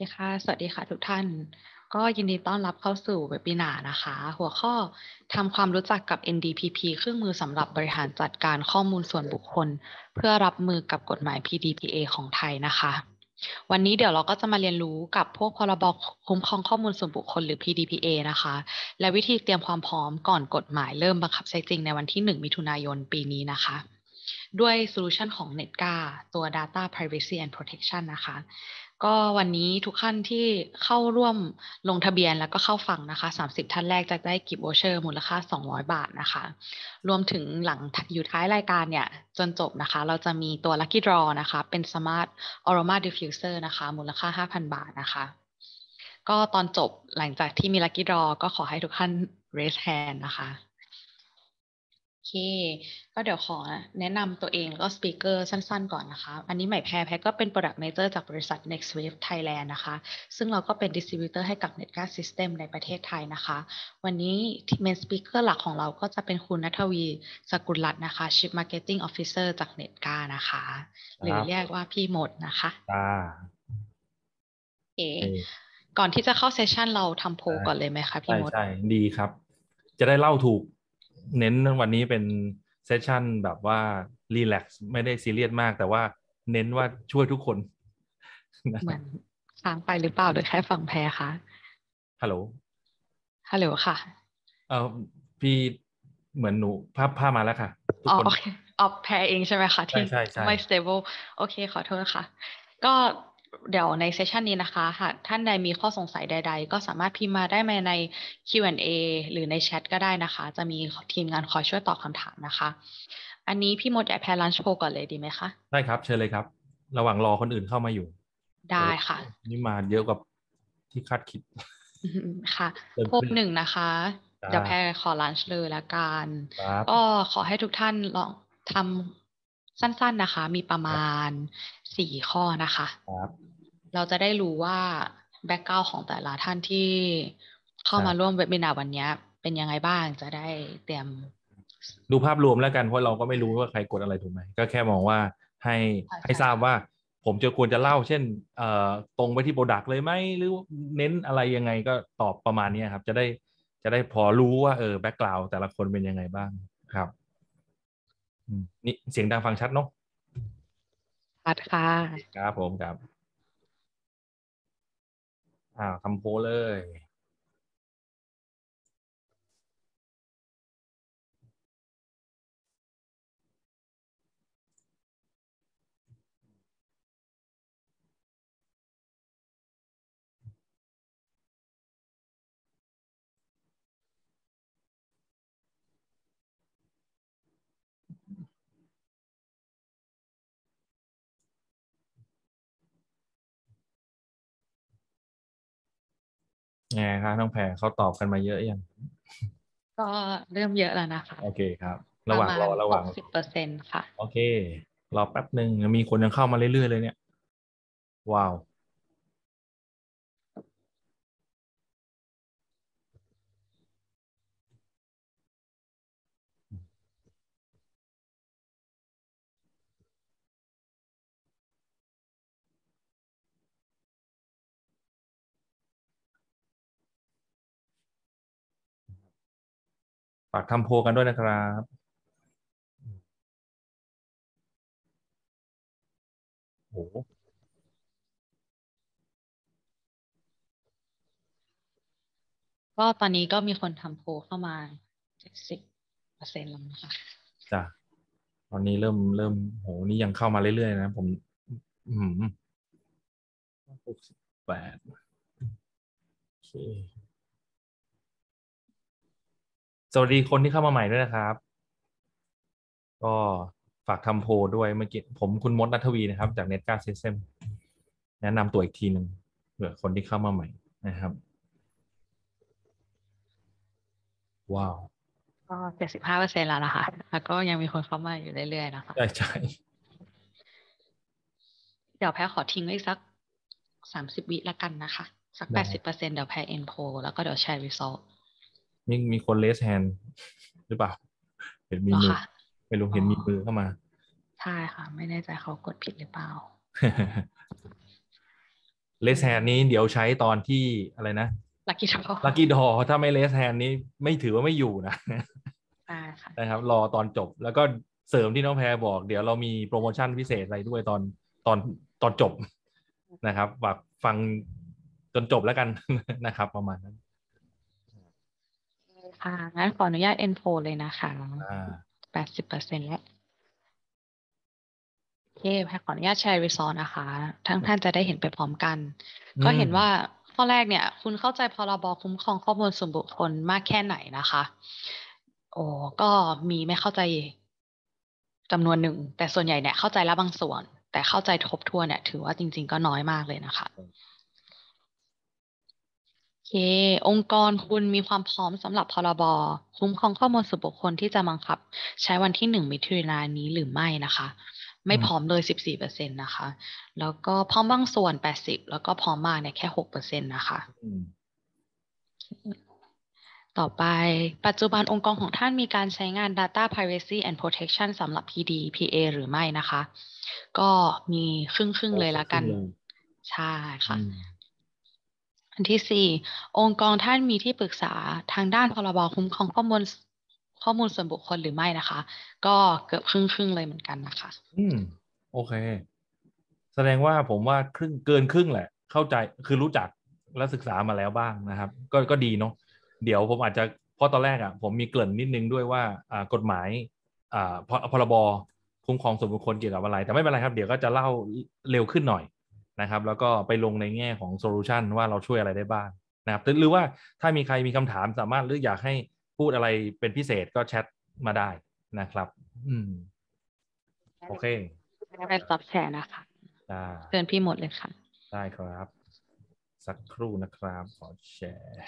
ดีค่ะสวัสดีค่ะทุกท่านก็ยินดีต้อนรับเข้าสู่เวบินานะคะ หัวข้อทำความรู้จักกับ NDPP เครื่องมือสำหรับบริหารจัดการข้อมูลส่วนบุคคล เพื่อรับมือกับกฎหมาย PDPA ของไทยนะคะ วันนี้เดี๋ยวเราก็จะมาเรียนรู้กับพวกพรบคุ้มครองข้อมูลส่วนบุคคลหรือ PDPA นะคะ และวิธีเตรียมความพร้อมก่อนกฎหมายเริ่มบังคับใช้จริงในวันที่ 1 มิถุนายนปีนี้นะคะ ด้วยโซลูชันของ Netga ตัว Data Privacy and Protection นะคะก็วันนี้ทุกท่านที่เข้าร่วมลงทะเบียนแล้วก็เข้าฟังนะคะ 30 ท่านแรกจะได้กิฟต์วอเชอร์มูลค่า 200 บาทนะคะ รวมถึงหลังอยู่ท้ายรายการเนี่ย จนจบนะคะ เราจะมีตัว Lucky Draw นะคะ เป็นสมาร์ทออโรมาดิฟิวเซอร์นะคะ มูลค่า 5,000 บาทนะคะ ก็ตอนจบหลังจากที่มี Lucky Draw ก็ขอให้ทุกท่าน raise hand นะคะค ก็เดี๋ยวขอแนะนำตัวเองแล้วก็สปีกเกอร์สั้นๆ ก่อนนะคะ อันนี้ใหม่แพรแพรก็เป็น Product Manager จากบริษัท NextWave Thailand นะคะ ซึ่งเราก็เป็นดิสติบิวเตอร์ให้กับ Netgas System ในประเทศไทยนะคะ วันนี้ทีมเมนสปีกเกอร์หลักของเราก็จะเป็นคุณนัทวีสกุลรัตน์นะคะ Chief Marketing Officer จาก Netgas นะคะ หรือเรียกว่าพี่หมดนะคะอ่าเอก่อนที่จะเข้าเซสชันเราทำโพก่อนเลยไหมคะพี่มดใช่ดีครับ จะได้เล่าถูกเน้นวันนี้เป็นเซสชันแบบว่ารีแลกซ์ไม่ได้ซีเรียสมาก แต่ว่าเน้นว่าช่วยทุกคน เหมือนค้างไปหรือเปล่าโดยแค่ฝั่งแพ้คะฮัลโหลฮัลโหลค่ะเออพี่เหมือนหนูภาพภาพมาแล้วค่ะทุกคนอ๋อแพ้เองใช่ไหมคะที่ไม่ stable โอเค ขอโทษค่ะก็เดี๋ยวในเซสชันนี้นะคะหากท่านใดมีข้อสงสัยใดๆ ก็สามารถพิมพ์มาได้มใน Q&A หรือในแชทก็ได้นะคะ จะมีทีมงานคอยช่วยตอบคำถามนะคะ อันนี้พี่มดอยากแพรลันช์โพก่อนเลยดีไหมคะ ได้ครับเชิญเลยครับ ระหว่างรอคนอื่นเข้ามาอยู่ ได้ค่ะ นี่มาเยอะกว่าที่คาดคิดค่ะโพหนึ่งนะคะ จะแพรขอลันช์เลยละกันก็ขอให้ทุกท่านลองทำสั้น ๆนะคะ มีประมาณสี่ข้อนะคะครับเราจะได้รู้ว่าแบ็กกราวของแต่ละท่านที่เข้ามาร่วมเวบินาวันนี้เป็นยังไงบ้าง จะได้เตรียม ดูภาพรวมแล้วกันเพราะเราก็ไม่รู้ว่าใครกดอะไรถูกไหม ก็แค่มองว่าให้ให้ทราบว่าผมจะควรจะเล่าเช่นเอ่อตรงไปที่โปรดักต์เลยไหม หรือเน้นอะไรยังไงก็ตอบประมาณนี้ครับ จะได้จะได้พอรู้ว่าเออแบ็กกราวแต่ละคนเป็นยังไงบ้างครับนี่เสียงดังฟังชัดเนาะชัดค่ะครับผมครับอ่าทำโพเลยไงคะน้องแพรเขาตอบกันมาเยอะยัง ก็เริ่มเยอะแล้วนะคะโอเคครับระหว่างรอระหว่างสิบเปอร์เซ็นค่ะ โอเค รอแป๊บหนึ่งมีคนยังเข้ามาเรื่อย ๆ เลยเนี่ยว้าวฝากทำโพกันด้วยนะครับ โอ้ก็ตอนนี้ก็มีคนทำโพเข้ามาเจ็ดสิบเปอร์เซ็นต์แล้วนะคะจ้ะตอนนี้เริ่มเริ่มโห นี่ยังเข้ามาเรื่อยๆนะ ผม อืมหกสิบแปดโอเคสวัสดีคนที่เข้ามาใหม่ด้วยนะครับ ก็ฝากทำโพลด้วยเมื่อกี้ผมคุณมดนัทวีนะครับจากเน็ตการ์ซสเซมแนะนำตัวอีกทีหนึ่งเผื่อคนที่เข้ามาใหม่นะครับ ว้าวก็เจ็ดสิบห้าเปอร์เซ็นแล้วนะคะแล้วก็ยังมีคนเข้ามาอยู่เรื่อยๆ นะคะใช่ใช่เดี๋ยวแพ้ขอทิ้งไว้สักสามสิบวิละกันนะคะ สักแปดสิบเปอร์เซ็นเดี๋ยวแพ้เอ็นโพแล้วก็เดี๋ยวแชร์รีซอมีมีคนเลสแฮนหรือเปล่าเห็นมีมือไม่รู้เห็นมีมือเข้ามา ใช่ค่ะ ไม่แน่ใจเขากดผิดหรือเปล่าเลสแฮนนี้เดี๋ยวใช้ตอนที่อะไรนะ ลักกี้ดอลักกี้ดอ ถ้าไม่เลสแฮนนี้ไม่ถือว่าไม่อยู่นะนะครับ รอตอนจบ แล้วก็เสริมที่น้องแพรบอก เดี๋ยวเรามีโปรโมชั่นพิเศษอะไรด้วยตอนตอนตอนจบนะครับแบบฟังจนจบแล้วกันนะครับประมาณนั้น่างั้นขออนุญาต e n f o เลยนะคะ แปดสิบเปอร์เซ็นแล้วโอเคแพขออนุญาตแชร์รีซอนนะคะ ทั้งท่านจะได้เห็นไปพร้อมกัน ก็เห็นว่าข้อแรกเนี่ย คุณเข้าใจพรบคุ้มครองข้อมูลส่วนบุคคลมากแค่ไหนนะคะ โอ้ก็มีไม่เข้าใจจำนวนหนึ่ง แต่ส่วนใหญ่เนี่ยเข้าใจแล้วบางส่วน แต่เข้าใจทบทวนเนี่ย ถือว่าจริง ๆก็น้อยมากเลยนะคะเค องค์กรคุณมีความพร้อมสำหรับพรบ คุ้มครองข้อมูลส่วนบุคคลที่จะบังคับ ใช้วันที่หนึ่งมิถุนายนนี้หรือไม่นะคะ ไม่พร้อมเลยสิบสี่เปอร์เซ็นตนะคะ แล้วก็พร้อมบางส่วนแปดสิบแล้วก็พร้อมมากเนี่ยแค่หกเปอร์เซ็นตนะคะ ต่อไปปัจจุบันองค์กรของท่านมีการใช้งาน Data Privacy and Protection สำหรับ PDPA หรือไม่นะคะ ก็มีครึ่งๆเลยละกัน ใช่ค่ะอันที่สี่องค์กรท่านมีที่ปรึกษาทางด้านพรบคุ้มครองข้อมูลข้อมูลส่วนบุคคลหรือไม่นะคะ ก็เกือบครึ่งครึ่งเลยเหมือนกันนะคะ อืมโอเค แสดงว่าผมว่าครึ่งเกินครึ่งแหละ เข้าใจคือรู้จัก และศึกษามาแล้วบ้างนะครับ ก็ก็ดีเนาะเดี๋ยวผมอาจจะเพราะตอนแรกอะ่ะ ผมมีเกริ่นนิดนึงด้วยว่าอ่ากฎหมาย อ่าพพรบคุ้มครองส่วนบุคคลเกี่ยวกับอะไร แต่ไม่เป็นไรครับ เดี๋ยวก็จะเล่าเร็วขึ้นหน่อยนะครับ แล้วก็ไปลงในแง่ของโซลูชันว่าเราช่วยอะไรได้บ้าง นะครับ หรือว่าถ้ามีใครมีคำถามสามารถหรืออยากให้พูดอะไรเป็นพิเศษก็ แชทมาได้นะครับ อืมโอเคไปรับแชร์นะคะเชิญพี่หมดเลยค่ะ ได้ครับ สักครู่นะครับ ขอแชร์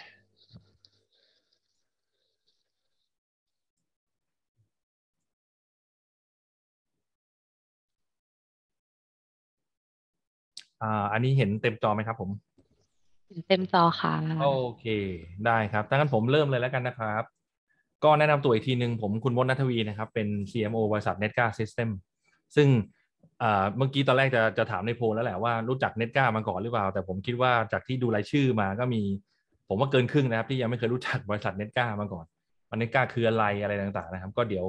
อ่าอันนี้เห็นเต็มจอไหมครับผมเต็มจอค่ะ โอเค ได้ครับังนั้นผมเริ่มเลยแล้วกันนะครับ ก็แนะนำตัวอีกทีหนึ่งผมคุณมดนัทวีนะครับ เป็น CMO บริษัท Netga System ซึ่งเมื่อกี้ตอนแรกจะจะถามในโพลแล้วแหละว่ารู้จักเน็ตก้ามาก่อนหรือเปล่า แต่ผมคิดว่าจากที่ดูรายชื่อมาก็มีผมว่าเกินครึ่งนะครับ ที่ยังไม่เคยรู้จักบริษัทเน็ตก้ามาก่อนว่าเน็ตก้าคืออะไรอะไรต่างๆนะครับก็เดี๋ยว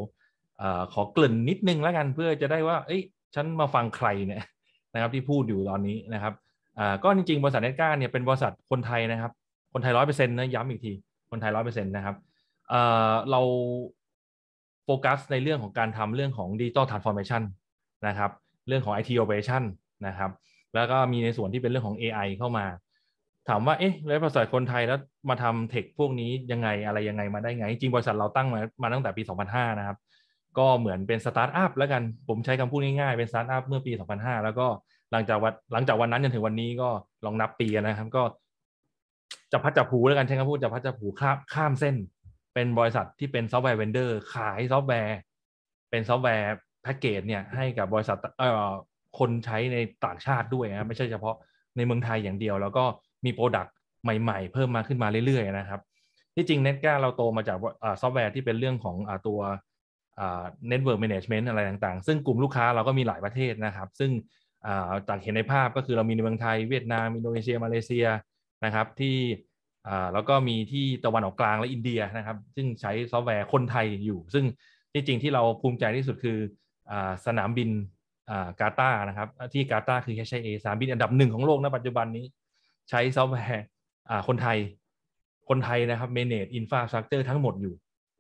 อขอเกริ่นนิดนึงแล้วกัน เพื่อจะได้ว่า เอ้ยฉันมาฟังใครเนี่ยนะครับที่พูดอยู่ตอนนี้นะครับอ่าก็จริงๆบริษัทเนตก้าเนี่ยเป็นบริษัทคนไทยนะครับ คนไทยร้อยเปอร์เซ็นต์นะย้ำอีกทีคนไทยร้อยเปอร์เซ็นต์นะครับเอ่าเราโฟกัสในเรื่องของการทำเรื่องของดิจิตอลทรานส์ฟอร์เมชันนะครับเรื่องของ IT operation นะครับแล้วก็มีในส่วนที่เป็นเรื่องของ AI เข้ามา ถามว่าเอ๊ะแล้วบริษัทคนไทยแล้วมาทำเทคพวกนี้ยังไงอะไรยังไงมาได้ไง จริงบริษัทเราตั้งมามาตั้งแต่ปี 2005นะครับก็เหมือนเป็นสตาร์ทอัพแล้วกัน ผมใช้คำพูดง่ายๆ เป็นสตาร์ทอัพเมื่อปี 2005 แล้วก็หลังจากวันหลังจากวันนั้นจนถึงวันนี้ก็ลองนับปีนะครับก็จะพัดจับผูแล้วกันใช้คำพูดจะพัดจับผูข้ามข้ามเส้น เป็นบริษัทที่เป็นซอฟต์แวร์เวนเดอร์ ขายซอฟต์แวร์เป็นซอฟต์แวร์แพ็กเกจเนี่ยให้กับบริษัทเอ่อคนใช้ในต่างชาติด้วยนะไม่ใช่เฉพาะในเมืองไทยอย่างเดียว แล้วก็มีโปรดักต์ใหม่ๆ เพิ่มมาขึ้นมาเรื่อยๆนะครับ ที่จริงเน็ตก้าเราโตมาจากซอฟต์แวร์ที่เป็นเรื่องของตัวเน็ตเวิร์กแมネจเมนต์อะไรต่าง ๆ ซึ่งกลุ่มลูกค้าเราก็มีหลายประเทศนะครับ ซึ่งจากเห็นในภาพก็คือเรามีในเมืองไทยเวียดนามอินโดนีเซียมาเลเซียนะครับที่แล้วก็มีที่ตะวันออกกลางและอินเดียนะครับ ซึ่งใช้ซอฟต์แวร์คนไทยอยู่ ซึ่งที่จริงที่เราภูมิใจที่สุดคือสนามบินกาตาร์นะครับ ที่กาตาร์คือช้เอสนามบินอันดับหนึ่งของโลกในปัจจุบันนี้ใช้ซอฟต์แวร์คนไทยคนไทยนะครับมเนจอินฟราสตรักเตอร์ทั้งหมดอยู่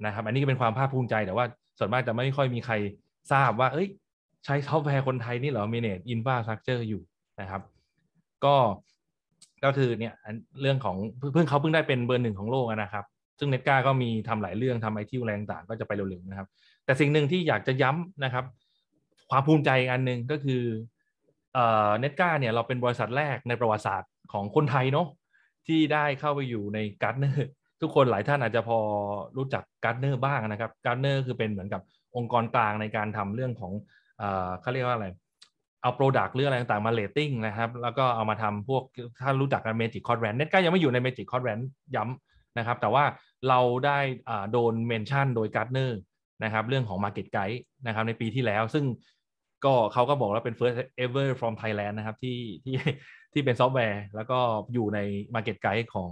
นะครับอันนี้ก็เป็นความภาคภูมิใจแต่ว่าส่วนมากจะไม่ค่อยมีใครทราบว่าเอ้ยใช้ซอฟต์แวร์คนไทยนี่เหรอเมเนตอินฟาส s t r u c t u r อยู่นะครับ ก็ก็คือเนี่ยเรื่องของเพิ่งเขาเพิ่งได้เป็นเบอร์หนึ่งของโลกนะครับ ซึ่งเน็ตกาก็มีทำหลายเรื่องทำไอทีแรงรต่างก็จะไปเร็วๆนะครับแต่สิ่งหนึ่งที่อยากจะย้ำนะครับ ความภูมิใจอันหนึ่งก็คือเน็ตกาเนี่ยเราเป็นบริษัทแรกในประวัติศาสตร์ของคนไทยเนาะที่ได้เข้าไปอยู่ในการ์ดเนอร์ทุกคนหลายท่านอาจจะพอรู้จักการ์ดเนอร์บ้างนะครับการ์ดเนอร์คือเป็นเหมือนกับองค์กรกลางในการทำเรื่องของเขาเรียกว่าอะไร เอาโปรดักต์เรื่องอะไรต่างๆมาเลตติ้งนะครับ แล้วก็เอามาทำพวกถ้ารู้จักกันเมจิคคอร์ดแรนด์เน็ตก็ยังไม่อยู่ในเมจิคคอร์ดแรนด์ย้ำนะครับ แต่ว่าเราได้โดนเมนชั่นโดยการ์ดเนอร์นะครับเรื่องของ Market Guide นะครับ ในปีที่แล้วซึ่งก็เขาก็บอกว่าเป็น first ever from Thailand นะครับที่ที่ที่เป็นซอฟต์แวร์แล้วก็อยู่ใน Market Guide ของ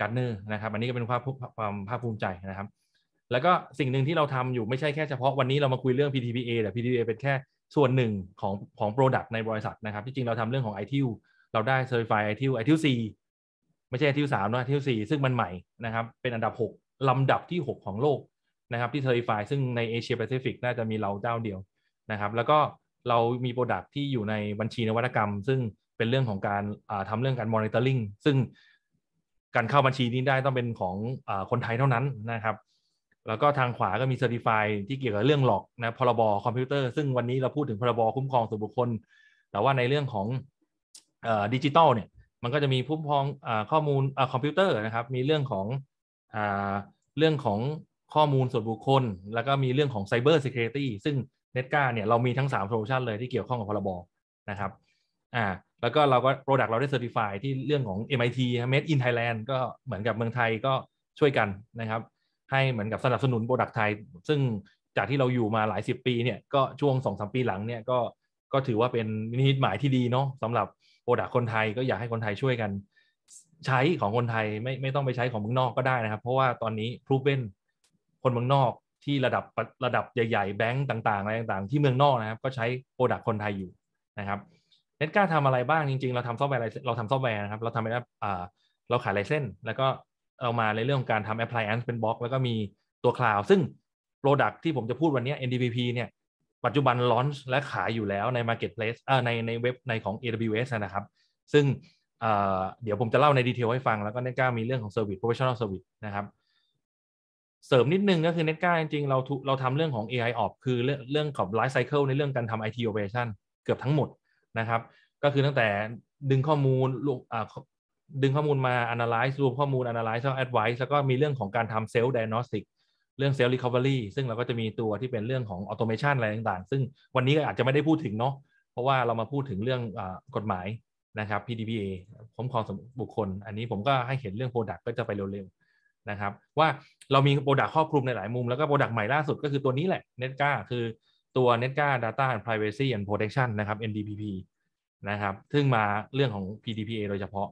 การ์เนอร์นะครับ อันนี้ก็เป็นความความภาคภูมิใจนะครับ แล้วก็สิ่งหนึ่งที่เราทำอยู่ไม่ใช่แค่เฉพาะวันนี้เรามาคุยเรื่อง PTPA แต่ PTPA เป็นแค่ส่วนหนึ่งของของโปรดักต์ในบริษัทนะครับที่จริงเราทำเรื่องของ i t i l เราได้ Certify i t i l i t i l C ไม่ใช่ i t สา3นะ i t ทิ4ซึ่งมันใหม่นะครับ เป็นอันดับ 6 ลำดับที่ 6 ของโลกนะครับที่ Certify ซึ่งในเอเชียแปซิฟิกน่าจะมีเราเจ้าเดียวนะครับแล้วก็เรามีโปรดักต์ที่อยู่ในบัญชีนวัตกรรม ซึ่งเป็นเรื่องของการทำเรื่องการนิเตอร์ลิงซึ่งการเข้าบัญชีนี้ได้ต้องเป็นของอคนไทยเท่านั้นนะครับ แล้วก็ทางขวาก็มีเซอร์ติฟายที่เกี่ยวกับเรื่องหลอกนะพรบคอมพิวเตอร์ ซึ่งวันนี้เราพูดถึงพรบคุ้มครองส่วนบุคคล แต่ว่าในเรื่องของดิจิตอลเนี่ย มันก็จะมีผุ้มครองข้อมูลคอมพิวเตอร์นะครับ มีเรื่องของเรื่องของข้อมูลส่วนบุคคล แล้วก็มีเรื่องของไซเบอร์ซเคีริตี้ซึ่งเน็ตกาเนี่ยเรามีทั้ง3ามโซลูชันเลยที่เกี่ยวข้องกับพรบนะครับอ่าแล้วก็เราก็โปรดักต์เราได้เซอร์ติฟายที่เรื่องของ MIT Made in Thailand ก็เหมือนกับเมืองไทยก็ช่วยกันนะครับ ให้เหมือนกับสนับสนุนโปรดักต์ไทย ซึ่งจากที่เราอยู่มาหลายสิบปีเนี่ยก็ช่วงสองสามปีหลังเนี่ยก็ก็ถือว่าเป็นนิมิตหมายที่ดีเนาะสำหรับโปรดักต์คนไทยก็อยากให้คนไทยช่วยกัน ใช้ของคนไทยไม่ไม่ต้องไปใช้ของเมืองนอกก็ได้นะครับ เพราะว่าตอนนี้พรูเป็นคนเมืองนอกที่ระดับระดับใหญ่ๆแบงก์ต่างๆอะไรต่างๆ ที่เมืองนอกนะครับ ก็ใช้โปรดักต์คนไทยอยู่นะครับเน็ตกล้าทำอะไรบ้างจริง ๆ เราทำซอฟต์แวร์อะไรเราทำซอฟต์แวร์นะครับ เราทำอปแล้เราขาย ไลเส้น แล้วก็เอามาในเรื่องของการทำแอปพลายแอน์เป็นบล็อกแล้วก็มีตัวคลาวซึ่งโปรดักที่ผมจะพูดวันนี้ NDVP เนี่ย ปัจจุบันลอนช์และขายอยู่แล้วใน Marketplace เอ่อในในเว็บในของ AWS นะครับ ซึ่งเอ่อเดี๋ยวผมจะเล่าในดีเทลให้ฟัง แล้วก็เน็ตก้ามีเรื่องของ Service Professional Service นะครับ เสริมนิดนึงก็คือเน็ตก้าจริงๆ เราเราทำเรื่องของ AI Op คือเรื่องเรื่องของ Life Cycle ในเรื่องการทำ IT Operation เกือบทั้งหมดนะครับก็คือตั้งแต่ดึงข้อมูลดึงข้อมูลมา analyze รวมข้อมูล analyze แล้ว advice แล้วก็มีเรื่องของการทำ self diagnostic เรื่อง self recovery ซึ่งเราก็จะมีตัวที่เป็นเรื่องของ automation อะไรต่างๆ ซึ่งวันนี้ก็อาจจะไม่ได้พูดถึงเนาะเพราะว่าเรามาพูดถึงเรื่องอกฎหมายนะครับ PDPA ผมของบุคคล อันนี้ผมก็ให้เห็นเรื่อง product ก็จะไปเร็วๆนะครับ ว่าเรามี product ครอบคลุมในหลายมุมแล้วก็ product ใหม่ล่าสุด ก็คือตัวนี้แหละ n e t ก a คือตัว Netga Data and Privacy and Protection นะครับ NDPP นะครับซึ่งมาเรื่องของ PDPA โดยเฉพาะ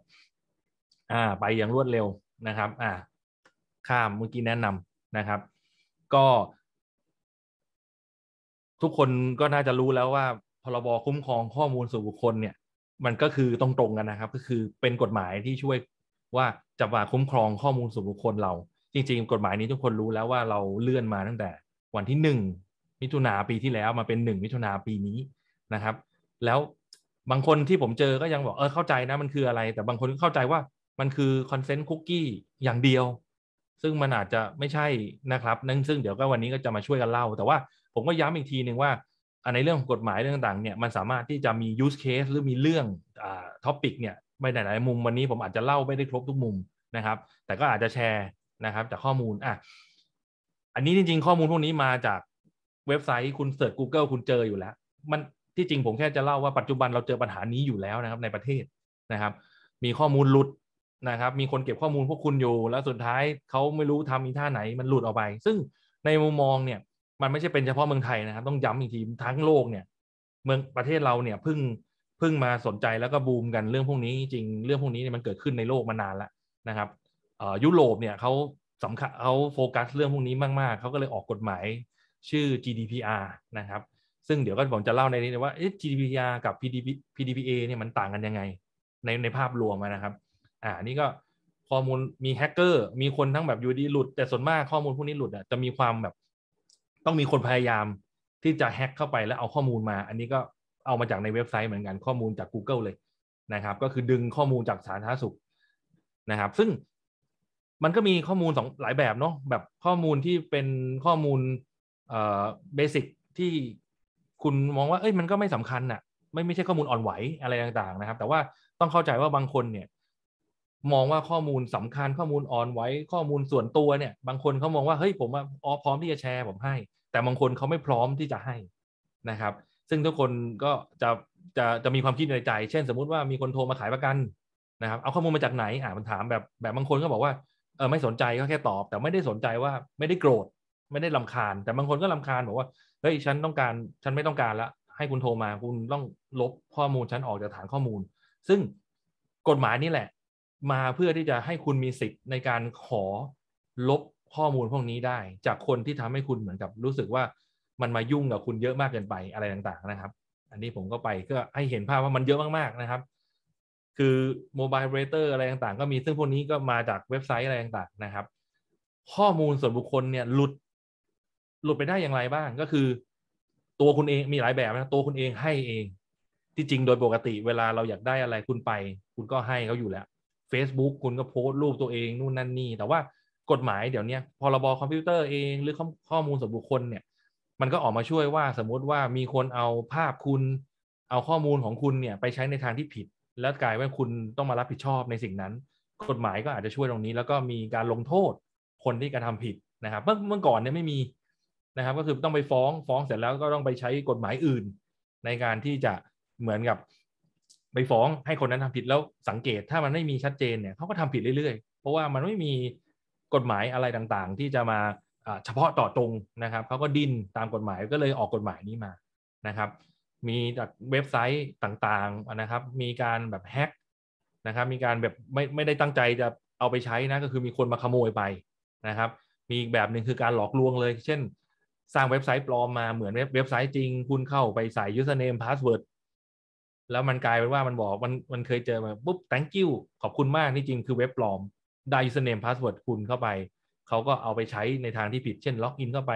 อ่าไปอย่างรวดเร็วนะครับ อ่าข้ามเมื่อกี้แนะนำนะครับ ก็ทุกคนก็น่าจะรู้แล้วว่า พรบคุ้มครองข้อมูลส่วนบุคคลเนี่ย มันก็คือตรงตรงกันนะครับ ก็คือเป็นกฎหมายที่ช่วยว่าจะมาคุ้มครองข้อมูลส่วนบุคคลเรา จริงๆ กฎหมายนี้ทุกคนรู้แล้วว่าเราเลื่อนมาตั้งแต่ วันที่หนึ่งมิถุนาปีที่แล้วมาเป็นหนึ่งมิถุนาปีนี้นะครับ แล้วบางคนที่ผมเจอก็ยังบอกเออเข้าใจนะมันคืออะไร แต่บางคนก็เข้าใจว่ามันคือคอนเซนต์คุกกี้อย่างเดียว ซึ่งมันอาจจะไม่ใช่นะครับนั่นซึ่งเดี๋ยวก็วันนี้ก็จะมาช่วยกันเล่า แต่ว่าผมก็ย้ำอีกทีหนึ่งว่า ในเรื่องของกฎหมายเรื่องต่างๆ เนี่ยมันสามารถที่จะมียูสเคสหรือมีเรื่องอ่าท็อปิกเนี่ยไปไหนๆมุมวันนี้ผมอาจจะเล่าไม่ได้ครบทุกมุมนะครับ แต่ก็อาจจะแชร์นะครับจากข้อมูลอ่ะ อันนี้จริง ๆ ข้อมูลพวกนี้มาจากเว็บไซต์คุณเสิร์ช Google คุณเจออยู่แล้ว มันที่จริงผมแค่จะเล่าว่าปัจจุบันเราเจอปัญหานี้อยู่แล้วนะครับ ในประเทศนะครับ มีข้อมูลหลุดนะครับ มีคนเก็บข้อมูลพวกคุณอยู่แล้วสุดท้ายเขาไม่รู้ทำอีท่าไหนมันหลุดออกไป ซึ่งในมุมมองเนี่ยมันไม่ใช่เป็นเฉพาะเมืองไทยนะครับ ต้องย้ำอีกทีทั้งโลกเนี่ย เมืองประเทศเราเนี่ยเพิ่งเพิ่งมาสนใจแล้วก็บูมกันเรื่องพวกนี้ จริงเรื่องพวกนี้เนี่ยมันเกิดขึ้นในโลกมานานแล้วนะครับยุโรปเนี่ยเขาสำคัญเขาโฟกัสเรื่องพวกนี้มากๆเขาก็เลยออกกฎหมายชื่อ GDPR นะครับ ซึ่งเดี๋ยวก็ผมจะเล่าในนี้ว่า GDPR กับ PDP PDPA เนี่ยมันต่างกันยังไง ในในภาพรวมนะครับ อ่า นี่ก็ข้อมูลมีแฮกเกอร์มีคนทั้งแบบอยู่ดีหลุด แต่ส่วนมากข้อมูลพวกนี้หลุดอ่ะจะมีความแบบ ต้องมีคนพยายามที่จะแฮกเข้าไปแล้วเอาข้อมูลมา อันนี้ก็เอามาจากในเว็บไซต์เหมือนกันข้อมูลจาก Google เลยนะครับ ก็คือดึงข้อมูลจากสาธารณสุขนะครับ ซึ่งมันก็มีข้อมูลสองหลายแบบเนาะแบบข้อมูลที่เป็นข้อมูลเบสิกที่คุณมองว่าเอ้ยมันก็ไม่สำคัญอะไม่ไม่ใช่ข้อมูลอ่อนไหวอะไรต่าง ๆ นะครับ แต่ว่าต้องเข้าใจว่าบางคนเนี่ย มองว่าข้อมูลสำคัญข้อมูลอ่อนไหวข้อมูลส่วนตัวเนี่ย บางคนเขามองว่าเฮ้ยผมอ๋อพร้อมที่จะแชร์ผมให้ แต่บางคนเขาไม่พร้อมที่จะให้นะครับ ซึ่งทุกคนก็จะจะจะมีความคิดในใจ เช่น สมมุติว่ามีคนโทรมาขายประกันนะครับเอาข้อมูลมาจากไหนอ่ามันถามแบบ แบบบางคนก็บอกว่าเออไม่สนใจก็แค่ตอบ แต่ไม่ได้สนใจว่าไม่ได้โกรธไม่ได้ลาคาญแต่บางคนก็ลาคาญบอกว่าเฮ้ยฉันต้องการฉันไม่ต้องการละให้คุณโทรมาคุณต้องลบข้อมูลฉันออกจากฐานข้อมูลซึ่งกฎหมายนี่แหละ มาเพื่อที่จะให้คุณมีสิทธิ์ในการขอลบข้อมูลพวกนี้ได้ จากคนที่ทำให้คุณเหมือนกับรู้สึกว่ามันมายุ่งกับคุณเยอะมากเกินไปอะไรต่างๆนะครับ อันนี้ผมก็ไปก็ให้เห็นภาพว่ามันเยอะมากๆนะครับ คือโมบายเบรเตอร์อะไรต่าง ๆ ก็มีซึ่งพวกนี้ก็มาจากเว็บไซต์อะไรต่างๆนะครับ ข้อมูลส่วนบุคคลเนี่ยหลุดหลุดไปได้อย่างไรบ้างก็คือ ตัวคุณเองมีหลายแบบนะตัวคุณเองให้เอง ที่จริงโดยปกติเวลาเราอยากได้อะไรคุณไป คุณก็ให้เขาอยู่แล้ว Facebook คุณก็โพสต์รูปตัวเองนู่นนั่นนี่ แต่ว่ากฎหมายเดี๋ยวนี้พรบคอมพิวเตอร์เองหรือข้อมูลส่วนบุคคลเนี่ย มันก็ออกมาช่วยว่า สมมติว่ามีคนเอาภาพคุณ เอาข้อมูลของคุณเนี่ยไปใช้ในทางที่ผิด แล้วกลายว่าคุณต้องมารับผิดชอบในสิ่งนั้น กฎหมายก็อาจจะช่วยตรงนี้ แล้วก็มีการลงโทษคนที่กระทำผิดนะครับ เมื่อก่อนเนี่ยไม่มีนะครับก็คือต้องไปฟ้องฟ้องเสร็จแล้วก็ต้องไปใช้กฎหมายอื่น ในการที่จะเหมือนกับไปฟ้องให้คนนั้นทำผิดแล้วสังเกต ถ้ามันไม่มีชัดเจนเนี่ยเขาก็ทำผิดเรื่อย ๆ เพราะว่ามันไม่มีกฎหมายอะไรต่างๆที่จะมาเฉพาะต่อตรงนะครับเขาก็ดิ้นตามกฎหมายก็เลยออกกฎหมายนี้มานะครับ มีจากเว็บไซต์ต่างๆนะครับ มีการแบบแฮกนะครับมีการแบบไม่ไม่ได้ตั้งใจจะเอาไปใช้นะก็คือมีคนมาขโมยไปนะครับ มีแบบหนึ่งคือการหลอกลวงเลย เช่นสร้างเว็บไซต์ปลอมมาเหมือนเว็บเว็บไซต์จริงคุณเข้าไปใส่ username password แล้วมันกลายเป็นว่ามันบอกมันมันเคยเจอมาปุ๊บ thank you ขอบคุณมากนี่จริงคือเว็บปลอมได้ username password คุณเข้าไป เขาก็เอาไปใช้ในทางที่ผิด เช่นล็อกอินเข้าไป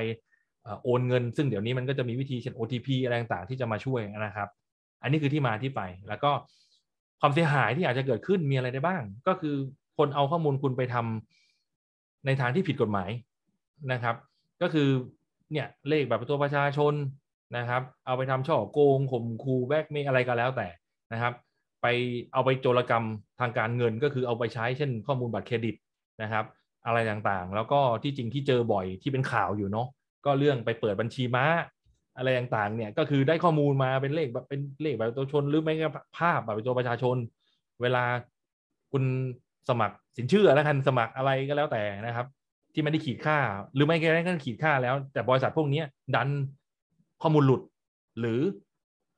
โอนเงินซึ่งเดี๋ยวนี้มันก็จะมีวิธีเช่น OTP อะไรต่างๆ ที่จะมาช่วยนะครับ อันนี้คือที่มาที่ไป แล้วก็ความเสียหายที่อาจจะเกิดขึ้นมีอะไรได้บ้าง ก็คือคนเอาข้อมูลคุณไปทำในทางที่ผิดกฎหมายนะครับ ก็คือเนี่ยเลขแบบตัวประชาชนนะครับ เอาไปทำช่อโกงข่มขู่แบกเมอะไรก็แล้วแต่นะครับ ไปเอาไปโจรกรรมทางการเงินก็คือเอาไปใช้เช่นข้อมูลบัตรเครดิตนะครับ อะไรต่างๆ แล้วก็ที่จริงที่เจอบ่อยที่เป็นข่าวอยู่เนาะก็เรื่องไปเปิดบัญชีม้าอะไรต่างๆ เนี่ยก็คือได้ข้อมูลมาเป็นเลขแบบเป็นเลขแบบตัวชน หรือไม่ก็ภาพแบบตัวประชาชน เวลาคุณสมัครสินเชื่อแล้วกันสมัครอะไรก็แล้วแต่นะครับที่ไม่ได้ขีดค่า หรือไม่ค่ได้ก็ขีดค่าแล้วแต่บริษัทพวกนี้ดันข้อมูลหลุดหรือ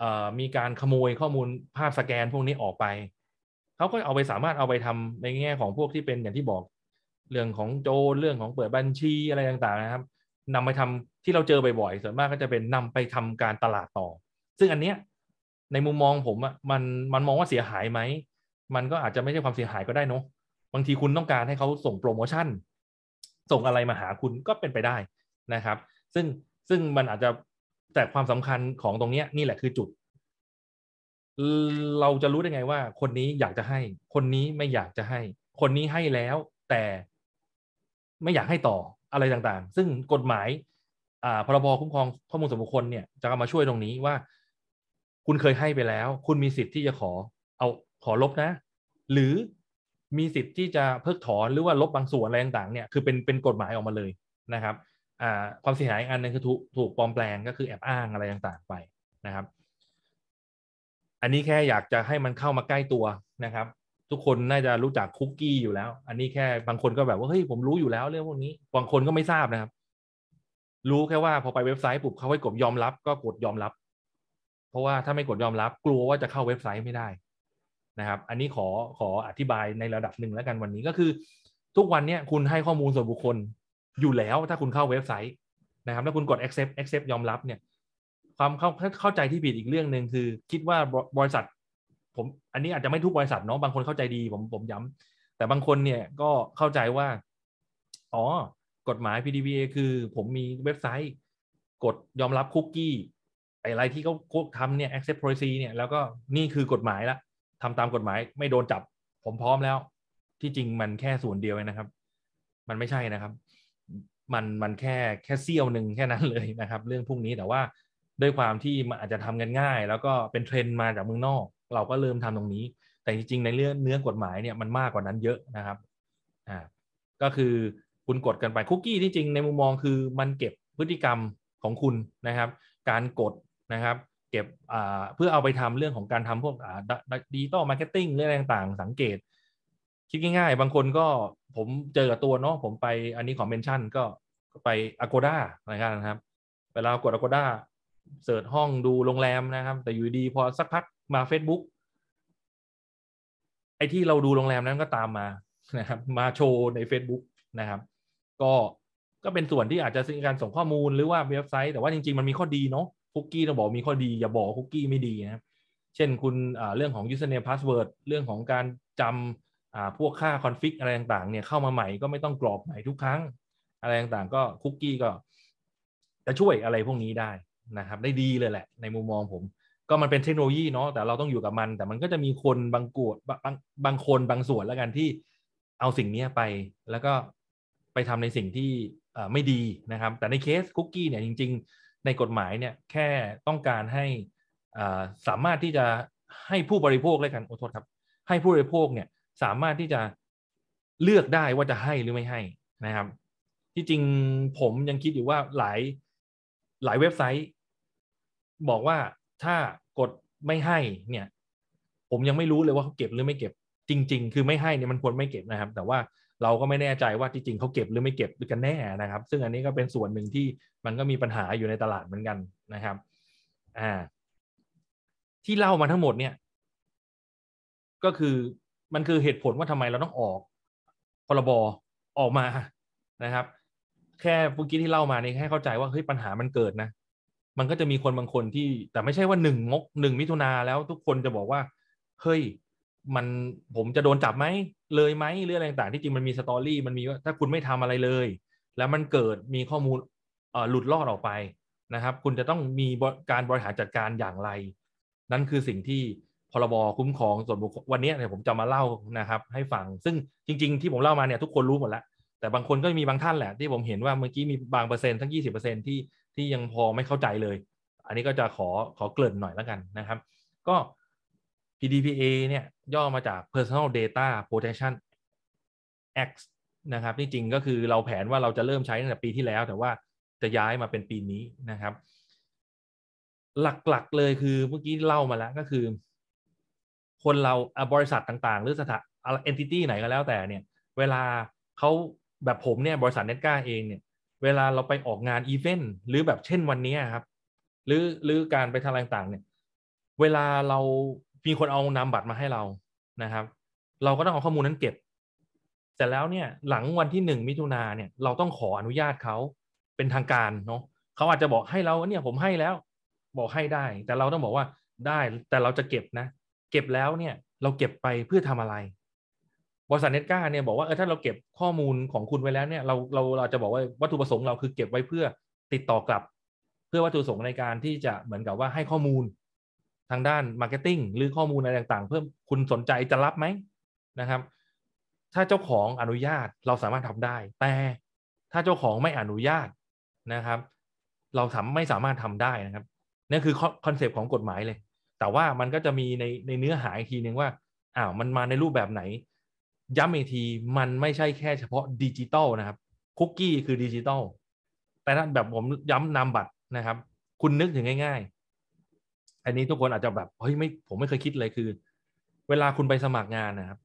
อมีการขโมยข้อมูลภาพสแกนพวกนี้ออกไปเขาก็เอาไปสามารถเอาไปทำในแง่ของพวกที่เป็นอย่างที่บอกเรื่องของโจรเรื่องของเปิดบัญชีอะไรต่างๆนะครับ นำไปทำที่เราเจอบ่อยๆส่วนมากก็จะเป็นนำไปทำการตลาดต่อ ซึ่งอันเนี้ยในมุมมองผมอ่ะมันมันมองว่าเสียหายไหมมันก็อาจจะไม่ใช่ความเสียหายก็ได้เนาะบางทีคุณต้องการให้เขาส่งโปรโมชั่นส่งอะไรมาหาคุณก็เป็นไปได้นะครับ ซึ่งซึ่งมันอาจจะแต่ความสำคัญของตรงนี้นี่แหละคือจุดเราจะรู้ได้ไงว่า คนนี้อยากจะให้ คนนี้ไม่อยากจะให้ คนนี้ให้แล้วแต่ไม่อยากให้ต่ออะไรต่างๆ ซึ่งกฎหมาย อ่าพรบคุ้มครองข้อมูลส่วนบุคคลเนี่ยจะมาช่วยตรงนี้ว่า คุณเคยให้ไปแล้ว คุณมีสิทธิ์ที่จะขอเอาขอลบนะ หรือมีสิทธิ์ที่จะเพิกถอนหรือว่าลบบางส่วนอะไร ต่างๆ เนี่ย คือเป็นเป็นกฎหมายออกมาเลยนะครับความเสียหายอันนึงคือถูกถูกปลอมแปลง ก็คือแอบอ้างอะไรต่างๆ ไปนะครับ อันนี้แค่อยากจะให้มันเข้ามาใกล้ตัวนะครับ ทุกคนน่าจะรู้จักคุกกี้อยู่แล้ว อันนี้แค่บางคนก็แบบว่าเฮ้ยผมรู้อยู่แล้วเรื่องพวกนี้ บางคนก็ไม่ทราบนะครับ รู้แค่ว่าพอไปเว็บไซต์ปุ๊บเขาให้กดยอมรับ ก็กดยอมรับ เพราะว่าถ้าไม่กดยอมรับ กลัวว่าจะเข้าเว็บไซต์ไม่ได้นะครับอันนี้ขอขออธิบายในระดับหนึ่งแล้วกันวันนี้ก็คือ ทุกวันเนี้ยคุณให้ข้อมูลส่วนบุคคลอยู่แล้วถ้าคุณเข้าเว็บไซต์นะครับถ้าคุณกด accept accept ยอมรับเนี่ย ความเข้าเข้าใจที่ผิดอีกเรื่องหนึ่งคือคิดว่าบริษัท ผม อันนี้อาจจะไม่ทุกบริษัทเนาะบางคนเข้าใจดีผมผมย้ำ แต่บางคนเนี่ยก็เข้าใจว่า อ๋อกฎหมาย PDPA คือผมมีเว็บไซต์ กดยอมรับคุกกี้อะไรที่เขาทำเนี่ย accept policy เนี่ยแล้วก็นี่คือกฎหมายละทำตามกฎหมายไม่โดนจับผมพร้อมแล้วที่จริงมันแค่ส่วนเดียวนะครับ มันไม่ใช่นะครับ มันมันแค่แค่เซี่ยวหนึ่งแค่นั้นเลยนะครับ เรื่องพวกนี้แต่ว่าด้วยความที่มันอาจจะทำกันง่ายแล้วก็เป็นเทรนด์มาจากเมืองนอก เราก็เริ่มทำตรงนี้แต่จริงๆในเรื่องเนื้อกฎหมายเนี่ยมันมากกว่านั้นเยอะนะครับอ่าก็คือคุณกดกันไปคุกกี้ที่จริงในมุมมองคือมันเก็บพฤติกรรมของคุณนะครับ การกดนะครับเก็บเพื่อเอาไปทำเรื่องของการทำพวกดิจิตอลมาร์เก็ตติ้งเรื่องต่างๆ สังเกต คิดง่ายๆ บางคนก็ผมเจอกับตัวเนาะผมไปอันนี้ขอเมนชั่นก็ ไป Agoda นะรันะครับ เวลากด Agoda เสิร์ชห้องดูโรงแรมนะครับ แต่อยู่ดีพอสักพักมา Facebook ไอ้ที่เราดูโรงแรมนั้นก็ตามมานะครับมาโชว์ใน Facebook นะครับ ก็ก็เป็นส่วนที่อาจจะเป็นการส่งข้อมูลหรือว่าเว็บไซต์ แต่ว่าจริงๆมันมีข้อดีเนาะคุกกี้ต้องบอกมีข้อดีอย่าบอกคุกกี้ไม่ดีนะครับ เช่นคุณเรื่องของ username password เรื่องของการจำพวกค่าคอนฟิกอะไรต่างๆเนี่ยเข้ามาใหม่ก็ไม่ต้องกรอบใหม่ทุกครั้งอะไรต่างๆ ก็คุกกี้ก็จะช่วยอะไรพวกนี้ได้นะครับ ได้ดีเลยแหละในมุมมองผม ก็มันเป็นเทคโนโลยีเนาะแต่เราต้องอยู่กับมัน แต่มันก็จะมีคนบางกวดบางบางคนบางส่วนแล้วกันที่เอาสิ่งนี้ไป แล้วก็ไปทำในสิ่งที่ไม่ดีนะครับ แต่ในเคสคุกกี้เนี่ยจริง ๆในกฎหมายเนี่ยแค่ต้องการให้สามารถที่จะให้ผู้บริโภคเลยกันโอโทษครับ ให้ผู้บริโภคเนี่ยสามารถที่จะเลือกได้ว่าจะให้หรือไม่ให้นะครับ ที่จริงผมยังคิดอยู่ว่าหลายหลายเว็บไซต์ บอกว่าถ้ากดไม่ให้ เนี่ย ผมยังไม่รู้เลยว่าเขาเก็บหรือไม่เก็บ จริง ๆ คือไม่ให้เนี่ยมันควรไม่เก็บนะครับ แต่ว่าเราก็ไม่แน่ใจว่าที่จริงเขาเก็บหรือไม่เก็บกันแน่นะครับ ซึ่งอันนี้ก็เป็นส่วนหนึ่งที่มันก็มีปัญหาอยู่ในตลาดเหมือนกันนะครับ อ่า ที่เล่ามาทั้งหมดเนี่ย ก็คือมันคือเหตุผลว่าทำไมเราต้องออกพรบออกมานะครับ แค่เมื่อกี้ที่เล่ามานี่ให้เข้าใจว่าเฮ้ยปัญหามันเกิดนะ มันก็จะมีคนบางคนที่แต่ไม่ใช่ว่าหนึ่งงกหนึ่งมิถุนาแล้วทุกคนจะบอกว่าเฮ้ยมันผมจะโดนจับไหมเลยไหมหรืออะไรต่างที่จริงมันมีสตอรี่มันมีว่า ถ้าคุณไม่ทำอะไรเลย แล้วมันเกิดมีข้อมูลหลุดลอดออกไปนะครับ คุณจะต้องมีการบริหารจัดการอย่างไร นั่นคือสิ่งที่พรบคุ้มครอง ส่วนบุคคลวันนี้เนี่ยผมจะมาเล่านะครับให้ฟัง ซึ่งจริงๆ ที่ผมเล่ามาเนี่ยทุกคนรู้หมดแล้ว แต่บางคนก็มีบางท่านแหละที่ผมเห็นว่าเมื่อกี้มีบางเปอร์เซ็นต์ทั้ง 20%ที่ที่ยังพอไม่เข้าใจเลย อันนี้ก็จะขอขอเกริ่นหน่อยแล้วกันนะครับ ก็ PDPA เนี่ยย่อมาจาก Personal Data Protection Act นะครับ นี่จริงก็คือเราแผนว่าเราจะเริ่มใช้ตั้งแต่ปีที่แล้วแต่ว่าจะย้ายมาเป็นปีนี้นะครับ หลักๆเลยคือเมื่อกี้เล่ามาแล้วก็คือ คนเราบริษัทต่างๆ หรือสถาเอนติตี้ไหนก็แล้วแต่เนี่ย เวลาเขาแบบผมเนี่ย บริษัทเน็ตก้าเองเนี่ย เวลาเราไปออกงานอีเวนต์หรือแบบเช่นวันนี้ครับ หรือหรือการไปทำอะไรต่างๆเนี่ย เวลาเรามีคนเอานามบัตรมาให้เรานะครับ เราก็ต้องเอาข้อมูลนั้นเก็บแต่แล้วเนี่ยหลังวันที่หนึ่งมิถุนาเนี่ยเราต้องขออนุญาตเขาเป็นทางการเนาะเขาอาจจะบอกให้เราเนี่ย ผมให้แล้วบอกให้ได้แต่เราต้องบอกว่าได้ แต่เราจะเก็บนะ เก็บแล้วเนี่ย เราเก็บไปเพื่อทำอะไรบริษัทเน็ตก้า เนี่ยบอกว่าเออถ้าเราเก็บข้อมูลของคุณไว้แล้วเนี่ยเราเราเราจะบอกว่าวัตถุประสงค์เราคือเก็บไว้เพื่อติดต่อกลับเพื่อวัตถุประสงค์ในการที่จะเหมือนกับว่าให้ข้อมูลทางด้านมาร์เก็ตติ้งหรือข้อมูลอะไรต่าง ๆ เพิ่มคุณสนใจจะรับไหมนะครับ ถ้าเจ้าของอนุญาตเราสามารถทำได้ แต่ถ้าเจ้าของไม่อนุญาตนะครับ เราทาไม่สามารถทำได้นะครับนี่คือคอนเซปต์ของกฎหมายเลย แต่ว่ามันก็จะมีในในเนื้อหาอีกทีหนึ่งว่าอ้าวมันมาในรูปแบบไหน ย้ำอีกทีมันไม่ใช่แค่เฉพาะดิจิตอลนะครับคุกกี้คือดิจิตอลแต่ถ้าแบบผมย้ำนามบัตรนะครับ คุณนึกถึงง่ายอันนี้ทุกคนอาจจะแบบเฮ้ยไม่ผมไม่เคยคิดเลยคือ เวลาคุณไปสมัครงานนะครับ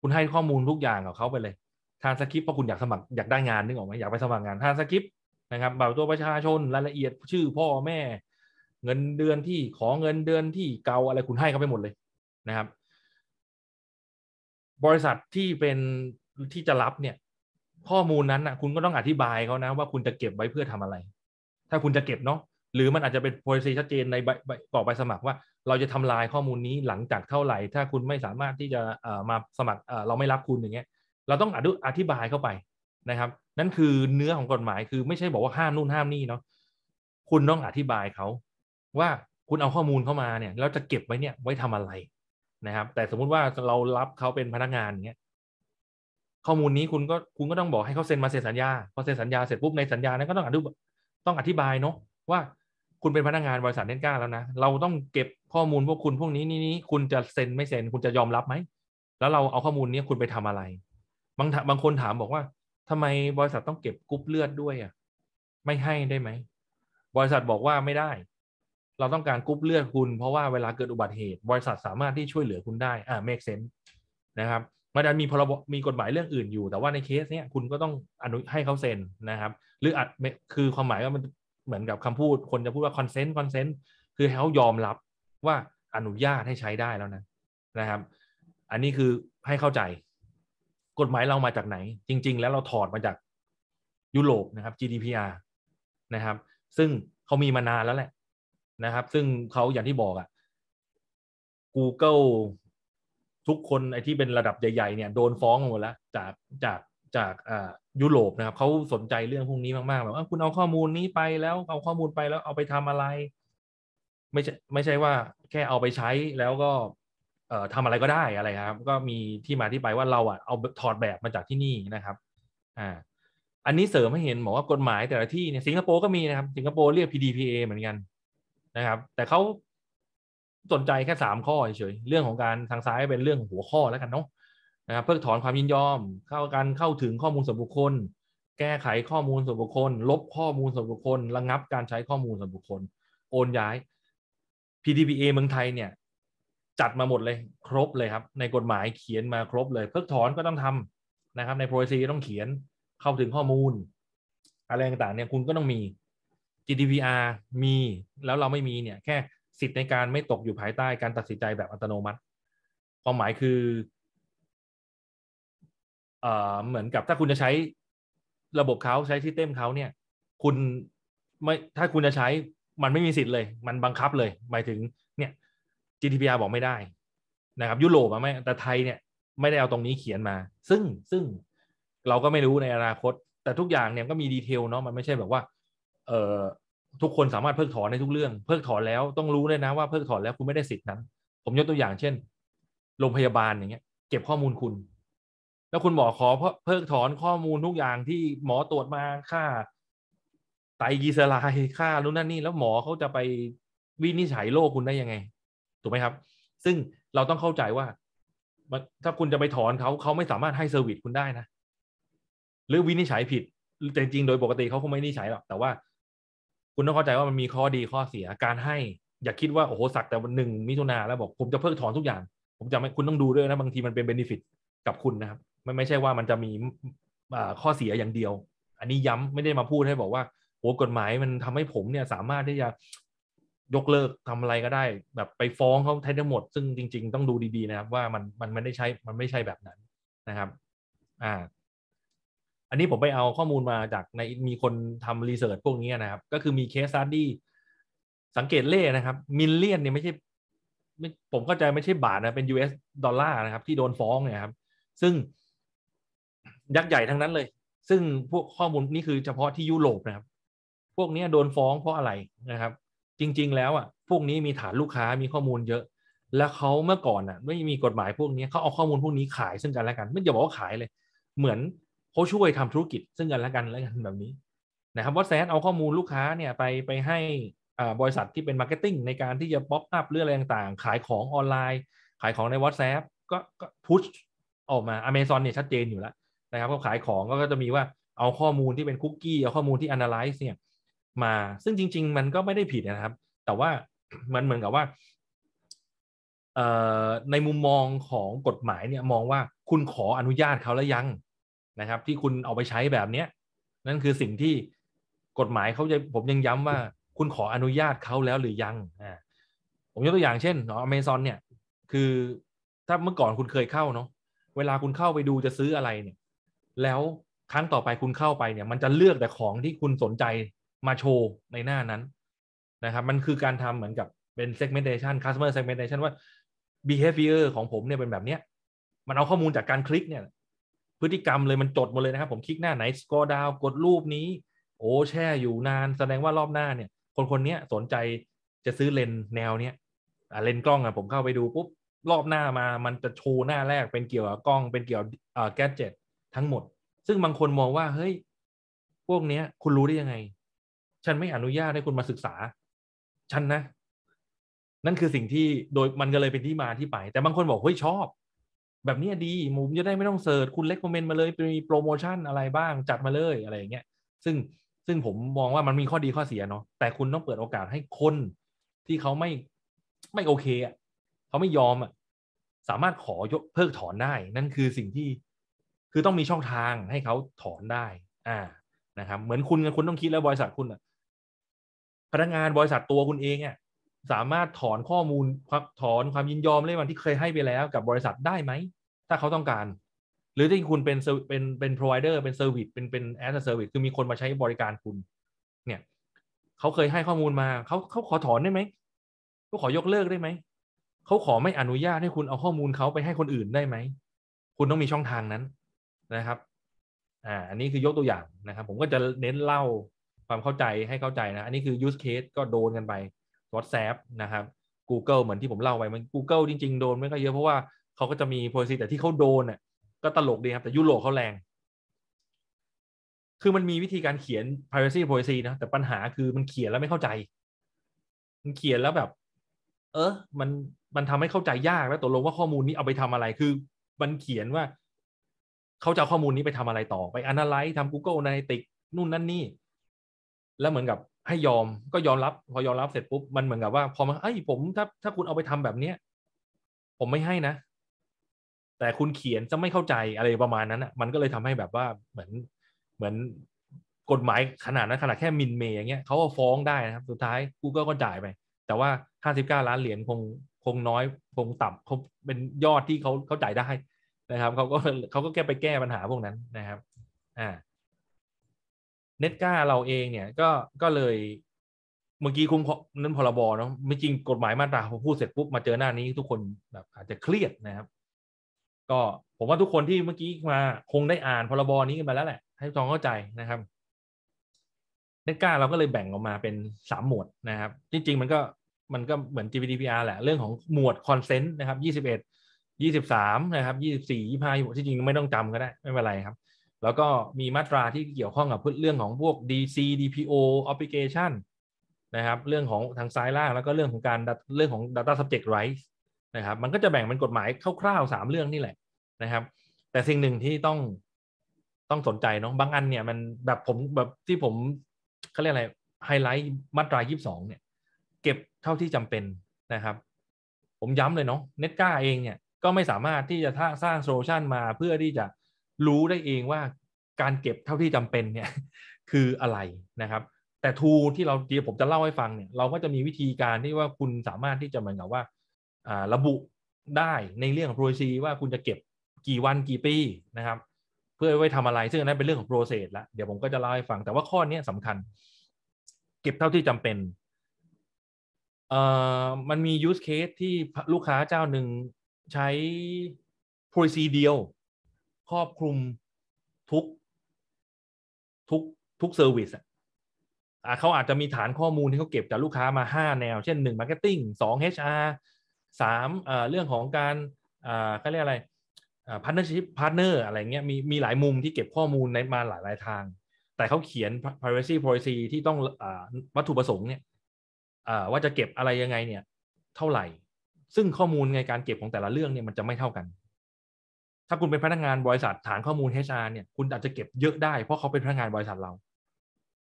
คุณให้ข้อมูลทุกอย่างกับเขาไปเลยทานสคริปต์เพราะคุณอยากสมัครอยากได้งาน นึกออกไหมอยากไปสมัครงานทานสคริปต์นะครับบัตตัวประชาชนรายละเอียดชื่อ พ่อแม่ เงินเดือนที่ขอเงินเดือนที่เกาอะไรคุณให้เขาไปหมดเลยนะครับ บริษัทที่เป็นที่จะรับเนี่ย ข้อมูลนั้นนะคุณก็ต้องอธิบายเขานะว่าคุณจะเก็บไว้เพื่อทำอะไร ถ้าคุณจะเก็บเนาะหรือมันอาจจะเป็นโพลิซีชัดเจนในใบกรอกใบสมัครว่าเราจะทำลายข้อมูลนี้หลังจากเท่าไหร่ ถ้าคุณไม่สามารถที่จะมาสมัครเราไม่รับคุณอย่างเงี้ยเราต้องอธิบายเข้าไปนะครับ นั่นคือเนื้อของกฎหมายคือ ไม่ใช่บอกว่าห้ามนู่นห้ามนี่เนาะคุณต้องอธิบายเขาว่าคุณเอาข้อมูลเข้ามาเนี่ยแล้วจะเก็บไว้เนี่ยไว้ทำอะไรนะครับ แต่สมมุติว่าเรารับเขาเป็นพนักงานอย่างเงี้ยข้อมูลนี้คุณก็คุณก็ต้องบอกให้เขาเซ็นมาเซ็นสัญญาพอเซ็นสัญญาเสร็จปุ๊บในสัญญานั้นก็ต้องอธิต้องอธิบายเนาะว่าคุณเป็นพนักงานบริษัทเน็นกล้าแล้วนะ เราต้องเก็บข้อมูลพวกคุณพวกนี้ นี่นี่คุณจะเซ็นไม่เซ็น คุณจะยอมรับไหมแล้วเราเอาข้อมูลนี้คุณไปทำอะไรบางบางคนถามบอกว่า ทำไมบริษัทต้องเก็บกรุ๊ปเลือดด้วยอ่ะไม่ให้ได้ไหมบริษัทบอกว่าไม่ได้ เราต้องการกรุ๊ปเลือดคุณ เพราะว่าเวลาเกิดอุบัติเหตุ บริษัทสามารถที่ช่วยเหลือคุณได้อ่าเมกเซนนะครับมันจะมีพรบมีกฎหมายเรื่องอื่นอยู่ แต่ว่าในเคสเนี้ยคุณก็ต้องอนุให้เขาเซ็นนะครับ หรืออาจคือความหมายว่ามันเหมือนกับคำพูดคนจะพูดว่าคอนเซนต์คอนเซนต์คือเขายอมรับว่าอนุญาตให้ใช้ได้แล้วนะนะครับ อันนี้คือให้เข้าใจกฎหมายเรามาจากไหนจริง ๆ แล้วเราถอดมาจากยุโรปนะครับ GDPR นะครับซึ่งเขามีมานานแล้วแหละนะครับซึ่งเขาอย่างที่บอกอะ่ะ Google ทุกคนไอที่เป็นระดับใหญ่ๆเนี่ย โดนฟ้องหมดแล้วจากจากจากอ่ายุโรปนะครับเขาสนใจเรื่องพวกนี้มากๆแบบว่าคุณเอาข้อมูลนี้ไปแล้วเอาข้อมูลไปแล้วเอาไปทำอะไร ไม่ใช่ไม่ใช่ว่าแค่เอาไปใช้แล้วก็ เอ่อทำอะไรก็ได้อะไรครับ ก็มีที่มาที่ไปว่าเราอ่ะเอาถอดแบบมาจากที่นี่นะครับอ่าอันนี้เสริมให้เห็นบอกว่ากฎหมายแต่ละที่เนี่ยสิงคโปร์ก็มีนะครับสิงคโปร์เรียก PDPA เหมือนกัน นะครับ แต่เขาสนใจแค่สามข้อเฉยเรื่องของการทางซ้ายเป็นเรื่องหัวข้อแล้วกันเนาะนะครับเพิกถอนความยินยอมเข้ากันเข้าถึงข้อมูลส่วนบุคคล แก้ไขข้อมูลส่วนบุคคล ลบข้อมูลส่วนบุคคล ระงับการใช้ข้อมูลส่วนบุคคล โอนย้าย PDPA เมืองไทยเนี่ย จัดมาหมดเลยครบเลยครับ ในกฎหมายเขียนมาครบเลย เพิกถอนก็ต้องทำนะครับในโปรซีต้องเขียนเข้าถึงข้อมูลอะไรต่างๆเนี่ยคุณก็ต้องมี GDPR มี แล้วเราไม่มีเนี่ย แค่สิทธิ์ในการไม่ตกอยู่ภายใต้การตัดสินใจแบบอัตโนมัติ ความหมายคือเหมือนกับถ้าคุณจะใช้ระบบเขาใช้ที่เต็มเขาเนี่ยคุณไม่ถ้าคุณจะใช้มันไม่มีสิทธิ์เลยมันบังคับเลย หมายถึงเนี่ย GDPR บอกไม่ได้นะครับยุโรปไม่แต่ไทยเนี่ยไม่ได้เอาตรงนี้เขียนมา ซึ่งซึ่งเราก็ไม่รู้ในอนาคต แต่ทุกอย่างเนี่ยก็มีดีเทลเนาะมันไม่ใช่แบบว่าเอ่อทุกคนสามารถเพิกถอนในทุกเรื่อง เพิกถอนแล้วต้องรู้เลยนะว่าเพิกถอนแล้วคุณไม่ได้สิทธิ์นั้น ผมยกตัวอย่างเช่นโรงพยาบาลอย่างเงี้ยเก็บข้อมูลคุณแล้วคุณหมอขอเพิกถอนข้อมูลทุกอย่างที่หมอตรวจมาค่าไตกีสลายค่ารู่นนั่นนี่แล้วหมอเขาจะไปวินิจฉัยโรคคุณได้ยังไงถูกไหมครับ ซึ่งเราต้องเข้าใจว่าถ้าคุณจะไปถอนเขาเขาไม่สามารถให้เซอร์วิสคุณได้นะ หรือวินิจฉัยผิดแต่จริงโดยปกติเขาคงไม่นิจฉัยหรอก แต่ว่า คุณต้องเข้าใจว่ามันมีข้อดีข้อเสียการให้อย่าคิดว่าโอ้โหสักแต่วันหนึ่งมิถุนาแล้วบอกผมจะเพิกถอนทุกอย่าง ผมจะไม่คุณต้องดูด้วยนะบางทีมันเป็นเบนฟิตกับคุณนะครับมันไม่ใช่ว่ามันจะมีข้อเสียอย่างเดียว อันนี้ย้ำไม่ได้มาพูดให้บอกว่าโห้กฎหมายมันทำให้ผม เนี่ย สามารถที่จะยกเลิกทำอะไรก็ได้ แบบไปฟ้องเขาแท้ทั้งหมด ซึ่งจริงๆต้องดูดีๆนะครับ ว่ามันมันไม่ได้ใช้มันไม่ใช่แบบนั้นนะครับ อ่า อันนี้ผมไปเอาข้อมูลมาจากในมีคนทำรีเสิร์ชพวกนี้นะครับ ก็คือมีเคสสตี้สังเกตเลขนะครับมิลเลียนเนี่ยไม่ใช่ ไม่ผมเข้าใจไม่ใช่บาทนะเป็น US ดอลลาร์นะครับ ที่โดนฟ้องเนี่ยครับซึ่งยักษ์ใหญ่ ทั้ง นั้นเลย ซึ่งพวกข้อมูลนี้คือเฉพาะที่ยุโรป นะครับ พวกนี้โดนฟ้องเพราะอะไรนะครับ จริงๆแล้วอ่ะ พวกนี้มีฐานลูกค้ามีข้อมูลเยอะ แล้วเขาเมื่อก่อนอ่ะไม่มีกฎหมายพวกนี้เขาเอาข้อมูล พวก นี้ขายซึ่งกันและกัน ไม่จะบอกว่าขายเลย เหมือนเขาช่วยทำธุรกิจซึ่งกันและกันและกันแบบนี้นะครับว่าแซดเอาข้อมูลลูกค้าเนี่ยไปไปให้บริษัทที่เป็นมาร์เก็ตติ้งในการที่จะป๊อปอัพเรื่องอะไรต่างๆ ขายของออนไลน์ ขายของใน WhatsApp ก็ก็พุชออกมา Amazon เนี่ยชัดเจนอยู่แล้วนะครับเขาขายของก็จะมีว่าเอาข้อมูลที่เป็นคุกกี้เอาข้อมูลที่ analyze เนี่ยมาซึ่งจริงๆมันก็ไม่ได้ผิดนะครับ แต่ว่ามันเหมือนกับว่าในมุมมองของกฎหมายเนี่ยมองว่าคุณขออนุญาตเขาแล้วยังนะครับ ที่คุณเอาไปใช้แบบเนี้ยนั่นคือสิ่งที่กฎหมายเขาจะผมยังย้ำว่า คุณขออนุญาตเขาแล้วหรือยังอ่าผมยกตัวอย่างเช่นเนาะอเมซอนเนี่ย คือถ้าเมื่อก่อนคุณเคยเข้าเนาะเวลาคุณเข้าไปดูจะซื้ออะไรเนี่ยแล้วครั้งต่อไปคุณเข้าไปเนี่ย มันจะเลือกแต่ของที่คุณสนใจมาโชว์ ในหน้านั้น นะ ครับ มันคือการทำเหมือนกับเป็น segmentation customer segmentation ว่า behavior ของผม เนี่ย เป็นแบบ เนี้ย มัน เอา ข้อมูลจากการคลิกเนี่ยพฤติกรรมเลยมัน จดหมดเลย นะ ครับ ผมคลิกหน้าไหนสกอร์ดาวกดรูปนี้โอ้ แช่อยู่นานแสดงว่ารอบหน้าเนี่ย คนคนนี้สนใจจะซื้อเลนแนวเนี้ยเลนกล้องอะผมเข้าไปดูปุ๊บรอบหน้ามา มันจะโชว์หน้าแรกเป็นเกี่ยวกับกล้องเป็นเกี่ยวกับแกจิตทั้งหมด ซึ่งบางคนมองว่าเฮ้ย พวกเนี้ย คุณรู้ได้ยังไง ฉันไม่อนุญาตให้คุณมาศึกษา ฉันนะ นั่นคือสิ่งที่โดยมันก็เลยเป็นที่มาที่ไป แต่บางคนบอกเฮ้ยชอบ แบบนี้ดี มุมจะได้ไม่ต้องเสิร์ชคุณเล็กโมเมนต์มาเลยมีโปรโมชั่นอะไรบ้างจัดมาเลยอะไรอย่างเงี้ยซึ่งซึ่งผมมองว่ามันมีข้อดีข้อเสียเนาะแต่คุณต้องเปิดโอกาสให้คนที่เขาไม่ไม่โอเคอ่ะเขาไม่ยอมอ่ะสามารถขอยกเพิกถอนได้นั่นคือสิ่งที่คือต้องมีช่องทางให้เขาถอนได้ อ่านะครับเหมือนคุณคุณต้องคิดแล้วบริษัทคุณอะพนักงานบริษัทตัวคุณเองอะสามารถถอนข้อมูล ถอนความยินยอมเรื่องที่เคยให้ไปแล้วกับบริษัทได้ไหม ถ้าเขาต้องการ หรือที่คุณเป็นเป็นเป็นพอ r วเดอร์เป็นเซอร์วิสเป็นเป็นแอสเซอร์วิสคือมีคนมาใช้บริการคุณ เนี่ย เขาเคยให้ข้อมูลมาเขาเขาขอถอนได้ไหมเขาขอยกเลิกได้ไหมเขาขอไม่อนุญาตให้คุณเอาข้อมูลเขาไปให้คนอื่นได้ไหมคุณต้องมีช่องทางนั้นนะครับ อ่า อันนี้คือยกตัวอย่างนะครับ ผมก็จะเน้นเล่าความเข้าใจให้เข้าใจนะ อันนี้คือ use case ก็โดนกันไป WhatsApp นะครับ Google เหมือนที่ผมเล่าไปมัน Google จริง ๆ โดนไม่ก็เยอะ เพราะว่า เขาก็จะมี policy แต่ที่เขาโดนน่ะ ก็ตลกดีครับ แต่ยุโรปเขาแรง คือมันมีวิธีการเขียน privacy policy นะ แต่ปัญหาคือมันเขียนแล้วไม่เข้าใจ มันเขียนแล้วแบบ เออ มัน มันทำให้เข้าใจยากแล้วตกลงว่าข้อมูลนี้เอาไปทำอะไร คือ มันเขียนว่าเขาจะข้อมูลนี้ไปทำอะไรต่อไปอ n a l y z e ทำ Google Analytics นู่นนั่นนี่แล้วเหมือนกับให้ยอมก็ยอมรับ พอยอมรับเสร็จปุ๊บมันเหมือนกับว่าพอมาไอ้ผมถ้าถ้าคุณเอาไปทำแบบเนี้ยผมไม่ให้นะ แต่คุณเขียนจะไม่เข้าใจอะไรประมาณนั้นอ่ะ มันก็เลยทำให้แบบว่าเหมือนเหมือนกฎหมายขนาดนั้นขนาด แค่มินเมย์อย่างเงี้ยเขาก็ฟ้องได้นะครับ สุดท้าย Google ก็จ่ายไปแต่ว่า59ล้านเหรียญคงคงน้อย คงต่ำคงเป็นยอดที่เขาเขาจ่ายได้นะครับเขาก็เขาก็แก้ไปแก้ปัญหาพวกนั้นนะครับ อ่าเน็ตก้าเราเองเนี่ย ก็ก็เลยเมื่อกี้คุ้มนั้นพรบเนาะไม่จริงกฎหมายมาตราผมพูดเสร็จปุ๊บ มาเจอหน้านี้ทุกคนแบบ อาจจะเครียดนะครับ ก็ผมว่าทุกคนที่เมื่อกี้มาคงได้อ่านพรบนี้กันไปแล้วแหละ ให้ทองเข้าใจนะครับเน็ตก้าเราก็เลยแบ่งออกมาเป็นสามหมวดนะครับ จริง ๆ มันก็มันก็เหมือน GDPR แหละ เรื่องของหมวดคอนเซนต์นะครับยี่สิบเอ็ดยี่สิบสามนะครับยี่สิบสี่ยี่ห้าที่จริงไม่ต้องจำก็ได้ ไม่เป็นไรครับ แล้วก็มีมาตราที่เกี่ยวข้องกับเรื่องของพวก DC DPO obligation นะครับ เรื่องของทางซ้ายล่างแล้วก็เรื่องของการเรื่องของ data subject rights นะครับ มันก็จะแบ่งเป็นกฎหมายคร่าวๆสามเรื่องนี่แหละนะครับแต่สิ่งหนึ่งที่ต้องต้องสนใจเนาะบางอันเนี่ยมันแบบผมแบบที่ผมเขาเรียกอะไร ไฮไลท์มาตรายี่สิบสองเนี่ย เก็บเท่าที่จำเป็นนะครับ ผมย้ำเลยเนาะเน็ตก้าเองเนี่ยก็ไม่สามารถที่จะสร้างโซลูชันมาเพื่อที่จะรู้ได้เองว่าการเก็บเท่าที่จำเป็นเนี่ยคืออะไรนะครับ แต่ทูที่เราเดี๋ยวผมจะเล่าให้ฟังเนี่ยเราก็จะมีวิธีการที่ว่าคุณสามารถที่จะเหมือนกับว่า ระบุได้ในเรื่องของโปรซีว่าคุณจะเก็บกี่วันกี่ปีนะครับ เพื่อไว้ทำอะไร ซึ่งนั้นเป็นเรื่องของโปรเซสละเดี๋ยวผมก็จะเล่าให้ฟัง แต่ว่าข้อนี้สำคัญ เก็บเท่าที่จำเป็นเอ่อมันมียูสเคสที่ลูกค้าเจ้าหนึ่งใช้ policy เดียวครอบคลุมทุกทุกทุกเซอร์วิสอ่ะเขาอาจจะมีฐานข้อมูลที่เขาเก็บจากลูกค้ามา 5 แนว เช่น 1 Marketing 2 HR 3เอ่อเรื่องของการอ่าเขาเรียกอะไรอ่า partnership partner อะไรเงี้ย มีมีหลายมุมที่เก็บข้อมูลในมาหลายหลายทาง แต่เขาเขียน privacy policy ที่ต้องอ่าวัตถุประสงค์เนี่ยอ่าว่าจะเก็บอะไรยังไงเนี่ย เท่าไหร่ซึ่งข้อมูลในการเก็บของแต่ละเรื่องเนี่ยมันจะไม่เท่ากัน ถ้าคุณ เป็นพนักงานบริษัทฐานข้อมูล HR เนี่ยคุณอาจจะเก็บเยอะได้เพราะเขาเป็นพนักงานบริษัทเรา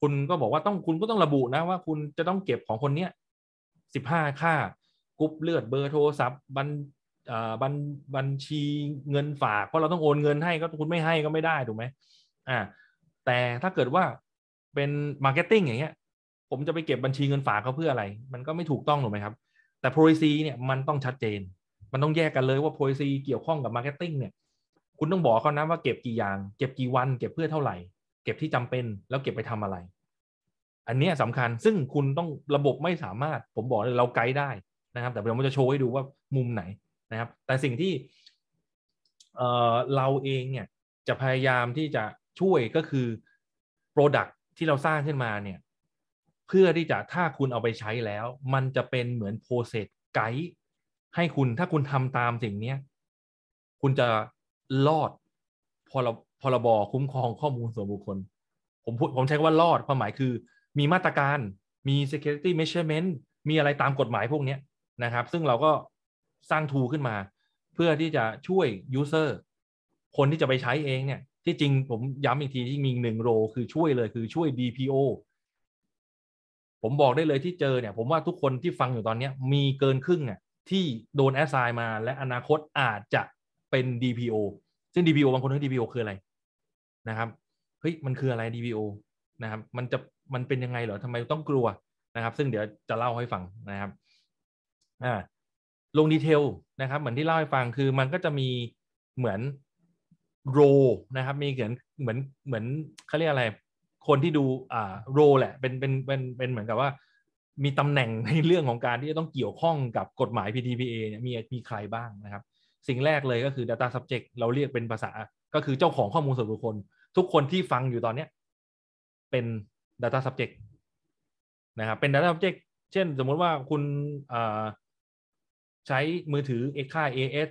คุณก็บอกว่าต้องคุณก็ต้องระบุนะ ว่าคุณจะต้องเก็บของคนเนี้ยสิบห้าค่ากรุ๊ปเลือดเบอร์โทรศัพท์บัญบัญบัญชีเงินฝาก เพราะเราต้องโอนเงินให้ก็คุณไม่ให้ก็ไม่ได้ถูกไหมอ่า แต่ถ้าเกิดว่าเป็นมาร์เก็ตติ้งอย่างเงี้ย ผมจะไปเก็บบัญชีเงินฝากเขาเพื่ออะไร มันก็ไม่ถูกต้องถูกไหมครับแต่ policy เนี่ยมันต้องชัดเจน มันต้องแยกกันเลยว่า policy เกี่ยวข้องกับ marketing เนี่ย คุณต้องบอกเขานะว่าเก็บกี่อย่าง เก็บกี่วัน เก็บเพื่อเท่าไหร่ เก็บที่จำเป็น แล้วเก็บไปทำอะไร อันนี้สำคัญ ซึ่งคุณต้องระบบไม่สามารถ ผมบอกเลยเราไกด์ได้นะครับ แต่เดี๋ยวราจะโชว์ให้ดูว่ามุมไหนนะครับ แต่สิ่งที่เเราเองเนี่ยจะพยายามที่จะช่วยก็คือ Product ที่เราสร้างขึ้นมาเนี่ยเพื่อที่จะถ้าคุณเอาไปใช้แล้ว มันจะเป็นเหมือนโปรเซสไกด์ให้คุณถ้าคุณทำตามสิ่งนี้คุณจะรอดพรพรบคุ้มครองข้อมูลส่วนบุคคล ผมพูดผม ใช้ว่ารอดความหมายคือ มีมาตรการมี security measurement มีอะไรตามกฎหมายพวกนี้นะครับ ซึ่งเราก็สร้างทูขึ้นมา เพื่อที่จะช่วย user คนที่จะไปใช้เองเนี่ย ที่จริง ผมย้ำอีกทีที่มีหนึ่งโร คือช่วยเลยคือช่วย DPO ผมบอกได้เลยที่เจอเนี่ย ผมว่าทุกคนที่ฟังอยู่ตอนนี้มีเกินครึ่งเ่ยที่โดนแอสไซน์มาและอนาคตอาจจะเป็น DPO ซึ่ง DPO บางคนเรียก DPO คืออะไรนะครับเฮ้ยมันคืออะไร DPO นะครับมันจะมันเป็นยังไงเหรอทำไมต้องกลัวนะครับ ซึ่งเดี๋ยวจะเล่าให้ฟังนะครับอ่าลงดีเทลนะครับ เหมือนที่เล่าให้ฟังคือมันก็จะมีเหมือนโรนะครับ มีเหมือนเหมือนเหมือนเขาเรียกอะไรคนที่ดูอ่าโรแหละเป็นเป็นเป็นเป็นเหมือนกับว่ามีตำแหน่งในเรื่องของการที่จะต้องเกี่ยวข้องกับกฎหมาย PDPA เนี่ยมีมีใครบ้างนะครับ สิ่งแรกเลยก็คือ data subject เราเรียกเป็นภาษาก็คือเจ้าของข้อมูลส่วนบุคคล ทุกคนที่ฟังอยู่ตอนเนี้ยเป็น data subject นะครับเป็น data subject เช่นสมมติว่าคุณใช้มือถือเอค่า AS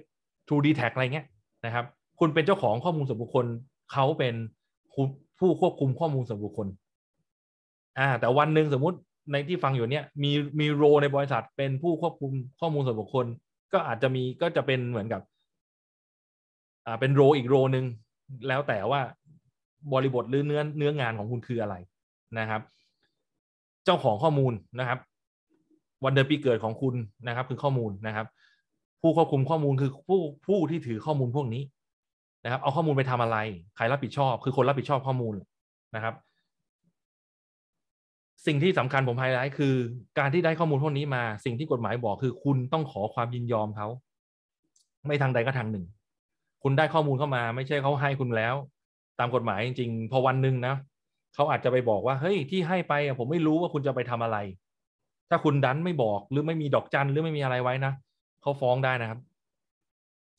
True d t a c อะไรเงี้ยนะครับ คุณเป็นเจ้าของข้อมูลส่วนบุคคลเขาเป็นผู้ควบคุม ข้อมูลส่วนบุคคล อ่า แต่วันหนึ่งสมมุติในที่ฟังอยู่เนี้ยมีมี โรในบริษัท เป็นผู้ควบคุมข้อมูลส่วนบุคคล ก็อาจจะมีก็จะเป็นเหมือนกับ อ่าเป็นโรอีกโรหนึ่งแล้วแต่ว่าบริบทหรือ เนื้อเนื้องานของคุณคืออะไรนะครับ เจ้าของข้อมูลนะครับ วันเดือนปีเกิดของคุณนะครับ คือข้อมูลนะครับ ผู้ควบคุมข้อมูลคือผู้ผู้ที่ถือข้อมูลพวกนี้นะครับเอาข้อมูลไปทำอะไรใครรับผิดชอบ คือคนรับผิดชอบข้อมูลนะครับ สิ่งที่สำคัญผมไฮไลท์คือ การที่ได้ข้อมูลพวกนี้มา สิ่งที่กฎหมายบอกคือคุณต้องขอความยินยอมเขาไม่ทางใดก็ทางหนึ่ง คุณได้ข้อมูลเข้ามา ไม่ใช่เขาให้คุณแล้ว ตามกฎหมายจริงๆพอวันหนึ่งนะเขาอาจจะไปบอกว่าเฮ้ย ที่ให้ไปผมไม่รู้ว่าคุณจะไปทำอะไร ถ้าคุณดันไม่บอกหรือไม่มีดอกจันหรือไม่มีอะไรไว้นะเขาฟ้องได้นะครับ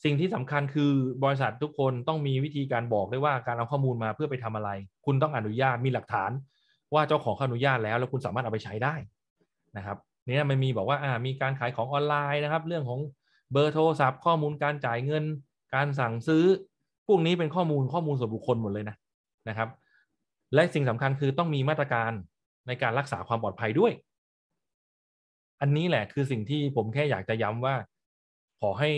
สิ่งที่สำคัญคือบริษัททุกคนต้องมีวิธีการบอกได้ว่าการเอาข้อมูลมาเพื่อไปทำอะไร คุณต้องอนุญาตมีหลักฐานว่าเจ้าของอนุญาตแล้วแล้วคุณสามารถเอาไปใช้ได้นะครับ เนี่ยมันมีบอกว่าอ่า มีการขายของออนไลน์นะครับ เรื่องของเบอร์โทรศัพท์ ข้อมูลการจ่ายเงิน การสั่งซื้อพวกนี้เป็นข้อมูลข้อมูลส่วนบุคคลหมดเลยนะนะครับ และสิ่งสำคัญคือต้องมีมาตรการในการรักษาความปลอดภัยด้วย อันนี้แหละคือสิ่งที่ผมแค่อยากจะย้ำว่าขอให้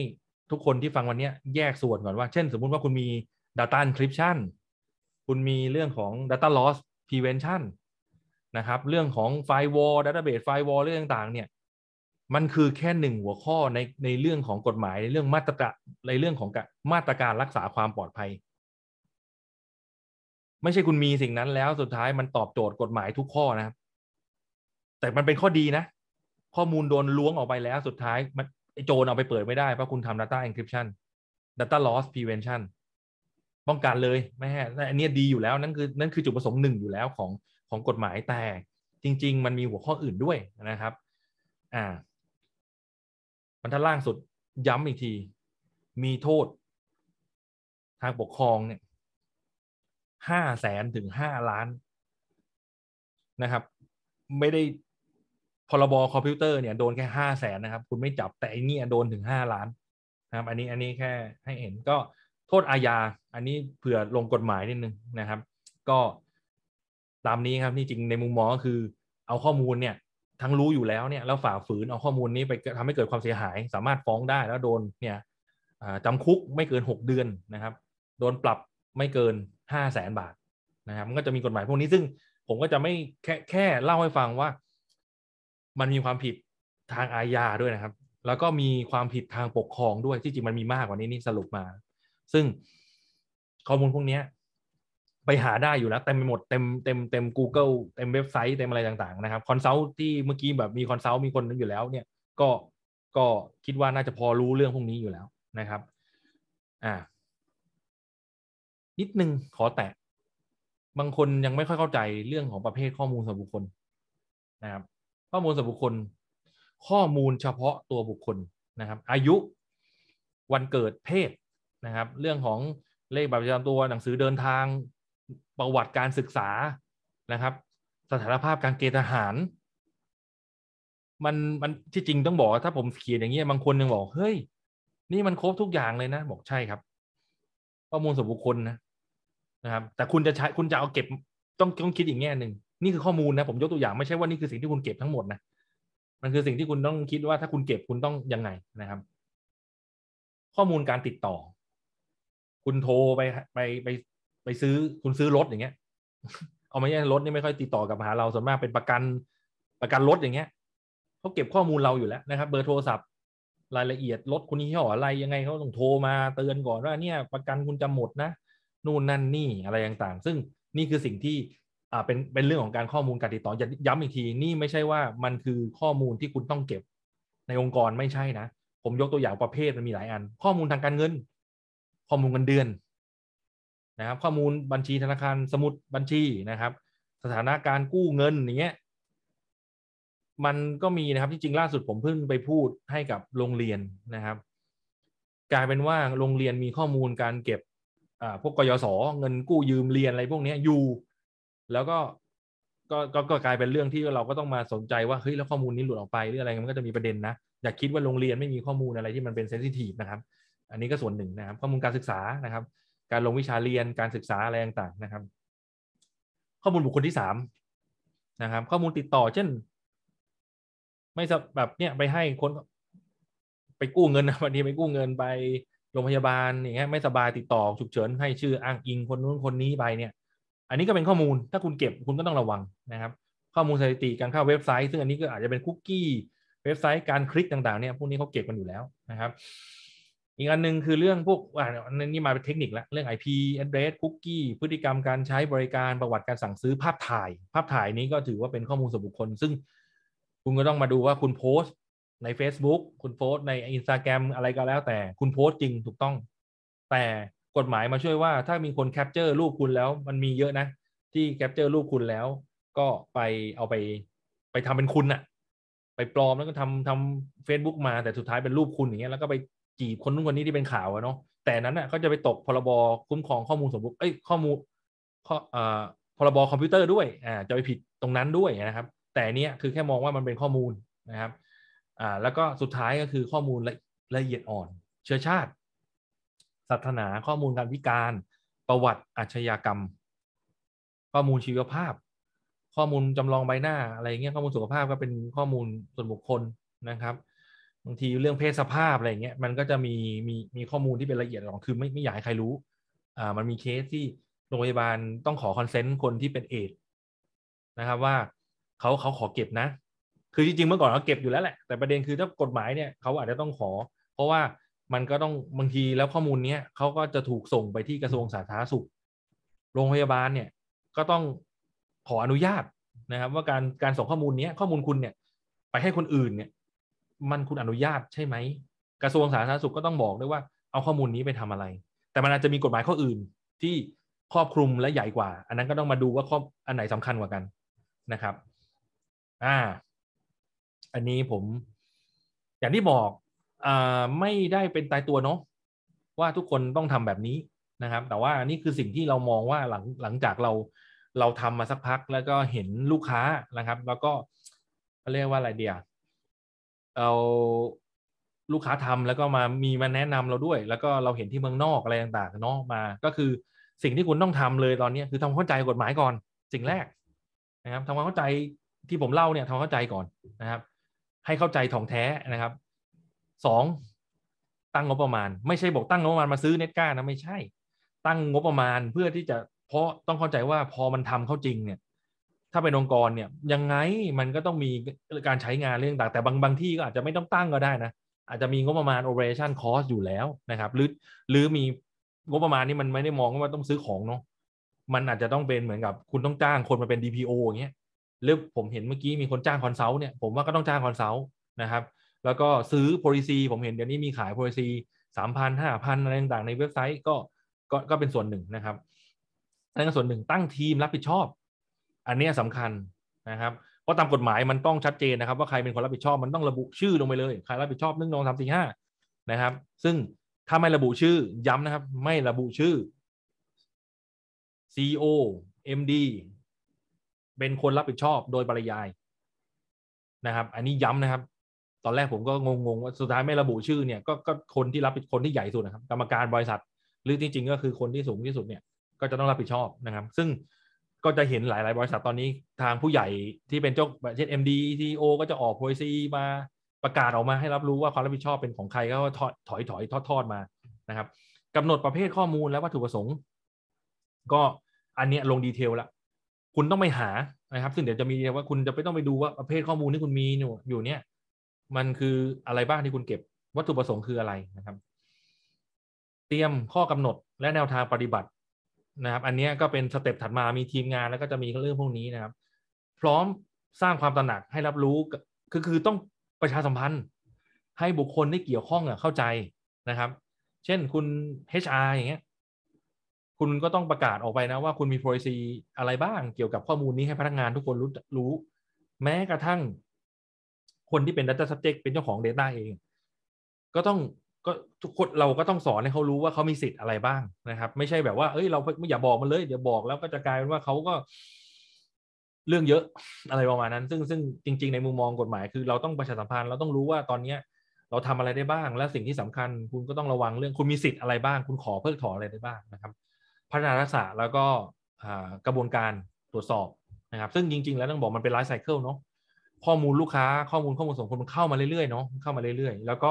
ทุกคนที่ฟังวันนี้แยกส่วนก่อนว่าเช่นสมมุติว่าคุณมี Data Encryption คุณมีเรื่องของ Data Loss Prevention นะครับเรื่องของ Firewall Database Firewall เรื่องต่างๆเนี่ย มันคือแค่หนึ่งหัวข้อในในเรื่องของกฎหมายในเรื่องมาตรการในเรื่องของมาตรการรักษาความปลอดภัย ไม่ใช่คุณมีสิ่งนั้นแล้วสุดท้ายมันตอบโจทย์กฎหมายทุกข้อนะครับ แต่มันเป็นข้อดีนะ ข้อมูลโดนล้วงออกไปแล้วสุดท้ายมันโจรเอา ไปเปิดไม่ได้ เพราะ คุณทำ Data Encryption Data Loss Prevention ป้องกันเลยไม่ฮะอันนี้ดีอยู่แล้ว นั่นคือ นั่นคือจุดประสงค์หนึ่งอยู่แล้วของของกฎหมายแต่จริง ๆ มันมีหัวข้ออื่นด้วยนะครับ อ่าบรรทัดล่างสุดย้ำอีกที มีโทษ ทาง ปกครอง เนี่ยห้าแสนถึงห้าล้าน นะครับ ไม่ได้พรบคอมพิวเตอร์เนี่ยโดนแค่ห้าแสนนะครับคุณไม่จับแต่อันนี้โดนถึงห้าล้านนะครับ อันนี้อันนี้แค่ให้เห็นก็โทษอาญาอันนี้เผื่อลงกฎหมายนิดนึงนะครับ ก็ตามนี้ครับที่จริงในมุมมองก็คือ เอาข้อมูลเนี่ยทั้งรู้อยู่แล้วเนี่ยแล้วฝ่าฝืนเอาข้อมูลนี้ไปทำให้เกิดความเสียหายสามารถฟ้องได้แล้วโดนเนี่ยจำคุกไม่เกินหกเดือนนะครับโดนปรับไม่เกินห้าแสนบาทนะครับมันก็จะมีกฎหมายพวกนี้ซึ่งผมก็จะไม่แค่แค่เล่าให้ฟังว่ามันมีความผิดทางอาญาด้วยนะครับ แล้วก็มีความผิดทางปกครองด้วย ที่จริงมันมีมากกว่านี้นี่สรุปมา ซึ่งข้อมูลพวกนี้ไปหาได้อยู่แล้วเต็มไปหมดเต็มเต็มเต็ม Google เต็มเว็บไซต์เต็มอะไรต่าง ๆ นะครับคอนซัลท์ที่เมื่อกี้แบบมีคอนซัลท์มีคนนอยู่แล้ว เนี่ย ก็ก็คิดว่าน่าจะพอรู้เรื่องพวกนี้อยู่แล้วนะครับ อ่า นิดนึงขอแตะ บางคนยังไม่ค่อยเข้าใจเรื่องของประเภทข้อมูลส่วนบุคคลนะครับข้อมูลส่วนบุคคล ข้อมูลเฉพาะตัวบุคคลนะครับ อายุวันเกิดเพศนะครับ เรื่องของเลขบัตรประจำตัวหนังสือเดินทางประวัติการศึกษานะครับ สถานภาพการเกณฑ์ทหาร มันมันที่จริงต้องบอก ถ้าผมเขียนอย่างเงี้ยบางคนยังบอก เฮ้ย นี่มันครบทุกอย่างเลยนะ บอกใช่ครับ ข้อมูลส่วนบุคคลนะนะครับ แต่คุณจะใช้คุณจะเอาเก็บต้องต้องคิดอีกแง่หนึ่งนี่คือข้อมูลนะ ผมยกตัวอย่าง ไม่ใช่ว่านี่คือสิ่งที่คุณเก็บทั้งหมดนะ มันคือสิ่งที่คุณต้องคิดว่าถ้าคุณเก็บคุณต้องยังไงนะครับ ข้อมูลการติดต่อ คุณโทรไปไปไป ไปซื้อคุณซื้อรถอย่างเงี้ย เอาไม่ใช่รถนี่ไม่ค่อยติดต่อกับหาเราส่วนมาก เป็นประกันประกันรถอย่างเงี้ยเขาเก็บข้อมูลเราอยู่แล้วนะครับ เบอร์โทรศัพท์รายละเอียดรถคุณยี่ห้ออะไรยังไงเขาต้องโทรมาเตือนก่อนว่าเนี่ยประกันคุณจะหมดนะ นู่นนั่นนี่อะไรต่างๆซึ่งนี่คือสิ่งที่อ่าเป็นเป็นเรื่องของการข้อมูลการติดต่อย้ำอีกที นี่ไม่ใช่ว่ามันคือข้อมูลที่คุณต้องเก็บในองค์กรไม่ใช่นะ ผมยกตัวอย่างประเภทมันมีหลายอัน ข้อมูลทางการเงิน ข้อมูลเงินเดือน นะครับ ข้อมูลบัญชีธนาคารสมุดบัญชีนะครับ สถานะการกู้เงินอย่างเงี้ยมันก็มีนะครับที่จริงล่าสุดผมเพิ่งไปพูดให้กับโรงเรียนนะครับ กลายเป็นว่าโรงเรียนมีข้อมูลการเก็บพวกกยศเงินกู้ยืมเรียนอะไรพวกนี้อยู่แล้วก็ก็ก็กลายเป็นเรื่องที่เราก็ต้องมาสนใจว่าเฮ้ยแล้วข้อมูลนี้หลุดออกไปหรืออะไรมันก็จะมีประเด็นนะ อย่าคิดว่าโรงเรียนไม่มีข้อมูลอะไรที่มันเป็นเซนซิทีฟนะครับ อันนี้ก็ส่วนหนึ่งนะครับ ข้อมูลการศึกษานะครับ การลงวิชาเรียนการศึกษา อะไรต่างๆนะครับ ข้อมูลบุคคลที่สามนะครับ ข้อมูลติดต่อ เช่น ไม่สแบบเนี้ยไปให้คนไปกู้เงินบางทีไปกู้เงินไปโรงพยาบาลอย่างเงี้ย ไม่สบายติดต่อฉุกเฉินให้ชื่ออ้างอิง คนนู้นคนนี้ไปเนี่ยอันนี้ก็เป็นข้อมูลถ้าคุณเก็บคุณก็ต้องระวังนะครับ ข้อมูลสถิติการเข้าเว็บไซต์ ซึ่งอันนี้ก็อาจจะเป็นคุกกี้เว็บไซต์การคลิกต่างๆเนี่ย พวกนี้เขาเก็บกันอยู่แล้วนะครับอีกอันนึงคือเรื่องพวกอันนี้มาเป็นเทคนิคละเรื่อง IP address คุกกี้พฤติกรรมการใช้บริการประวัติการสั่งซื้อภาพถ่าย ภาพถ่ายนี้ก็ถือว่าเป็นข้อมูลส่วนบุคคล ซึ่งคุณก็ต้องมาดูว่าคุณโพสต์ ใน Facebook คุณโพสต์ในอินสตาแกรมอะไรก็แล้ว แต่คุณโพสต์จริงถูกต้องแต่กฎหมายมาช่วยว่าถ้ามีคนแคปเจอร์รูปคุณแล้ว มันมีเยอะนะ ที่แคปเจอร์รูปคุณแล้วก็ไปเอาไปไปทำเป็นคุณอะไปปลอมแล้วก็ทำทำ Facebook มาแต่สุดท้ายเป็นรูปคุณอย่างเงี้ยแล้วก็ไปจีบคนนู้นคนนี้ที่เป็นข่าวอะเนาะแต่นั้นอะก็จะไปตกพรบคุ้มครองข้อมูลสมบุกเอ้ยข้อมูลข้อเอ่อพรบคอมพิวเตอร์ด้วย อ่า จะไปผิดตรงนั้นด้วยนะครับ แต่เนี้ยคือแค่มองว่ามันเป็นข้อมูลนะครับอ่าแล้วก็สุดท้ายก็คือข้อมูลละละเอียดอ่อน เชื้อชาติศาสนาข้อมูลการพิการประวัติอาชญากรรม ข้อมูลชีวภาพ ข้อมูลจำลองใบหน้าอะไรเงี้ยข้อมูลสุขภาพก็เป็นข้อมูลส่วนบุคคลนะครับบางทีเรื่องเพศสภาพอะไรเงี้ยมันก็จะมีมีมีข้อมูลที่เป็นละเอียดของคือไม่ไม่อยากให้ใครรู้อ่ามันมีเคสที่โรงพยาบาลต้องขอคอนเซนต์คนที่เป็นเอดนะครับว่าเขาเขาขอเก็บนะ คือจริงๆเมื่อก่อนเขาเก็บอยู่แล้วแหละแต่ประเด็นคือถ้ากฎหมายเนี่ย เขาอาจจะต้องขอ เพราะว่ามันก็ต้องบางทีแล้วข้อมูลเนี้ยเขาก็จะถูกส่งไปที่กระทรวงสาธารณสุข โรงพยาบาลเนี่ย ก็ต้องขออนุญาตนะครับ ว่าการการส่งข้อมูลเนี้ยข้อมูลคุณเนี่ย ไปให้คนอื่นเนี่ย มันคุณอนุญาตใช่ไหมกระทรวงสาธารณสุขก็ต้องบอกด้วยว่าเอาข้อมูลนี้ไปทำอะไร แต่มันอาจจะมีกฎหมายข้ออื่น ที่ครอบคลุมและใหญ่กว่า อันนั้นก็ต้องมาดูว่าข้ออันไหนสำคัญกว่ากันนะครับ อ่า อันนี้ผม อย่างที่บอกไม่ได้เป็นตายตัวเนาะว่าทุกคนต้องทำแบบนี้นะครับแต่ว่านี่คือสิ่งที่เรามองว่าหลังหลังจากเราเราทำมาสักพักแล้วก็เห็นลูกค้านะครับ แล้วก็เขาเรียกว่าอะไรเดียเอาลูกค้าทำแล้วก็มามีมาแนะนำเราด้วย แล้วก็เราเห็นที่เมืองนอกอะไรต่างๆเนาะมา ก็คือสิ่งที่คุณต้องทำเลยตอนนี้คือทำความเข้าใจกฎหมายก่อนสิ่งแรก นะครับทำความเข้าใจที่ผมเล่าเนี่ยทำความเข้าใจก่อนนะครับ ให้เข้าใจถ่องแท้นะครับสองตั้ง งบประมาณ ไม่ใช่บอก ตั้งงบประมาณมาซื้อเน็ตก้านะไม่ใช่ ตั้งงบประมาณเพื่อที่จะเพราะต้องเข้าใจว่าพอมันทำเข้าจริงเนี่ย ถ้าเป็นองค์กรเนี่ยยังไงมันก็ต้องมีการใช้งานเรื่องต่าง แต่ บางบางที่ก็อาจจะไม่ต้องตั้งก็ได้นะ อาจจะมีงบประมาณ operation cost อยู่แล้วนะครับ หรือหรือมีงบประมาณนี่มันไม่ได้มองว่าต้องซื้อของเนาะมันอาจจะต้องเป็นเหมือนกับคุณต้องจ้างคนมาเป็น DPO อย่างเงี้ยหรือผมเห็นเมื่อกี้มีคนจ้างคอนซัลท์เนี่ยผมว่าก็ต้องจ้างคอนซัลท์นะครับแล้วก็ซื้อ policy ผมเห็นเดี๋ยวนี้มีขาย policy สามพันห้าพันอะไรต่างๆในเว็บไซต์ก็ก็ก็เป็นส่วนหนึ่งนะครับนั่นก็ส่วนหนึ่งตั้งทีมรับผิดชอบ อันนี้สำคัญนะครับ เพราะตามกฎหมายมันต้องชัดเจนนะครับ ว่าใครเป็นคนรับผิดชอบมันต้องระบุชื่อลงไปเลยใครรับผิดชอบหนึ่งสองสามสี่ห้านะครับ ซึ่งถ้าไม่ระบุชื่อย้ำนะครับไม่ระบุชื่อ CEO MD เป็นคนรับผิดชอบโดยปริยายนะครับ อันนี้ย้ำนะครับอนแรกผมก็งงๆว่าสุดท้ายไม่ระบุชื่อเนี่ยก็คนที่รับผิดคนที่ใหญ่สุดนะครับกรรมการบริษัทหรือจริงๆ ก็คือคนที่สูงที่สุดเนี่ยก็จะต้องรับผิดชอบนะครับ ซึ่งก็จะเห็นหลาย ๆบริษัทตอนนี้ทางผู้ใหญ่ที่เป็นเจ้าเช่น MD CEO ก็จะออกโพสต์มาประกาศออกมาให้รับรู้ว่าความรับผิดชอบเป็นของใครก็ถอยถอยถอยทอดทอดมานะครับกำหนดประเภทข้อมูลและวัตถุประสงค์ก็อันเนี้ยลงดีเทลละ คุณต้องไปหานะครับ ซึ่งเดี๋ยวจะมีว่าคุณจะไปต้องไปดูว่าประเภทข้อมูลที่คุณมีอยู่เนี่ยมันคืออะไรบ้างที่คุณเก็บวัตถุประสงค์คืออะไรนะครับ เตรียมข้อกำหนดและแนวทางปฏิบัตินะครับ อันนี้ก็เป็นสเต็ปถัดมามีทีมงานแล้วก็จะมีเรื่องพวกนี้นะครับ พร้อมสร้างความตระหนักให้รับรู้ก็คือต้องประชาสัมพันธ์ ให้บุคคลที่เกี่ยวข้องอะเข้าใจนะครับ เช่นคุณ HR อย่างเงี้ยคุณก็ต้องประกาศออกไปนะ ว่าคุณมี policy อะไรบ้างเกี่ยวกับข้อมูลนี้ให้พนักงานทุกคนรู้รู้ แม้กระทั่งคนที่เป็น data subject เป็นเจ้าของ data เอง ก็ต้องก็ทุกคนเราก็ต้องสอนให้เขารู้ว่าเขามีสิทธิ์อะไรบ้างนะครับ ไม่ใช่แบบว่าเอ้ยเราไม่อย่าบอกมันเลยเดี๋ยวบอกแล้วก็จะกลายเป็นว่าเขาก็เรื่องเยอะอะไรประมาณนั้น ซึ่งซึ่งจริง ๆในมุมมองกฎหมายคือเราต้องประชาสัมพันธ์เราต้องรู้ว่าตอนเนี้ยเราทำอะไรได้บ้าง และสิ่งที่สำคัญ คุณก็ต้องระวังเรื่องคุณมีสิทธิ์อะไรบ้างคุณขอเพิกถอนอะไรได้บ้างนะครับ พัฒนารักษาแล้วก็กระบวนการตรวจสอบนะครับ ซึ่งจริง ๆ แล้วต้องบอกมันเป็นไลฟ์ไซเคิลเนาะข้อมูลลูกค้าข้อมูลข้อมูลส่งคนมันเข้ามาเรื่อยๆเนาะเข้ามาเรื่อยๆแล้วก็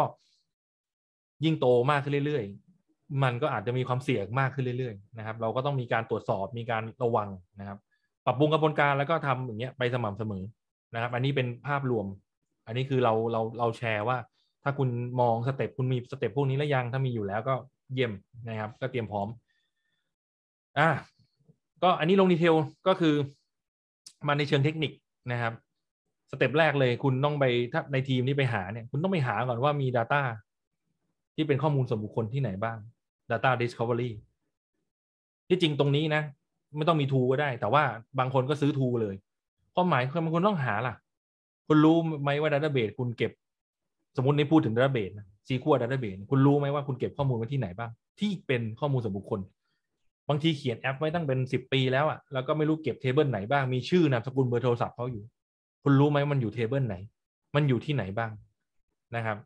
ยิ่งโตมากขึ้นเรื่อยๆมันก็อาจจะมีความเสี่ยงมากขึ้นเรื่อย ๆ นะครับ เราก็ต้องมีการตรวจสอบมีการระวังนะครับ ปรับปรุงกระบวนการแล้วก็ทำอย่างเงี้ยไปสม่ำเสมอนะครับ อันนี้เป็นภาพรวม อันนี้คือเราเราเราแชร์ว่า ถ้าคุณมองสเต็ปคุณมีสเต็ปพวกนี้แล้วยัง ถ้ามีอยู่แล้วก็เยี่ยมนะครับ ก็เตรียมพร้อม อ่ะก็อันนี้ลงดีเทลก็คือมาในเชิงเทคนิคนะครับสเต็ปแรกเลยคุณต้องไปถ้าในทีมนี้ไปหาเนี่ย คุณต้องไปหาก่อนว่ามี Data ที่เป็นข้อมูลส่วนบุคคลที่ไหนบ้าง Data Discovery ที่จริงตรงนี้นะไม่ต้องมีทูก็ได้แต่ว่าบางคนก็ซื้อทูเลยความหมายคือบางคนต้องหาล่ะ คุณรู้ไหมว่าดัตเตอร์เบสคุณเก็บ สมมติในพูดถึงดัตเตอร์เบสซีคัวดัตเตอร์เบสคุณรู้ไหมว่าคุณเก็บข้อมูลไว้ที่ไหนบ้าง ที่เป็นข้อมูลส่วนบุคคล บางทีเขียนแอปไว้ตั้งเป็นสิบปีแล้วอะแล้วก็ไม่รู้เก็บเทเบิลไหนบ้างมีชื่อนามสกุลเบอร์โทรศัพท์เขาอยู่คุณรู้ไหมมันอยู่เทเบิลไหน มันอยู่ที่ไหนบ้างนะครับ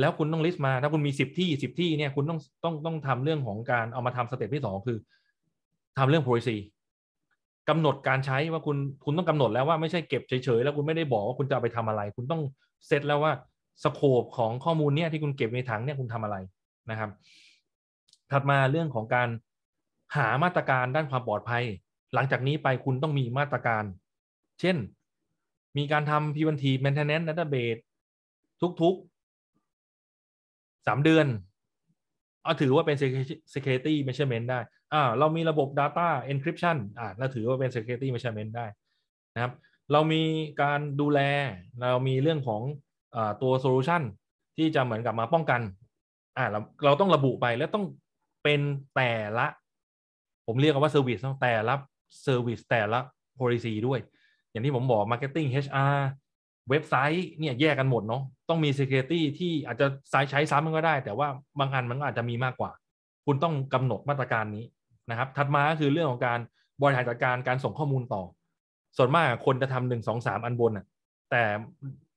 แล้วคุณต้องลิสต์มา ถ้าคุณมีสิบที่สิบที่เนี่ยคุณต้องต้องต้องทำเรื่องของการ เอามาทำสเต็ปที่สองคือทำเรื่อง policy กำหนดการใช้ว่าคุณคุณต้องกำหนดแล้วว่าไม่ใช่เก็บเฉย ๆ แล้วคุณไม่ได้บอกว่า คุณจะไปทำอะไร คุณต้องเซตแล้วว่าสโคปของข้อมูลเนี่ย ที่คุณเก็บในถังเนี่ยคุณทำอะไรนะครับ ถัดมาเรื่องของการหามาตรการด้านความปลอดภัย หลังจากนี้ไปคุณต้องมีมาตรการ เช่นมีการทำ p ิ e ันท t แมน maintenance database ทุกๆสามเดือน เอาถือว่าเป็น security measurement ได้อ่า เรามีระบบ data encryption อ่าเราถือว่าเป็น security measurement ได้นะครับ เรามีการดูแลเรามีเรื่องของอตัว solution ที่จะเหมือนกับมาป้องกันอ่าเราเราต้องระบุไปแล้วต้องเป็นแต่ละ ผมเรียกว่า service ต้องแต่ละ service แต่ละ policy ด้วยอย่างที่ผมบอก Marketing HR เว็บไซต์เนี่ยแยกกันหมดเนาะต้องมี Security ที่อาจจะใช้ใช้ซ้ำมันก็ได้แต่ว่าบางอันมันอาจจะมีมากกว่า คุณต้องกำหนดมาตรการนี้นะครับ ถัดมาก็คือเรื่องของการบริหารจัดการการส่งข้อมูลต่อ ส่วนมากคนจะทำหนึ่งสองสามอันบนอ่ะแต่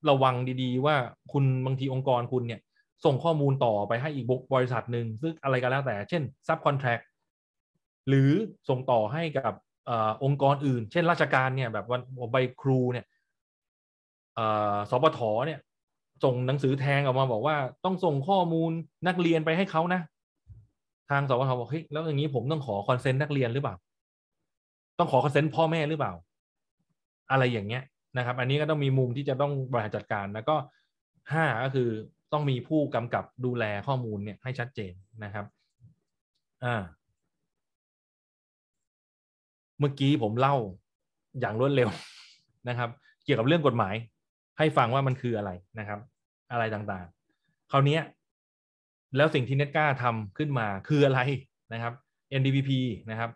ระวังดี ๆ ว่าคุณบางทีองค์กรคุณเนี่ย ส่งข้อมูลต่อไปให้อีกบริษัทหนึ่งซึ่งอะไรก็แล้วแต่ เช่นซับคอนแทคหรือส่งต่อให้กับองค์กรอื่น เช่นราชการเนี่ยแบบวันใบครูเนี่ยสปทเนี่ย ส่งหนังสือแทงออกมาบอกว่าต้องส่งข้อมูลนักเรียนไปให้เขานะทางสปทบอกเฮ้ยแล้วอย่างนี้ผมต้องขอคอนเซนต์นักเรียนหรือเปล่า ต้องขอคอนเซนต์พ่อแม่หรือเปล่า อะไรอย่างเงี้ยนะครับ อันนี้ก็ต้องมีมุมที่จะต้องบริหารจัดการ แล้วก็ห้าก็คือต้องมีผู้กำกับดูแลข้อมูลเนี่ยให้ชัดเจนนะครับ อ่าเมื่อกี้ผมเล่าอย่างรวดเร็วนะครับ เกี่ยวกับเรื่องกฎหมายให้ฟังว่ามันคืออะไรนะครับ อะไรต่างๆ คราวนี้แล้วสิ่งที่เน็ตกล้าทำขึ้นมาคืออะไรนะครับ NDPP นะครับ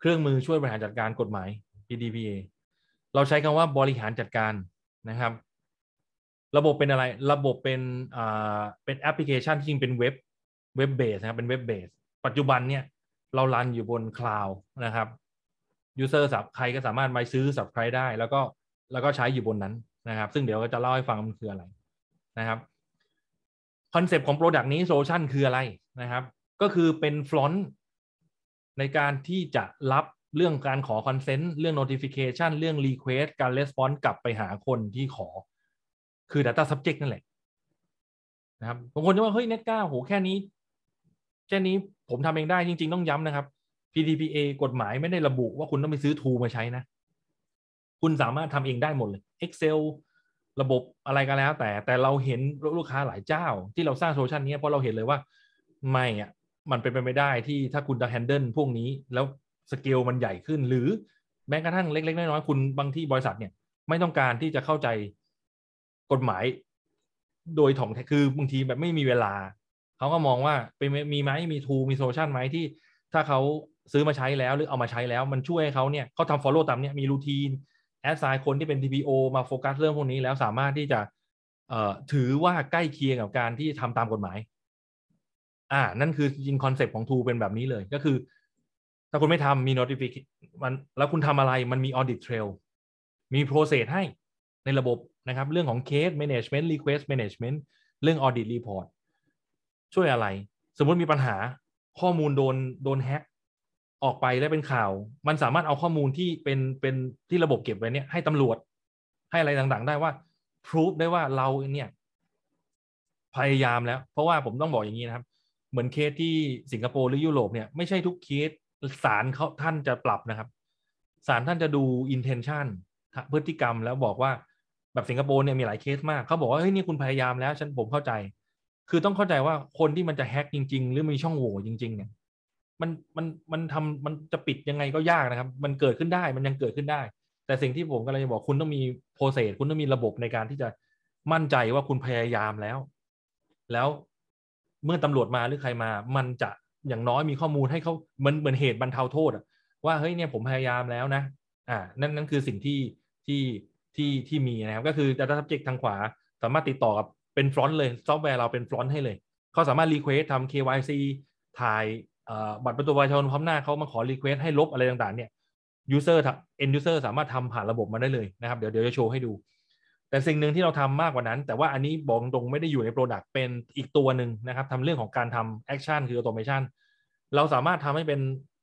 เครื่องมือช่วยบริหารจัดการกฎหมาย PDPA เราใช้คำว่าบริหารจัดการนะครับ ระบบเป็นอะไรระบบเป็นอ่าเป็นแอปพลิเคชันที่จริงเป็นเว็บเว็บเบสนะครับเป็นเว็บเบสปัจจุบันเนี่ย เรารันอยู่บนคลาวด์นะครับยูเซอร์สับใครก็สามารถมาซื้อสับใครได้แล้วก็แล้วก็ใช้อยู่บนนั้นนะครับ ซึ่งเดี๋ยวก็จะเล่าให้ฟังมันคืออะไรนะครับ คอนเซปต์ของโปรดักต์นี้โซลูชันคืออะไรนะครับ ก็คือเป็นฟลอนต์ในการที่จะรับเรื่องการขอคอนเซนต์เรื่อง notification เรื่อง request การ response กลับไปหาคนที่ขอคือ data subject นั่นแหละ นะครับบางคนจะว่า เฮ้ย เน็ตก้าโหแค่นี้แค่นี้ผมทำเองได้จริง ๆ ต้องย้ำนะครับ PDPA กฎหมายไม่ได้ระบุว่าคุณต้องไปซื้อ ทูมาใช้นะคุณสามารถทำเองได้หมดเลย Excel ระบบอะไรก็แล้ว แต่แต่เราเห็นลูกค้าหลายเจ้าที่เราสร้างโซลูชันนี้เพราะเราเห็นเลยว่า ไม่อ่ะมันเป็นไปไม่ได้ที่ถ้าคุณจะแฮนเดิลพวกนี้แล้วสเกลมันใหญ่ขึ้นหรือ แม้กระทั่งเล็กๆ น้อยๆคุณบางที่บริษัทเนี่ย ไม่ต้องการที่จะเข้าใจกฎหมาย โดยถ่องคือบางทีแบบไม่มีเวลาเขาก็มองว่าเป็นมีไหมมีทูมีโซลูชันไหมที่ถ้าเขาซื้อ มา ใช้แล้วหรือเอามาใช้แล้วมันช่วยให้เขาเนี่ยเขาทำฟอลโล่ตาม เนี่ย มีรูทีนแอดไซน์คนที่เป็น TPO มา โฟกัส เรื่องพวกนี้ แล้วสามารถที่จะเอ่อถือว่าใกล้เคียงกับการที่ทำตามกฎหมาย อ่านั่นคือ จริง คอนเซ็ปต์ของทูเป็นแบบนี้เลย ก็คือ ถ้าคุณไม่ทำมีโน้ติฟิ a t มันแล้วคุณทำอะไรมันมีออเดดเทรลมีโปรเซสให้ในระบบนะครับ เรื่องของเคสแมネจเมนต์รีเควสต์แมเนจเมนต์เรื่องออเดดรีพอร์ตช่วยอะไร สมมติมีปัญหาข้อมูลโดนโดนแฮกออกไปและเป็นข่าว มันสามารถเอาข้อมูลที่เป็นเป็นที่ระบบเก็บไว้เนี่ยให้ตำรวจ ให้อะไรต่าง ๆ ได้ว่าพิสูจได้ว่าเราเนี่ย พยายามแล้ว เพราะว่าผมต้องบอกอย่างนี้นะครับ เหมือนเคสที่สิงคโปร์หรือยุโรปเนี่ยไม่ใช่ทุกเคสศาลเขาท่านจะปรับนะครับศาลท่านจะดูอินเทนชันพฤติกรรมแล้วบอกว่าแบบสิงคโปร์เนี่ยมีหลายเคสมากเขาบอกว่าเฮ้ยนี่คุณพยายามแล้ว ฉันผมเข้าใจ คือต้องเข้าใจว่าคนที่มันจะแฮกจริง ๆ หรือมีช่องโหว่จริงๆเนี่ยมัน มัน มันทำมันจะปิดยังไงก็ยากนะครับ มันเกิดขึ้นได้ มันยังเกิดขึ้นได้ แต่สิ่งที่ผมกำลังจะบอกคุณต้องมี โปรเซส คุณต้องมีระบบในการที่จะ มั่นใจว่าคุณพยายามแล้ว แล้วเมื่อตำรวจมาหรือใครมา มันจะอย่างน้อยมีข้อมูลให้เขาเหมือนเหมือนเหตุบรรเทาโทษอะ ว่า เฮ้ย เนี่ย ผมพยายามแล้วนะ อ่า นั่น นั่นคือสิ่งที่ ที่ ที่ ที่มีนะครับ ก็คือ data subject ทางขวา สามารถติดต่อกับ เป็นฟรอนต์เลย ซอฟต์แวร์เราเป็นฟรอนต์ให้เลย เขาสามารถรีเควสทำ KYC ถ่ายบัตรประตูประชาชนพร้อมหน้าเขามาขอรีเควสให้ลบอะไรต่างๆเนี่ย ยูเซอร์เอ็นยูเซอร์สามารถทำผ่านระบบมาได้เลยนะครับ เดี๋ยวเดี๋ยวจะโชว์ให้ดู แต่สิ่งหนึ่งที่เราทำมากกว่านั้นแต่ว่าอันนี้บอกตรงไม่ได้อยู่ในโปรดักต์เป็นอีกตัวหนึ่งนะครับทำเรื่องของการทำแอคชั่นคือออโตเมชันเราสามารถทำให้เป็น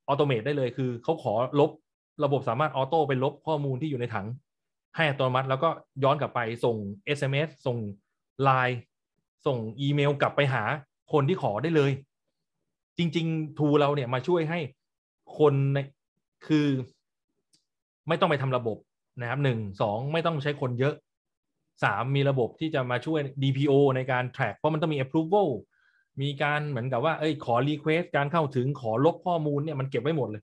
ออโตเมตได้เลยคือเขาขอลบระบบสามารถออโต้ไปลบข้อมูลที่อยู่ในถัง ให้อัตโนมัติแล้วก็ย้อนกลับไปส่ง SMS ส่ง Line ส่งอีเมลกลับไปหาคนที่ขอได้เลยจริงๆทูเราเนี่ยมาช่วยให้ คนในคือ ไม่ต้องไปทำระบบนะครับหนึ่งสองไม่ต้องใช้คนเยอะสามมีระบบที่จะมาช่วย DPO ในการ track เพราะ มันต้องมี approval มีการเหมือนกับว่า เอ้ย ขอ request การเข้าถึงขอลบข้อมูลเนี่ยมันเก็บ ไว้ หมดเลย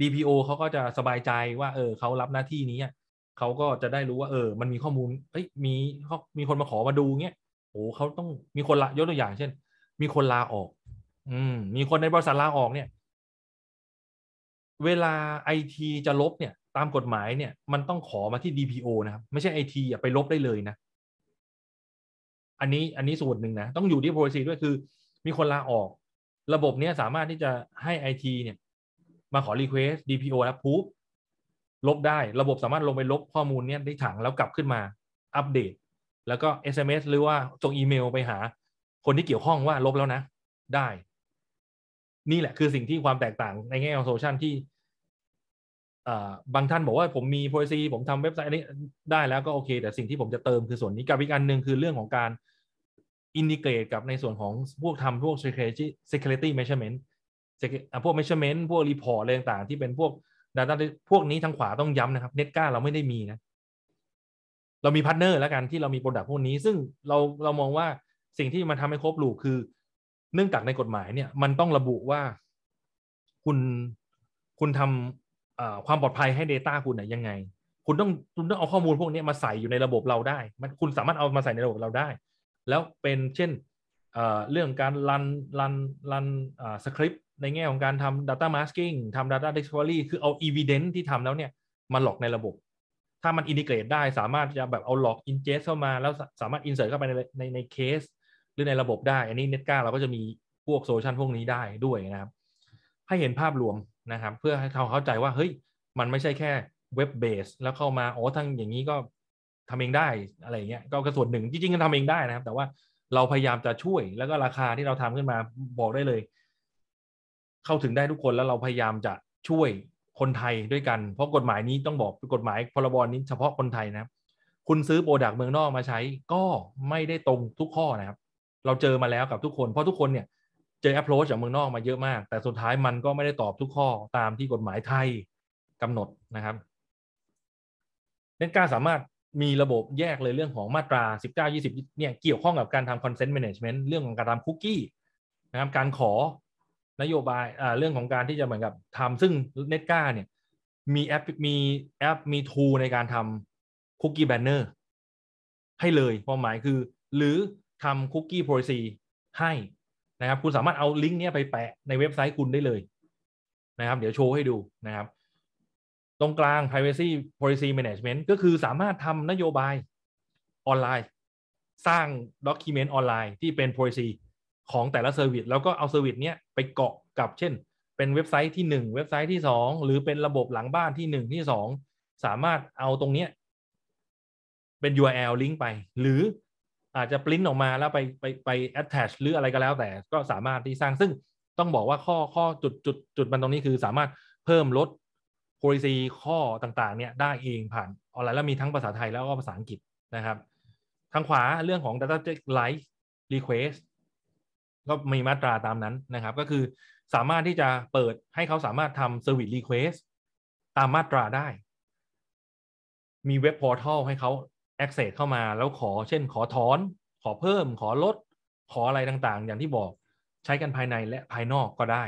DPO เขาก็จะสบายใจว่าเออเขารับหน้าที่นี้เขาก็จะได้รู้ว่า เออ มันมีข้อมูลเอ้ยมีมีคนมาขอมาดูเงี้ยโอ้เขาต้องมีคนละยกตัวอย่างเช่น มีคนลาออกอืมมีคนในบริษัทลาออกเนี่ย เวลาไอทีจะลบเนี่ย ตามกฎหมายเนี่ยมันต้องขอมาที่ DPO นะครับ ไม่ใช่ไอทีไปลบได้เลยนะ อันนี้อันนี้ส่วนหนึ่งนะ ต้องอยู่ที่ policy ด้วยคือ มีคนลาออก ระบบเนี้ยสามารถที่จะให้ไอทีเนี่ย มาขอ request DPO แล้วพูบลบได้ ระบบสามารถลงไปลบข้อมูลเนี้ยได้ถังแล้วกลับขึ้นมาอัปเดตแล้วก็ SMS หรือว่าส่งอีเมลไปหา คนที่เกี่ยวข้องว่าลบแล้วนะได้นี่แหละคือสิ่งที่ความแตกต่างในแง่ของโซเชียลที่บางท่านบอกว่าผมมีโพลิซีผมทำเว็บไซต์นี้ได้แล้วก็โอเค แต่สิ่งที่ผมจะเติมคือส่วนนี้กับอีกอันหนึ่งคือเรื่องของการอินดิเกตกับในส่วนของพวกทำพวก security s e c u r ตี้ measurement พวก measurement พวก report อะไรต่างๆที่เป็นพวก data พวกนี้ทางขวาต้องย้ำนะครับเน็ตก้าเราไม่ได้มีนะ เรามีพาร์ทเนอร์แล้วกันที่เรามีโปรดักต์พวกนี้ซึ่งเราเรามองว่าสิ่งที่มันทำให้ครบลูกคือเนื่องจากในกฎหมายเนี่ย มันต้องระบุว่าคุณคุณทำความปลอดภัยให้ Data คุณเนี่ยยังไงคุณต้องคุณต้องเอาข้อมูลพวกนี้มาใส่อยู่ในระบบเราได้ มันคุณสามารถเอามาใส่ในระบบเราได้ แล้วเป็นเช่นเรื่องการรันรันรันสคริปต์ในแง่ของการทำ data masking ทำ data discovery คือเอา evidence ที่ทำแล้วเนี่ย มาหลอกในระบบ ถ้ามันอินทิเกรตได้สามารถจะแบบเอาหลอกอินเจสเข้ามาแล้วสามารถอินเสิร์ตเข้าไปในในในเคสหรือในระบบได้ อันนี้เน็ตก้าเราก็จะมีพวกโซลูชันพวกนี้ได้ด้วยนะครับ ให้เห็นภาพรวมนะครับ เพื่อให้เขาเข้าใจว่าเฮ้ยมันไม่ใช่แค่ เว็บเบสแล้วเข้ามาอ๋อทั้งอย่างนี้ก็ทำเองได้อะไรเงี้ย ก็กระส่วนหนึ่งจริง ๆ ก็ทำเองได้นะครับ แต่ว่าเรา พยายามจะช่วย แล้วก็ราคาที่เราทำขึ้นมาบอกได้เลย เข้าถึงได้ทุกคนแล้วเราพยายามจะช่วยคนไทยด้วยกันเพราะกฎหมายนี้ต้องบอกกฎหมายพรบนี้เฉพาะคนไทยนะครับคุณซื้อโปรดักต์เมืองนอกมาใช้ก็ไม่ได้ตรงทุกข้อนะครับเราเจอมาแล้วกับทุกคนเพราะทุกคนเนี่ยเจอ approach จากเมืองนอกมาเยอะมาก แต่สุดท้ายมันก็ไม่ได้ตอบทุกข้อตามที่กฎหมายไทยกำหนดนะครับเน็ตการสามารถมีระบบแยกเลยเรื่องของมาตรา 19 20 เนี่ย เกี่ยวข้องกับการทำ consent management เรื่องของการทำคุกกี้นะครับ การขอนโยบายอ่าเรื่องของการที่จะเหมือนกับทำซึ่งเน็ตก้าเนี่ยมีแอปมีแอปมีทูในการทำคุกกี้แบนเนอร์ให้เลยความหมายคือหรือทำคุกกี้โพลิซีให้นะครับ คุณสามารถเอาลิงก์นี้ไปแปะในเว็บไซต์คุณได้เลย นะครับ เดี๋ยวโชว์ให้ดูนะครับ ตรงกลาง privacy policy management ก็คือสามารถทำนโยบายออนไลน์ สร้างด็อกิเมนต์ออนไลน์ที่เป็น policy ของแต่ละเซอร์วิสแล้วก็ เอาเซอร์วิสเนี้ยไปเกาะกับ เช่น เป็นเว็บไซต์ที่1เว็บไซต์ที่ 2 หรือเป็นระบบหลังบ้านที่ 1 ที่ 2 สามารถเอาตรงเนี้ยเป็น URL ลิงก์ไปหรืออาจจะปริ้นออกมาแล้วไปไปไป attach หรืออะไรก็แล้วแต่ก็สามารถที่สร้างซึ่งต้องบอกว่าข้อข้อจุดจุดจุดมันตรงนี้คือสามารถเพิ่มลด policy ข้อต่างๆเนี่ย ได้เองผ่าน ออนไลน์แล้วมีทั้งภาษาไทยแล้วก็ภาษาอังกฤษนะครับ ทางขวาเรื่องของ data l i g e request ก็มีมาตราตามนั้นนะครับก็คือสามารถที่จะเปิดให้เขาสามารถทำ service request ตามมาตราได้ มีเว็บพอร์ทัลให้เขา access เข้ามาแล้วขอเช่นขอถอน ขอเพิ่ม ขอลด ขออะไรต่างๆ อย่างที่บอกใช้กันภายในและภายนอกก็ได้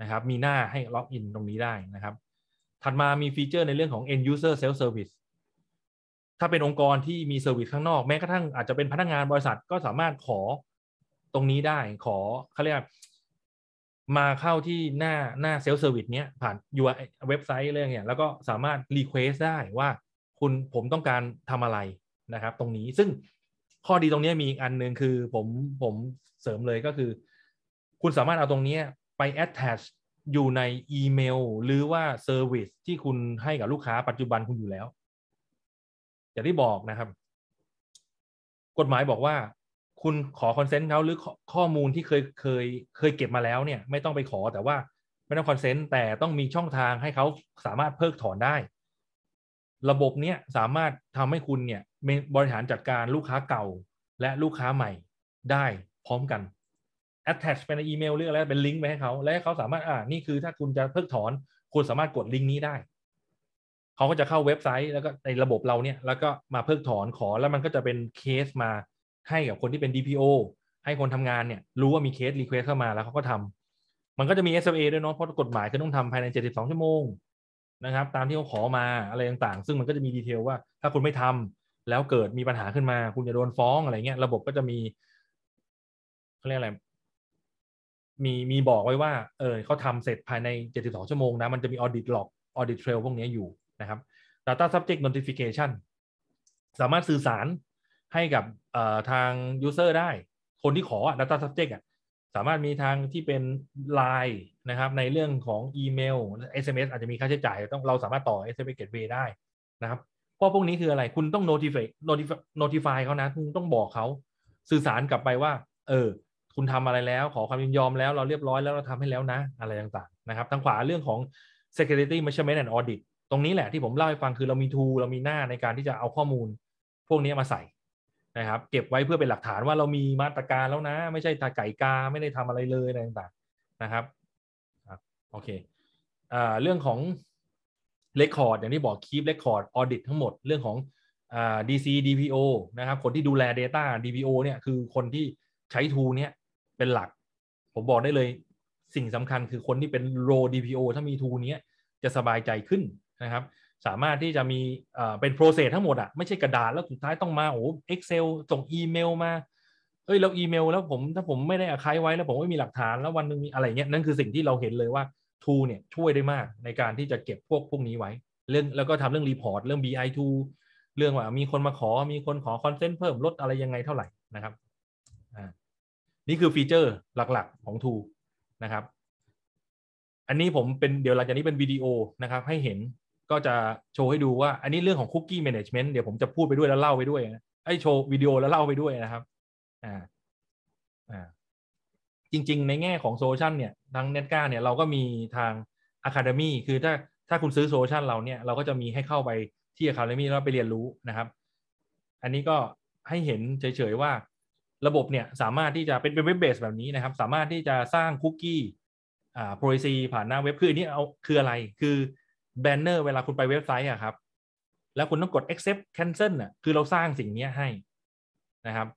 นะครับ มีหน้าให้ล็อกอินตรงนี้ได้นะครับ ถัดมามีฟีเจอร์ในเรื่องของ end user self service ถ้าเป็นองค์กรที่มีเซอร์วิสข้างนอกแม้กระทั่งอาจจะเป็นพนักงานบริษัทก็สามารถขอตรงนี้ได้ขอเขาเรียกมาเข้าที่หน้าหน้าเซลล์เซอร์วิสเนี้ยผ่าน UI เว็บไซต์เรื่องเนี้ยแล้วก็สามารถรีเควสได้ว่าุณ ผมต้องการทำอะไรนะครับ ตรงนี้ซึ่งข้อดีตรงนี้มีอีกอันหนึ่งคือผมผมเสริมเลยก็คือ คุณสามารถเอาตรงนี้ไป attach อยู่ในอีเมลหรือว่า เซอร์วิส ที่คุณให้กับลูกค้าปัจจุบันคุณอยู่แล้ว อย่างที่ บอกนะครับ กฎหมายบอกว่า คุณขอคอนเซนต์เขาหรือข้อมูลที่เคยเคยเคยเก็บมาแล้วเนี่ย ไม่ต้องไปขอแต่ว่าไม่ต้องคอนเซนต์แต่ต้องมีช่องทางให้เขาสามารถเพิกถอนได้ระบบเนี้ยสามารถทำให้คุณเนี่ยบริหารจัดการลูกค้าเก่าและลูกค้าใหม่ได้พร้อมกัน attach เป็นอีเมลหรืออะไรเป็นลิงก์ไปให้เขาและเขาสามารถอ่านี่คือถ้าคุณจะเพิกถอน คุณสามารถกดลิงก์นี้ได้เขาก็จะเข้าเว็บไซต์ แล้วก็ในระบบเราเนี่ย แล้วก็มาเพิกถอนขอ แล้วมันก็จะเป็นเคสมาให้กับคนที่เป็น DPO ให้คนทำงานเนี่ย รู้ว่ามีเคสรีเควสเข้ามา แล้วเขาก็ทำมันก็จะมี SLA ด้วยเนาะเพราะกฎหมายคือต้องทำภายใน72ชั่วโมงนะครับ ตามที่เขาขอมาอะไรต่างๆ ซึ่งมันก็จะมีดีเทลว่าถ้าคุณไม่ทำ แล้วเกิดมีปัญหาขึ้นมา คุณจะโดนฟ้องอะไรเงี้ย ระบบก็จะมีเขาเรียกอะไร มีมีบอกไว้ว่าเออเขาทำเสร็จภายใน 72 ชั่วโมงนะ มันจะมีออดิตหลอกออดิตเทรลพวกนี้อยู่นะครับ Data Subject Notification สามารถสื่อสารให้กับทาง User ได้คนที่ขอ Data Subject อ่ะสามารถมีทางที่เป็น l ล n e นะครับ ในเรื่องของอีเมล SMS อาจจะมีค่าใช้จ่ายต้องเราสามารถต่อ SMS Gateway ได้นะครับเพราะพวกนี้คืออะไรคุณต้อง notify notify n o เขานะ คุณต้องบอกเขาสื่อสารกลับไปว่าเออ คุณทำอะไรแล้ว ขอความยินยอมแล้วเราเรียบร้อยแล้วเราทำให้แล้วนะอะไรต่างๆ นะครับ ทางขวาเรื่องของ security measurement and audit ตรงนี้แหละที่ผมเล่าให้ฟังคือเรามีทูเรามีหน้าในการที่จะเอาข้อมูล พวกนี้มาใส่นะครับเก็บไว้เพื่อเป็นหลักฐานว่าเรามีมาตรการแล้วนะ ไม่ใช่ตาไก่กาไม่ได้ทำอะไรเลยอะไรต่างๆนะครับโอเคอเรื่องของเรคคอร์ดอย่างที่บอกคีปเรคคอร์ดออเดดทั้งหมดเรื่องของดซีดีพีโอนะครับ คนที่ดูแล Data DPO เนี่ยคือคนที่ใช้ทูเนี้ยเป็นหลัก ผมบอกได้เลยสิ่งสำคัญคือคนที่เป็นโร DPO ถ้ามีทูเนี้ยจะสบายใจขึ้นนะครับสามารถที่จะมีเป็นโปรเซสทั้งหมดอะไม่ใช่กระดาษแล้วสุดท้ายต้องมาโอ้เอ็กเซลส่งอีเมลมาเอ้ยเราอีเมลแล้วผม ถ้าผมไม่ได้อไคายไว้แล้วผมไม่มีหลักฐานแล้ววันนึงมีอะไรเงี้ยนั่นคือสิ่งที่เราเห็นเลยว่าทูเนี่ยช่วยได้มากในการที่จะเก็บพวกพวกนี้ไว้เรื่องแล้วก็ทำเรื่องรีพอร์ตเรื่อง BI ทูเรื่องว่ามีคนมาขอมีคนขอคอนเซนต์เพิ่มลดอะไรยังไงเท่าไหร่นะครับอ่านี่คือฟีเจอร์หลักๆของทูนะครับอันนี้ผมเป็นเดี๋ยวหลังจากนี้เป็นวิดีโอนะครับให้เห็นก็จะโชว์ให้ดูว่าอันนี้เรื่องของคุกกี้แมネจเมนต์เดี๋ยวผมจะพูดไปด้วยแล้วเล่าไปด้วยนะไอโชว์วิดีโอแล้วเล่าไปด้วยนะครับอ่าอ่าจริงๆในแง่ของโซลชันเนี่ยทางเน็ตกาเนี่ย เราก็มีทาง Academy คือถ้าถ้าคุณซื้อโซลชันเราเนี่ย เราก็จะมีให้เข้าไปที่ Academy แล้วไปเรียนรู้นะครับ อันนี้ก็ให้เห็นเฉยๆว่าระบบเนี่ยสามารถที่จะเป็นเว็บเบสแบบนี้นะครับ สามารถที่จะสร้างคุกกี้อ่าโปรซีผ่านหน้าเว็บคืออันนี้เอาคืออะไรคือแบนเนอร์เวลาคุณไปเว็บไซต์อะครับ แล้วคุณต้องกด accept cancel น่ะคือเราสร้างสิ่งนี้ให้นะครับ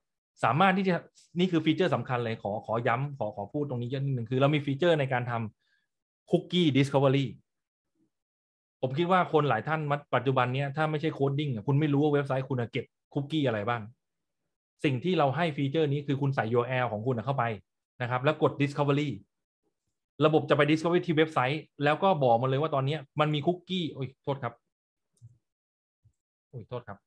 สามารถที่จะนี่คือฟีเจอร์สำคัญเลยขอขอย้ำขอขอพูดตรงนี้เยอะนิดหนึ่งคือเรามีฟีเจอร์ในการทำคุกกี้ discovery ผมคิดว่าคนหลายท่านปัจจุบันเนี้ยถ้าไม่ใช่โคดดิ้งคุณไม่รู้ว่าเว็บไซต์คุณเก็บคุกกี้อะไรบ้าง สิ่งที่เราให้ฟีเจอร์นี้คือคุณใส่ URL ของคุณเข้าไปนะครับ แล้วกด discovery ระบบจะไปสคัฟเวอร์ที่เว็บไซต์แล้วก็บอกมาเลยว่าตอนนี้ มันมีคุกกี้โอ้ยโทษครับ โอ้ยโทษครับ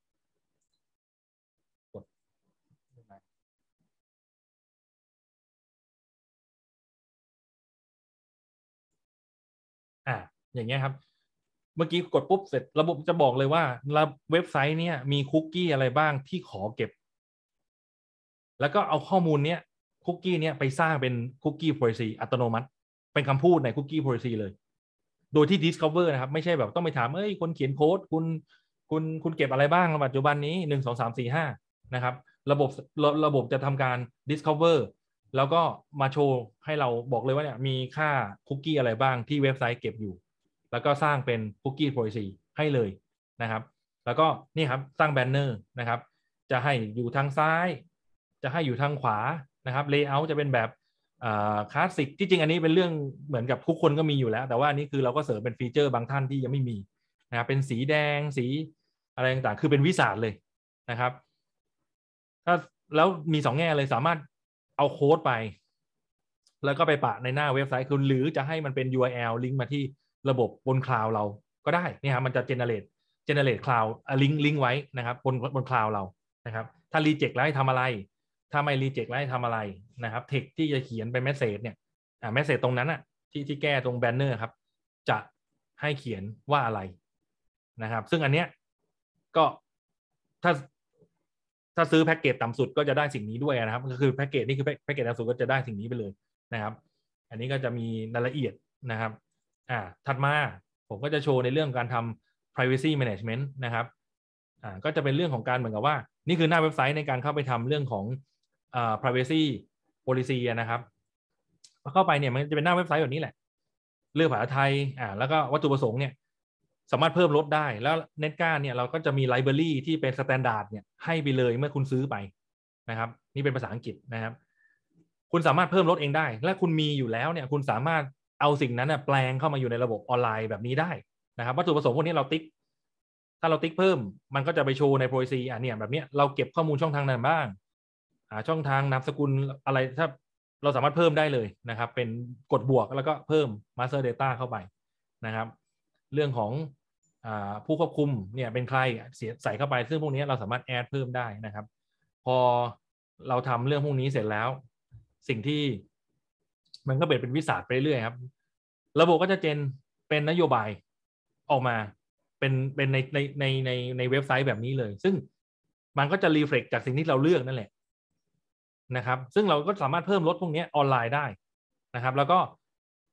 อ่าอย่างเงี้ยครับเมื่อกี้กดปุ๊บเสร็จระบบจะบอกเลยว่าเว็บไซต์เนี้ยมีคุกกี้อะไรบ้างที่ขอเก็บ แล้วก็เอาข้อมูลเนี้ยคุกกี้เนี้ยไปสร้างเป็นคุกกี้โ o l i c y อัตโนมัติเป็นคำพูดในคุกกี้โพลิซีเลย โดยที่ดิคัฟเวอร์นะครับ ไม่ใช่แบบต้องไปถาม เอ้ย คนเขียนโค้ดคุณคุณคุณเก็บอะไรบ้างปัจจุบันนี้หนึ่งสองสามสี่ห้านะครับ ระบบระระบบจะทำการดิคัฟเวอร์แล้วก็มาโชว์ให้เราบอกเลยว่าเนี่ยมีค่าคุกกี้อะไรบ้างที่เว็บไซต์เก็บอยู่ แล้วก็สร้างเป็นคุกกี้โพลิซีให้เลยนะครับ แล้วก็นี่ครับสร้างแบนเนอร์นะครับ จะให้อยู่ทางซ้าย จะให้อยู่ทางขวานะครับเลเยอร์จะเป็นแบบคลาสสิกที่จริงอันนี้เป็นเรื่องเหมือนกับ ทุกคนก็มีอยู่แล้ว แต่ว่านนี้คือเราก็เสริมเป็นฟีเจอร์บางท่านที่ยังไม่มีนะครับเป็นสีแดงสีอะไรต่างๆ คือเป็นวิสา์เลยนะครับ ถ้าแล้วมีสองแง่เลยสามารถเอาโค้ดไป แล้วก็ไปปะในหน้าเว็บไซต์คุณหรือจะให้มันเป็น URL ลิงก์มาที่ระบบบนคลาวเราก็ได้นี่ครับมันจะเจเนเรตเจเนเรตคลาวลิงก์ลิงก์ไว้นะครับบนบนคลาวเรานะครับถ้ารีเจ็คแล้วให้ทำอะไรถ้าไม่รีเจ็คไล่ทำทำอะไรนะครับเทคที่จะเขียนเป็นเมสเซจเนี่ยอ่าเมสเซจตรงนั้นอะที่ที่แก้ตรงแบนเนอร์ครับ จะให้เขียนว่าอะไรนะครับ ซึ่งอันเนี้ยก็ถ้าถ้าซื้อแพ็กเกจต่ำสุดก็จะได้สิ่งนี้ด้วยนะครับ ก็คือแพ็กเกจนี่คือแพ็กเกจต่ำสุดก็จะได้สิ่งนี้ไปเลยนะครับ อันนี้ก็จะมีรายละเอียดนะครับอ่าถัดมาผมก็จะโชว์ในเรื่องการทำ privacy management นะครับอ่าก็จะเป็นเรื่องของการเหมือนกับว่า นี่คือหน้าเว็บไซต์ในการเข้าไปทำเรื่องของ privacy policy นะครับพอเข้าไปเนี่ยมันจะเป็นหน้าเว็บไซต์แบบนี้แหละ เลือกภาษาไทยอ่าแล้วก็วัตถุประสงค์เนี่ยสามารถเพิ่มลดได้ แล้วเน็ตการเนี่ยเราก็จะมีไลบรารีที่เป็นสแตนดาร์ดเนี่ยให้ไปเลยเมื่อคุณซื้อไปนะครับ นี่เป็นภาษาอังกฤษนะครับ คุณสามารถเพิ่มลดเองได้ และคุณมีอยู่แล้วเนี่ยคุณสามารถเอาสิ่งนั้นนแปลงเข้ามาอยู่ในระบบออนไลน์แบบนี้ได้นะครับ วัตถุประสงค์พวกนี้เราติ๊ก ถ้าเราติ๊กเพิ่มมันก็จะไปโชว์ในโปรซีอ่ะเนี่ย แบบเนี้ยเราเก็บข้อมูลช่องทางนั้นบ้างหาช่องทางนามสกุลอะไรถ้า เราสามารถเพิ่มได้เลยนะครับ เป็นกดบวกแล้วก็เพิ่ม Master Data เข้าไปนะครับ เรื่องของผู้ควบคุมเนี่ยเป็นใครเสียใส่เข้าไปซึ่งพวกนี้เราสามารถแอดเพิ่มได้นะครับพอเราทำเรื่องพวกนี้เสร็จแล้ว สิ่งที่ มันก็เปลี่ยนเป็นวิสัยไปเรื่อยครับ ระบบก็จะเจนเป็นนโยบายออกมาเป็นเป็นในในในในในเว็บไซต์แบบนี้เลย ซึ่งมันก็จะรีเฟล็กจากสิ่งที่เราเลือกนั่นแหละนะครับ ซึ่งเราก็สามารถเพิ่มลดพวกนี้ออนไลน์ได้นะครับ แล้วก็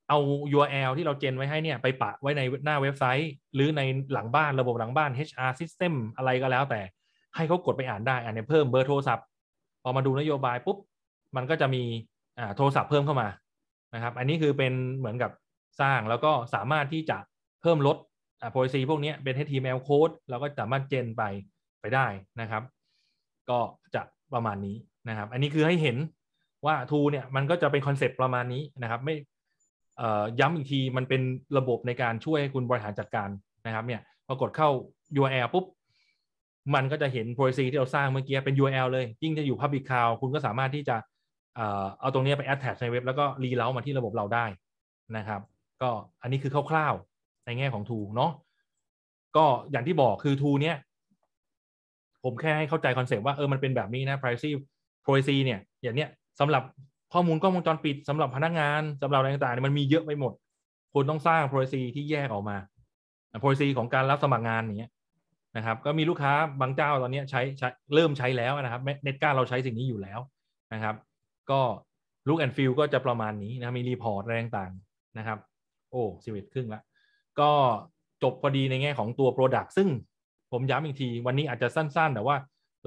เอา URL ที่เราเจนไว้ให้เนี่ย ไปปะไว้ในหน้าเว็บไซต์ หรือในหลังบ้านระบบหลังบ้าน HR system อะไรก็แล้วแต่ให้เขากดไปอ่านได้อันนี้เพิ่มเบอร์โทรศัพท์พอมาดูนโยบายปุ๊บ มันก็จะมีโทรศัพท์เพิ่มเข้ามานะครับ อันนี้คือเป็นเหมือนกับสร้างแล้วก็สามารถที่จะเพิ่มลดอ่า policy พวกนี้เป็น HTML code เราก็สามารถเจนไปไปได้นะครับ ก็จะประมาณนี้นะครับอันนี้คือให้เห็นว่าทูเนี่ยมันก็จะเป็นคอนเซปต์ประมาณนี้นะครับ ไม่ย้ำอีกทีมันเป็นระบบในการช่วยให้คุณบริหารจัดการนะครับ เนี่ยพอกดเข้า URL ปุ๊บ มันก็จะเห็น policy ที่เราสร้างเมื่อกี้เป็น URL เลย ยิ่งจะอยู่ public cloud คุณก็สามารถที่จะเอาตรงนี้ไป attach ในเว็บ แล้วก็รีเล้ามาที่ระบบเราได้นะครับก็อันนี้คือคร่าวๆในแง่ของ tool เนาะก็อย่างที่บอกคือ tool เนี้ยผมแค่ให้เข้าใจคอนเซปต์ว่าเออมันเป็นแบบนี้นะ privacy โอซีเนี่ยอย่างเนี้ยสำหรับข้อมูลกล้องวงจร ปิดสำหรับพนักงานสำหรับอะไรต่างๆเนี่ยมันมีเยอะ ไปหมดคุณต้องสร้างโปรซีที่แยกออกมาโปรซีของการรับสมัครงานอย่างเงี้ยนะครับ ก็มีลูกค้าบางเจ้าตอนนี้ใช้ใช้เริ่มใช้แล้ว นะครับเน็ตก้าเราใช้สิ่งนี้อยู่แล้วนะครับ ก็ลูกแอนฟิลก็จะประมาณนี้ นะมีรีพอร์ตอะไรต่างๆนะครับโอ้สิบเอ็ดครึ่งละ ก็จบพอดีในแง่ของตัวโปรดักต์ซึ่งผมย้ำอีกที วันนี้อาจจะสั้นๆ แต่ว่า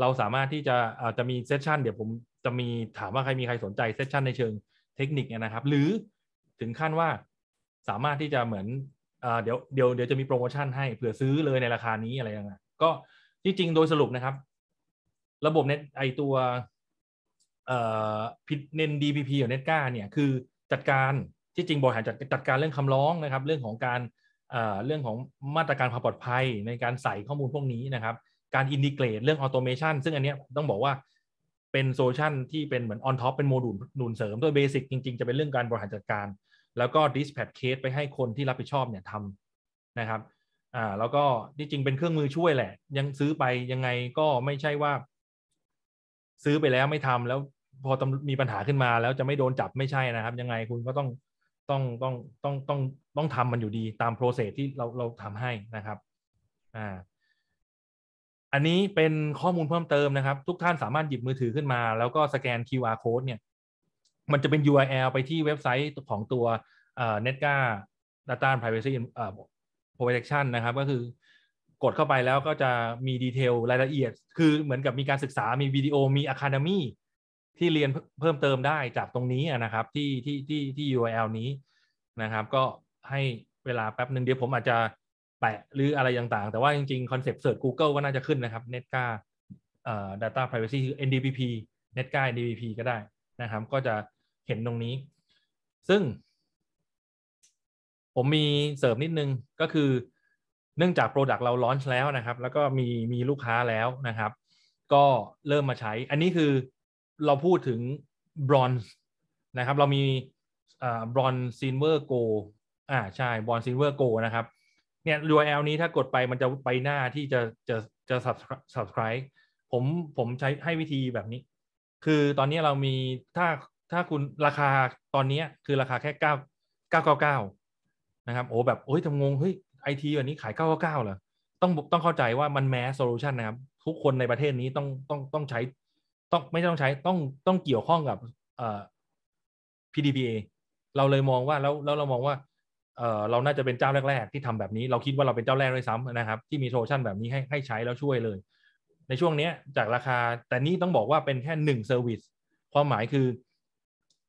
เราสามารถที่จะอาจจะมีเซสชันเดี๋ยวผมจะมีถามว่าใครมีใครสนใจเซสชันในเชิงเทคนิคนะครับหรือถึงขั้นว่าสามารถที่จะเหมือนเดี๋ยวเดี๋ยวเดี๋ยวจะมีโปรโมชั่นให้เผื่อซื้อเลยในราคานี้อะไรอย่างเงี้ยก็จริงๆโดยสรุปนะครับ ระบบเน็ตไอตัวเอ่อพิเน้นดีพีพีขอเน็ตก้าเนี่ย คือจัดการที่จริงบริหารจัดจัดการเรื่องคำร้องนะครับ เรื่องของการเรื่องของมาตรการความปลอดภัย ในการใส่ข้อมูลพวกนี้นะครับการอินดิเกรตเรื่องออโตเมชันซึ่งอันนี้ต้องบอกว่าเป็นโซลูชันที่เป็นเหมือนออนท็อปเป็นโมดูลนูนเสริมด้วยเบสิกจริง ๆ จะเป็นเรื่องการบริหารจัดการ แล้วก็ดิสแพดเคสไปให้คนที่รับผิดชอบเนี่ยทำนะครับ อ่า แล้วก็ที่จริงเป็นเครื่องมือช่วยแหละ ยังซื้อไปยังไงก็ไม่ใช่ว่า ซื้อไปแล้วไม่ทำ แล้วพอมีปัญหาขึ้นมาแล้วจะไม่โดนจับไม่ใช่นะครับ ยังไงคุณก็ต้องต้องต้องต้องต้องต้องทำมันอยู่ดีตามโปรเซสที่เราเราทำให้นะครับ อ่าอันนี้เป็นข้อมูลเพิ่มเติมนะครับ ทุกท่านสามารถหยิบมือถือขึ้นมา แล้วก็สแกน QR code เนี่ยมันจะเป็น URL ไปที่เว็บไซต์ของตัว Netga Data and Privacy Protection นะครับ ก็คือ กดเข้าไปแล้วก็จะมีดีเทล รายละเอียด คือเหมือนกับมีการศึกษา มีวิดีโอ มีอะคาเดมี่ที่เรียนเพิ่มเติมได้จากตรงนี้นะครับ ที่ที่ที่ที่ URL นี้นะครับ ก็ให้เวลาแป๊บหนึ่งเดี๋ยวผมอาจจะแปะหรืออะไรต่างๆ แต่ว่าจริงๆ คอนเซปต์เสิร์ช Google ก็น่าจะขึ้นนะครับ Netga เอ่อ data privacy คือ NDPP Netga NDPP ก็ได้นะครับ ก็จะเห็นตรงนี้ ซึ่ง ผมมีเสริมนิดนึงก็คือ เนื่องจาก Product เราลอนช์แล้วนะครับ แล้วก็มีมีลูกค้าแล้วนะครับ ก็เริ่มมาใช้ อันนี้คือเราพูดถึง Bronze นะครับ เรามีบรอนซินเวอร์โกอ่าใช่บรอนซินเวอร์โกนะครับเนี่ย URL นี้ถ้ากดไปมันจะไปหน้าที่จะจะจะ subscribe ผมผมใช้ให้วิธีแบบนี้ คือตอนนี้เรามีถ้าถ้าคุณราคาตอนนี้คือราคาแค่เก้าเก้าเก้าเก้านะครับ โอ้แบบโอ้ยทำงงเฮ้ยไอทีแบบนี้ขายเก้าเก้าเก้าเหรอต้องต้องเข้าใจว่ามันแมสโซลูชันนะครับทุกคนในประเทศนี้ต้องต้องต้องใช้ ต้องไม่ต้องใช้ต้องต้องเกี่ยวข้องกับเอ่อ PDPA เราเลยมองว่าแล้วแล้วเรามองว่าเออเราน่าจะเป็นเจ้าแรก ๆ ที่ทำแบบนี้ เราคิดว่าเราเป็นเจ้าแรกด้วยซ้ำนะครับ ที่มีโซลูชันแบบนี้ให้ให้ใช้แล้วช่วยเลย ในช่วงนี้จากราคาแต่นี่ต้องบอกว่าเป็นแค่หนึ่งเซอร์วิสความหมายคือ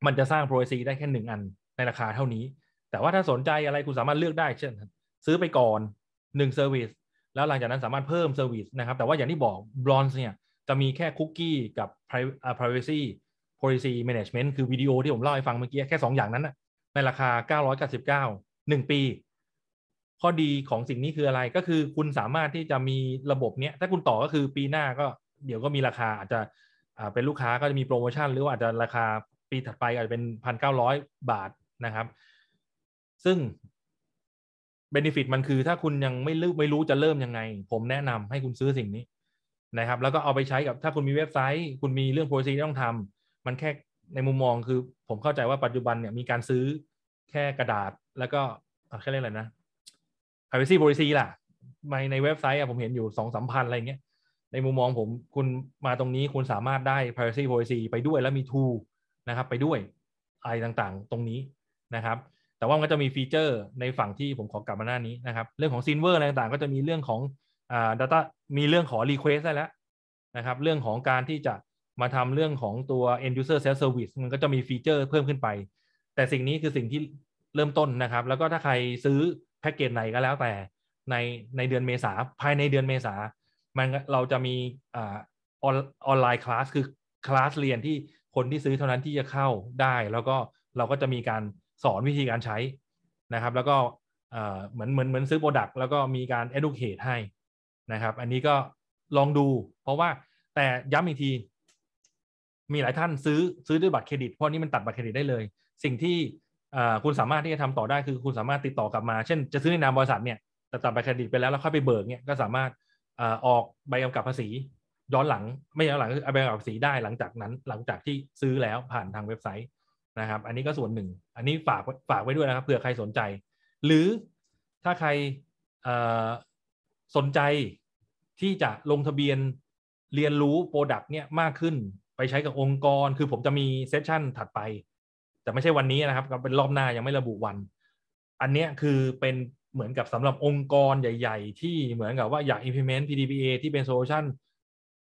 มันจะสร้างโปรซีได้แค่หนึ่งอันในราคาเท่านี้ แต่ว่าถ้าสนใจอะไรคุณสามารถเลือกได้เช่น ซื้อไปก่อนหนึ่งเซอร์วิสแล้วหลังจากนั้นสามารถเพิ่มเซอร์วิสนะครับ แต่ว่าอย่างที่บอกบลอนซ์เนี่ยจะมีแค่คุกกี้กับ privacy policy management คือวิดีโอที่ผมเล่าให้ฟังเมื่อกี้แค่2ออย่างนั้นนะในราคา999หนึ่งปี ข้อดีของสิ่งนี้คืออะไรก็คือคุณสามารถที่จะมีระบบเนี้ย ถ้าคุณต่อก็คือปีหน้าก็ เดี๋ยวก็มีราคาอาจจะอ่าเป็นลูกค้าก็ จะมีโปรโมชั่น หรือว่าอาจจะราคา ปีถัดไปอาจจะเป็นพันเก้าร้อยบาทนะครับ ซึ่งเบนฟิตมันคือ ถ้าคุณยังไม่รู้ไม่รู้จะเริ่ม ยัง ไง ผมแนะนำให้คุณซื้อสิ่งนี้นะครับ แล้วก็เอาไปใช้กับถ้าคุณมีเว็บไซต์ คุณมีเรื่องโพลิซีที่ต้องทำ มันแค่ในมุมมอง คือผมเข้าใจว่าปัจจุบันเนี่ย มีการซื้อแค่กระดาษแล้วก็แค่เรียกอะไรนะ privacy policy ล่ะมาในเว็บไซต์อะผมเห็นอยู่สองสามพันอะไรเงี้ยในมุมมองผมคุณมาตรงนี้คุณสามารถได้ privacy policy ไปด้วยแล้วมี tool นะครับ ไปด้วยอะไรต่างๆ ตรงนี้นะครับ แต่ว่ามันก็จะมีฟีเจอร์ในฝั่งที่ผมขอกลับมาหน้านี้นะครับ เรื่องของซินเวอร์อะไรต่างๆ ก็จะมีเรื่องของอ่า data มีเรื่องของ request ได้แล้วนะครับ เรื่องของการที่จะมาทำเรื่องของตัว end user self service มันก็จะมีฟีเจอร์เพิ่มขึ้นไปแต่สิ่งนี้คือสิ่งที่เริ่มต้นนะครับแล้วก็ถ้าใครซื้อแพ็กเกจไหนก็แล้วแต่ในในเดือนเมษาภายในเดือนเมษามันเราจะมีออนออนไลน์คลาสคือคลาสเรียนที่คนที่ซื้อเท่านั้นที่จะเข้าได้แล้วก็เราก็จะมีการสอนวิธีการใช้นะครับ แล้วก็เหมือนเหมือนเหมือนซื้อโปรดักต์แล้วก็มีการ educate ให้นะครับ อันนี้ก็ลองดู เพราะว่าแต่ย้ำอีกทีมีหลายท่านซื้อซื้อด้วยบัตรเครดิตเพราะนี้มันตัดบัตรเครดิตได้เลยสิ่งที่คุณสามารถที่จะทำต่อได้คือคุณสามารถติดต่อกลับมาเช่นจะซื้อในนามบริษัทเนี่ยแต่ตัดใบเครดิตไปแล้วแล้วค่อยไปเบิกเนี่ยก็สามารถออกใบกำกับภาษีย้อนหลังไม่ย้อนหลังคือใบกำกับภาษีได้หลังจากนั้น หลังจากที่ซื้อแล้วผ่านทางเว็บไซต์นะครับ อันนี้ก็ส่วนหนึ่ง อันนี้ฝากฝากไว้ด้วยนะครับเผื่อใครสนใจ หรือถ้าใครสนใจที่จะลงทะเบียนเรียนรู้โปรดักต์เนี่ยมากขึ้น ไปใช้กับองค์กร คือผมจะมีเซสชั่นถัดไปแต่ไม่ใช่วันนี้นะครับก็เป็นรอบหน้า ยังไม่ระบุวัน อันนี้คือเป็นเหมือนกับสำหรับองค์กรใหญ่ๆ ที่เหมือนกับว่าอยาก implement PDPA ที่เป็นโซลูชัน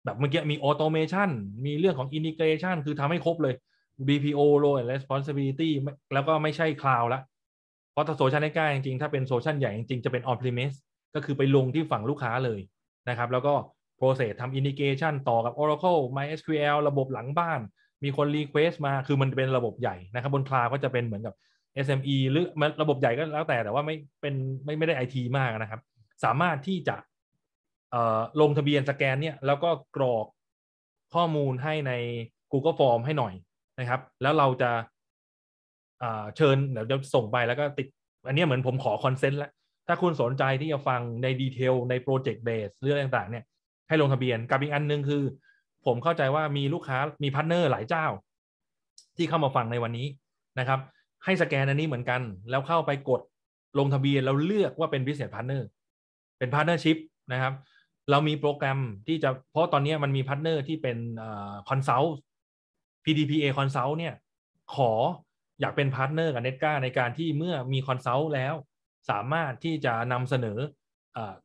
แบบเมื่อกี้มี automation มีเรื่องของ integration คือทำให้ครบเลย BPO role and responsibility แล้วก็ไม่ใช่ cloud ละ เพราะถ้าโซลูชันใกล้จริงๆถ้าเป็นโซลูชันใหญ่จริงๆจะเป็น on premise ก็คือไปลงที่ฝั่งลูกค้าเลยนะครับ แล้วก็ process ทำ integration ต่อกับ Oracle MySQL ระบบหลังบ้านมีคนรีเควสมาคือมันเป็นระบบใหญ่นะครับบนคลาวก็จะเป็นเหมือนกับ SME หรือระบบใหญ่ก็แล้วแต่ แต่ว่าไม่เป็นไม่ไม่ได้ไอทีมากนะครับ สามารถที่จะลงทะเบียนสแกนเนี่ย แล้วก็กรอกข้อมูลให้ใน Google Form ให้หน่อยนะครับ แล้วเราจะเชิญเดี๋ยวจะส่งไปแล้วก็ติดอันนี้เหมือนผมขอคอนเซนต์แล้ว ถ้าคุณสนใจที่จะฟังในดีเทลในโปรเจกต์เบสเรื่องต่าง ๆเนี่ย ให้ลงทะเบียนกับอีกอันนึงคือผมเข้าใจว่ามีลูกค้ามีพาร์ทเนอร์หลายเจ้าที่เข้ามาฟังในวันนี้นะครับ ให้สแกนอันนี้เหมือนกัน แล้วเข้าไปกดลงทะเบียนแล้วเลือกว่าเป็นพิเศษพาร์เนอร์เป็นพาร์เนอร์ชิพนะครับ เรามีโปรแกรมที่จะเพราะตอนนี้มันมีพาร์เนอร์ที่เป็นคอนซัลท์ PDPA คอนซัลท์เนี่ยขออยากเป็นพาร์เนอร์กับเน็ตกาในการที่เมื่อมีคอนซัลท์แล้ว สามารถที่จะนำเสนอ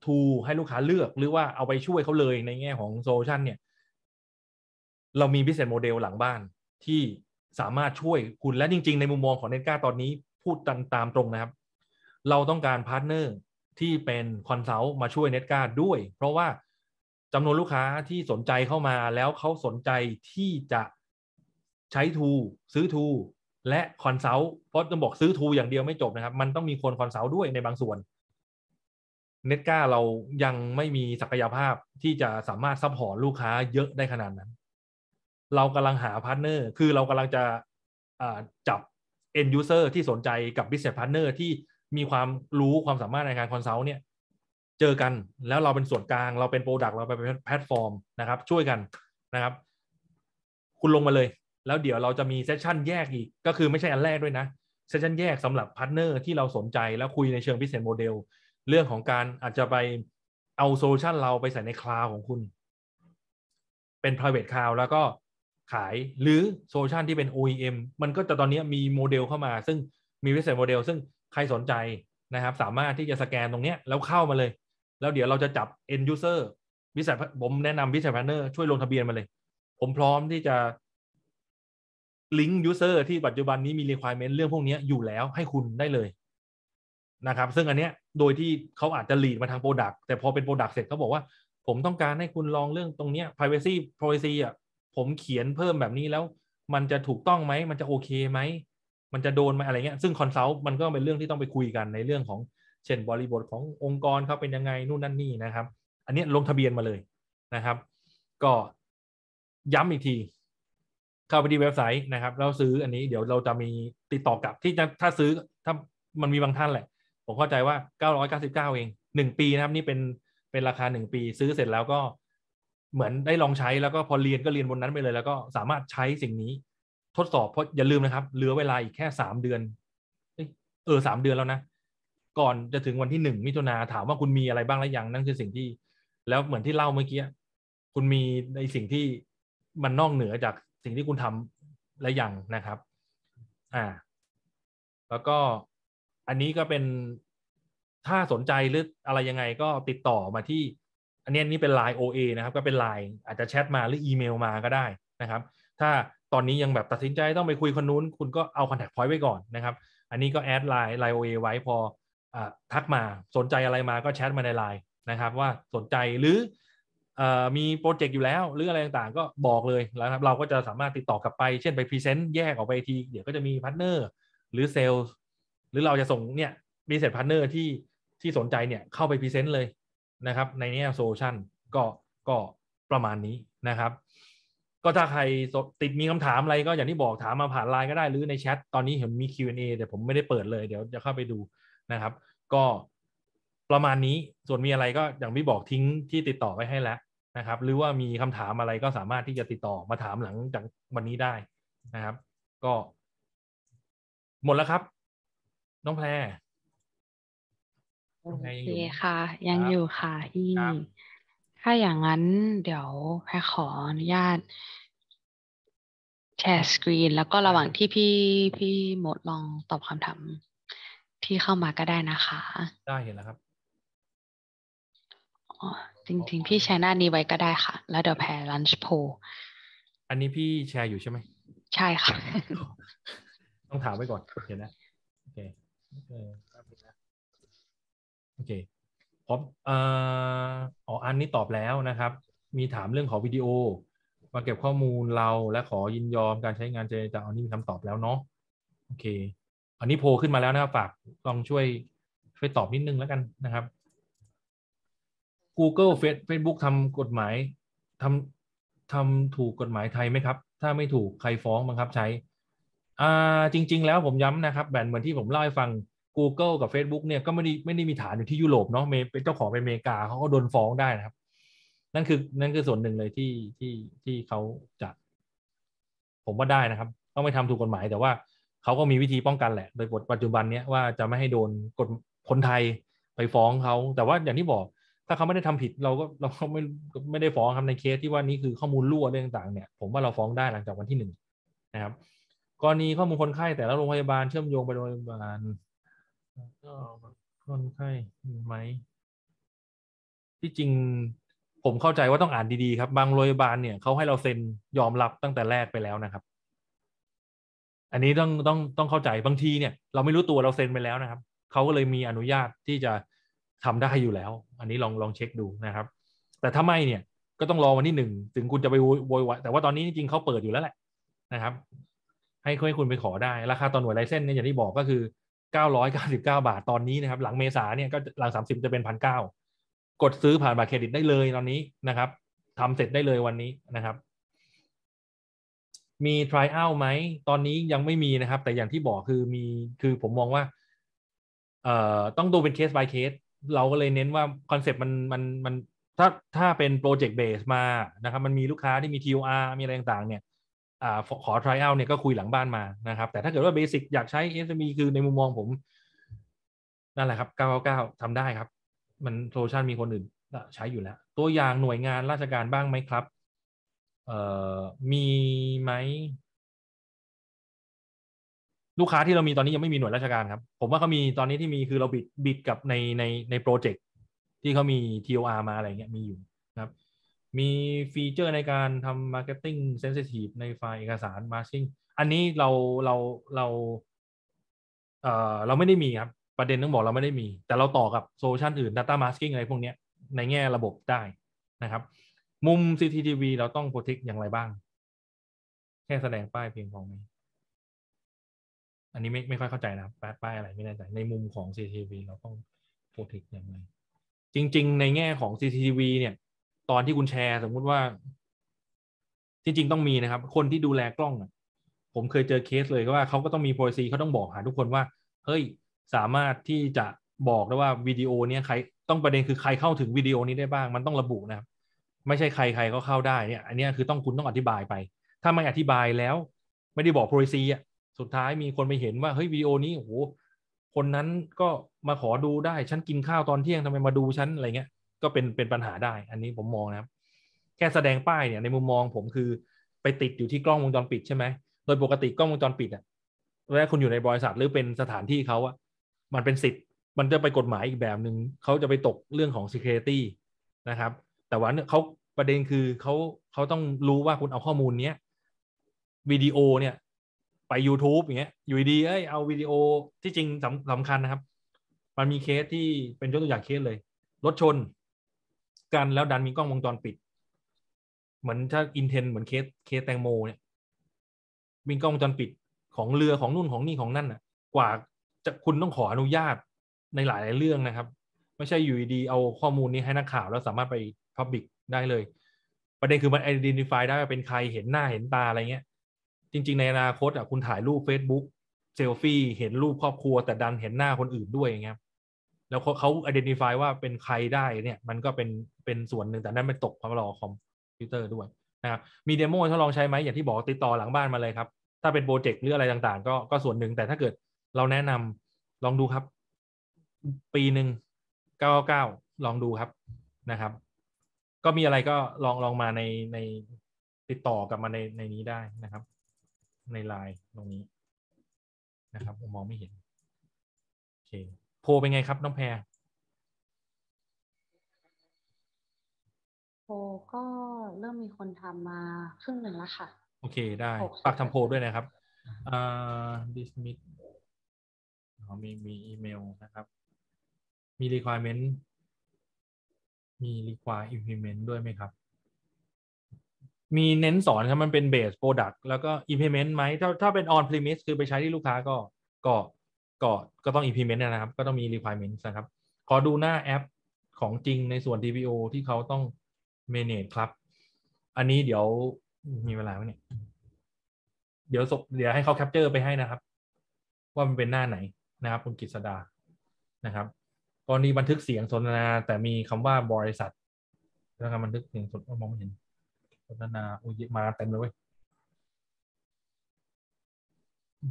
ทูให้ลูกค้าเลือกหรือว่าเอาไปช่วยเขาเลยในแง่ของโซลูชันเนี่ยเรามี business model หลังบ้านที่สามารถช่วยคุณและจริงๆ ในมุมมองของเนก้าตอนนี้พูดตตามตรงนะครับ เราต้องการพาร์ทเนอร์ที่เป็นคอนซัลท์มาช่วยเนก้าด้วย เพราะว่าจำนวนลูกค้าที่สนใจเข้ามา แล้วเขาสนใจที่จะใช้ทูซื้อทูและคอนซัลท์เพราะจะบอกซื้อทูอย่างเดียวไม่จบนะครับ มันต้องมีคนคอนซัลท์ด้วยในบางส่วนเน็ตก้าเรายังไม่มีศักยภาพที่จะสามารถซัพพอร์ตลูกค้าเยอะได้ขนาดนั้นเรากำลังหาพาร์ทเนอร์ คือเรากำลังจะจับ end user ที่สนใจกับ business partner ที่มีความรู้ความสามารถในการคอนซัลท์เนี่ย เจอกัน แล้วเราเป็นส่วนกลาง เราเป็นโปรดักต์เราเป็นแพลตฟอร์มนะครับ ช่วยกันนะครับ คุณลงมาเลย แล้วเดี๋ยวเราจะมีเซสชันแยกอีก ก็คือไม่ใช่อันแรกด้วยนะ เซสชันแยกสำหรับพาร์ทเนอร์ที่เราสนใจแล้วคุยในเชิงพิเศษโมเดลเรื่องของการอาจจะไปเอาโซลูชันเราไปใส่ในคลาวของคุณ เป็น private cloud แล้วก็ขายหรือโซลูชันที่เป็น OEM มันก็จะตอนนี้มีโมเดลเข้ามาซึ่งมีวิสัยโมเดลซึ่งใครสนใจนะครับ สามารถที่จะสแกนตรงนี้แล้วเข้ามาเลย แล้วเดี๋ยวเราจะจับ end user วิสัยผมแนะนำวิสัยพาร์เนอร์ช่วยลงทะเบียนมาเลย ผมพร้อมที่จะลิงก์ user ที่ปัจจุบันนี้มี requirement เรื่องพวกนี้อยู่แล้วให้คุณได้เลยนะครับ ซึ่งอันเนี้ยโดยที่เขาอาจจะหลีดมาทางโปรดักต์แต่พอเป็นโปรดักต์เสร็จเขาบอกว่า ผมต้องการให้คุณลองเรื่องตรงนี้ privacy policy อ่ะผมเขียนเพิ่มแบบนี้แล้ว มันจะถูกต้องไหม มันจะโอเคไหม มันจะโดนไหมอะไรเงี้ยซึ่งคอนซัลท์มันก็เป็นเรื่องที่ต้องไปคุยกัน ในเรื่องของเช่นบริบทขององค์กรเขาเป็นยังไง นู่นนั่น นี่นะครับ อันนี้ลงทะเบียนมาเลยนะครับ ก็ย้ำอีกที เข้าไปที่เว็บไซต์นะครับ แล้วซื้ออันนี้เดี๋ยวเราจะมีติดต่อกับ ที่จะถ้าซื้อถ้ามันมีบางท่านแหละ ผมเข้าใจว่า 999 เอง1ปีนะครับนี่เป็นเป็นราคา1ปีซื้อเสร็จแล้วก็เหมือนได้ลองใช้แล้วก็พอเรียนก็เรียนบนนั้นไปเลยแล้วก็สามารถใช้สิ่งนี้ทดสอบเพราะอย่าลืมนะครับเหลือเวลาอีกแค่สามเดือนเออสามเดือนแล้วนะก่อนจะถึงวันที่หนึ่งมิถุนาถามว่าคุณมีอะไรบ้างแล้วยังนั่นคือสิ่งที่ แล้วเหมือนที่เล่าเมื่อกี้คุณมีในสิ่งที่มันนอกเหนือจากสิ่งที่คุณทำและยังนะครับ อ่า แล้วก็อันนี้ก็เป็นถ้าสนใจหรืออะไรยังไงก็ติดต่อมาที่อันนี้นี่เป็นไลน์ OA นะครับก็เป็นไลน์อาจจะแชทมาหรืออีเมลมาก็ได้นะครับถ้าตอนนี้ยังแบบตัดสินใจต้องไปคุยคนนู้น คุณก็เอาคอนแทคพอยต์ไว้ก่อนนะครับ อันนี้ก็แอดไลน์ไลน์ OA ไว้พออทักมาสนใจอะไรมาก็แชทมาในไลน์นะครับว่าสนใจหรืออมีโปรเจกต์อยู่แล้ว หรืออะไรต่างๆ ก็บอกเลย แล้วครับเราก็จะสามารถติดต่อกลับไปเช่นไปพรีเซนต์แยกออกไปทีเดี๋ยวก็จะมีพาร์ทเนอร์หรือเซลล์หรือเราจะส่งเนี่ยมีเซ็ตพาร์ทเนอร์ที่ที่สนใจเนี่ยเข้าไปพรีเซนต์เลยนะครับในแง่โซลูชันก็ก็ประมาณนี้นะครับ ก็ถ้าใครติดมีคำถามอะไรก็อย่างที่บอกถามมาผ่านไลน์ก็ได้หรือในแชทตอนนี้เห็นมี Q&A แต่ผมไม่ได้เปิดเลยเดี๋ยวจะเข้าไปดูนะครับ ก็ประมาณนี้ส่วนมีอะไรก็อย่างที่บอกทิ้งที่ติดต่อไว้ให้แล้วนะครับ หรือว่ามีคำถามอะไรก็สามารถที่จะติดต่อมาถามหลังจากวันนี้ได้นะครับ ก็ หมดแล้วครับน้องแพรโอยเคค่ะ ยังอยู่ค่ะพี่ถ้าอย่างนั้นเดี๋ยวแพรขออนุญาต แชร์สกรีน แล้วก็ระหว่างที่พี่พี่หมดลองตอบคำถามที่เข้ามาก็ได้นะคะ ได้เห็นแล้วครับจริงจริงพี่แชร์หน้านี้ไว้ก็ได้ค่ะ แล้วเดี๋ยวแพรลันช์โพอันนี้พี่แชร์อยู่ใช่ไหม ใช่ค่ะ ต้องถามไว้ก่อนเห็นนะโอเคโอคโอเคพร้อมอ๋ออันนี้ตอบแล้วนะครับ มีถามเรื่องของวิดีโอมาเก็บข้อมูลเราและขอยินยอมการใช้งานเจรจาอันนี้มีคำตอบแล้วเนาะ โอเค อันนี้โพขึ้นมาแล้วนะครับ ฝากลองช่วยช่วยตอบนิดนึงแล้วกันนะครับ Google Facebook ทำกฎหมายทำทำถูกกฎหมายไทยไหมครับ ถ้าไม่ถูกใครฟ้องบังคับใช้ อ่าจริง ๆ แล้วผมย้ำนะครับแบนเหมือนที่ผมเล่าให้ฟัง Google กับ Facebook เนี่ยก็ไม่ได้ไม่ได้มีฐานอยู่ที่ยุโรปเนาะเป็นเจ้าของเป็นอเมริกาเขาก็โดนฟ้องได้นะครับ นั่นคือนั่นคือส่วนหนึ่งเลยที่ที่ที่เขาจะผมว่าได้นะครับต้องไม่ทำถูกกฎหมายแต่ว่าเขาก็มีวิธีป้องกันแหละ โดยกฎปัจจุบันเนี้ยว่าจะไม่ให้โดนกฎคนไทยไปฟ้องเขาแต่ว่าอย่างที่บอก ถ้าเขาไม่ได้ทำผิดเราก็เราก็ไม่ไม่ได้ฟ้องครับในเคสที่ว่านี้คือข้อมูลรั่วเรื่องต่างเนี่ย ผมว่าเราฟ้องได้หลังจากวันที่หนึ่งนะครับ กรณีข้อมูลคนไข้แต่ละโรงพยาบาลเชื่อมโยงไปโรงพยาบาลก็คนไข้ไหมที่จริงผมเข้าใจว่าต้องอ่านดีๆ ครับ บางโรงพยาบาลเนี่ยเขาให้เราเซ็นยอมรับตั้งแต่แรกไปแล้วนะครับ อันนี้ต้องต้องต้องเข้าใจบางทีเนี่ยเราไม่รู้ตัวเราเซ็นไปแล้วนะครับ เขาก็เลยมีอนุญาตที่จะทำได้อยู่แล้ว อันนี้ลองลองเช็คดูนะครับ แต่ถ้าไม่เนี่ยก็ต้องรอวันที่หนึ่งถึงคุณจะไปโวยวายแต่ว่าตอนนี้จริงๆเขาเปิดอยู่แล้วแหละนะครับ ให้คุณคุณไปขอได้ราคาต่อหน่วยไลเซนสเนี่ยอย่างที่บอกก็คือ999 บาทตอนนี้นะครับ หลังเมษาเนี่ยก็หลัง 30 จะเป็นพันเก้ากดซื้อผ่านบัตรเครดิต ได้เลยตอนนี้นะครับทำเสร็จได้เลยวันนี้นะครับ มี t r i a l ไหม ตอนนี้ยังไม่มีนะครับ แต่อย่างที่บอกคือมีคือผมมองว่า เอ่อต้องดูเป็นเคส by เคส เราก็เลยเน้นว่าคอนเซ็ปต์มันมันมันถ้าถ้าเป็น โปรเจกต์เบสมานะครับมันมีลูกค้าที่มี TOR มีอะไรต่างๆ เนี่ยอขอ t r out เนี่ยก็คุยหลังบ้านมานะครับ แต่ถ้าเกิดว่าเบสิกอยากใช้ SME คือในมุมมองผม นั่นแหละครับ 999ทำได้ครับ มันโซลูชันมีคนอื่น ใช้อยู่แล้ว ตัวอย่างหน่วยงานราชการบ้างไหมครับ เอ่อ มีไหม ลูกค้าที่เรามีตอนนี้ยังไม่มีหน่วยราชการครับ ผมว่าเขามีตอนนี้ที่มีคือเราบิดบิดกับในในในโปรเจกต์ที่เขามี TOR มาอะไรเงี้ยมีอยู่มีฟีเจอร์ในการทำมาร์เก็ตติ้งเซนซิทีฟในไฟล์เอกสารมาร์ชิ่งอันนี้เราเราเราเอ่อเราไม่ได้มีครับ ประเด็นต้องบอกเราไม่ได้มี แต่เราต่อกับโซลูชันอื่น Data Masking อะไรพวกนี้ในแง่ระบบได้นะครับมุม CCTV เราต้องโปรเทคอย่างไรบ้าง แค่แสดงป้ายเพียงพอไหมอันนี้ไม่ไม่ค่อยเข้าใจนะครับป้ายอะไรไม่แน่ใจในมุมของ CCTV เราต้องโปรเทคอย่างไรจริง ๆ ในแง่ของ CCTV เนี่ยตอนที่คุณแชร์สมมุติว่า จริงๆต้องมีนะครับ คนที่ดูแลกล้อง ผมเคยเจอเคสเลยว่าเขาก็ต้องมีโพลิซีเขาต้องบอกหาทุกคนว่าเฮ้ยสามารถที่จะบอกได้ว่าวิดีโอเนี้ยใครต้องประเด็นคือใครเข้าถึงวิดีโอนี้ได้บ้างมันต้องระบุนะครับ ไม่ใช่ใครใครก็เข้าได้เนี่ยอันนี้คือต้องคุณต้องอธิบายไป ถ้าไม่อธิบายแล้วไม่ได้บอกโพลิซีอ่ะสุดท้ายมีคนไปเห็นว่าเฮ้ยวิดีโอนี้โอ้โหคนนั้นก็มาขอดูได้ฉันกินข้าวตอนเที่ยงทำไมมาดูฉันอะไรเงี้ยก็เป็นเป็นปัญหาได้ อันนี้ผมมองนะครับ แค่แสดงป้ายเนี่ย ในมุมมองผมคือไปติดอยู่ที่กล้องวงจรปิดใช่ไหม โดยปกติกล้องวงจรปิดอ่ะเวลาคุณอยู่ในบริษัทหรือเป็นสถานที่เขาอ่ะ มันเป็นสิทธิ์ มันจะไปกฎหมายอีกแบบหนึ่งเขาจะไปตกเรื่องของ security นะครับ แต่ว่าเขาประเด็นคือเขาเขาต้องรู้ว่าคุณเอาข้อมูลเนี้ย วิดีโอเนี่ยไป YouTube อย่างเงี้ย อยู่ดีเอ้ยเอาวิดีโอที่จริงสำสำคัญนะครับ มันมีเคสที่เป็นยกตัวอย่างเคสเลยรถชนกัน แล้วดันมี กล้อง วงจรปิด เหมือนถ้าอินเทนเหมือนเคสเคสแตงโม เนี่ย มี กล้อง วงจรปิดของเรือของนู่นของนี่ ของนั่นน่ะ กว่าจะคุณต้องขออนุญาตในหลายเรื่องนะครับ ไม่ใช่อยู่ดี เอาข้อมูลนี้ให้นักข่าวแล้วสามารถไปพับบิก ได้เลย ประเด็น คือมัน ไอดีนิฟายได้ว่าเป็นใครเห็นหน้าเห็นตาอะไรเงี้ย จริง ๆในอนาคตอ่ะคุณถ่ายรูป Facebook เซลฟี่เห็นรูปครอบครัว แต่ดันเห็นหน้าคนอื่นด้วยอย่างเงี้ยแล้วเขา identify ว่าเป็นใครได้เนี่ย มันก็เป็นเป็นส่วนหนึ่งแต่นั้นมันตกความรอคอมพิวเตอร์ด้วยนะครับมีเดโมทดลองใช้ไหมอย่างที่บอกติดต่อหลังบ้านมาเลยครับ ถ้าเป็นโปรเจกต์หรืออะไรต่างๆก็ก็ส่วนหนึ่งแต่ถ้าเกิดเราแนะนำลองดูครับ ปีหนึ่งเก้าเก้าลองดูครับนะครับ ก็มีอะไรก็ลองลองมาในในติดต่อกับมาในในนี้ได้นะครับ ในไลน์ตรงนี้นะครับมองไม่เห็นโอเคโพเป็นไงครับ น้องแพรโพก็เริ่มมีคนทำมาครึ่งหนึ่งแล้วค่ะ โอเคได้ฝากทำโพ ด้วยนะครับ อ่าดิสมิดมีมีอีเมลนะครับ มี requirement มี require implement ด้วยไหมครับ มีเน้นสอนครับมันเป็น base product แล้วก็ implement ไหมถ้าถ้า เป็น on premise คือไปใช้ที่ลูกค้าก็ ก็ก็ก็ต้อง implement นะครับ ก็ต้องมี requirement นะครับ ขอดูหน้าแอปของจริงในส่วน DPO ที่เขาต้อง manage ครับ อันนี้เดี๋ยวมีเวลาไหมเนี่ยเดี๋ยวเดี๋ยวให้เขา capture ไปให้นะครับ ว่ามันเป็นหน้าไหนนะครับคุณกิษดา นะครับกรณีบันทึกเสียงสนทนาแต่มีคำว่าบริษัท แล้วการบันทึกเสียงสนมองไม่เห็นสนทนาโอ้ยมาเต็มเลยเว้ย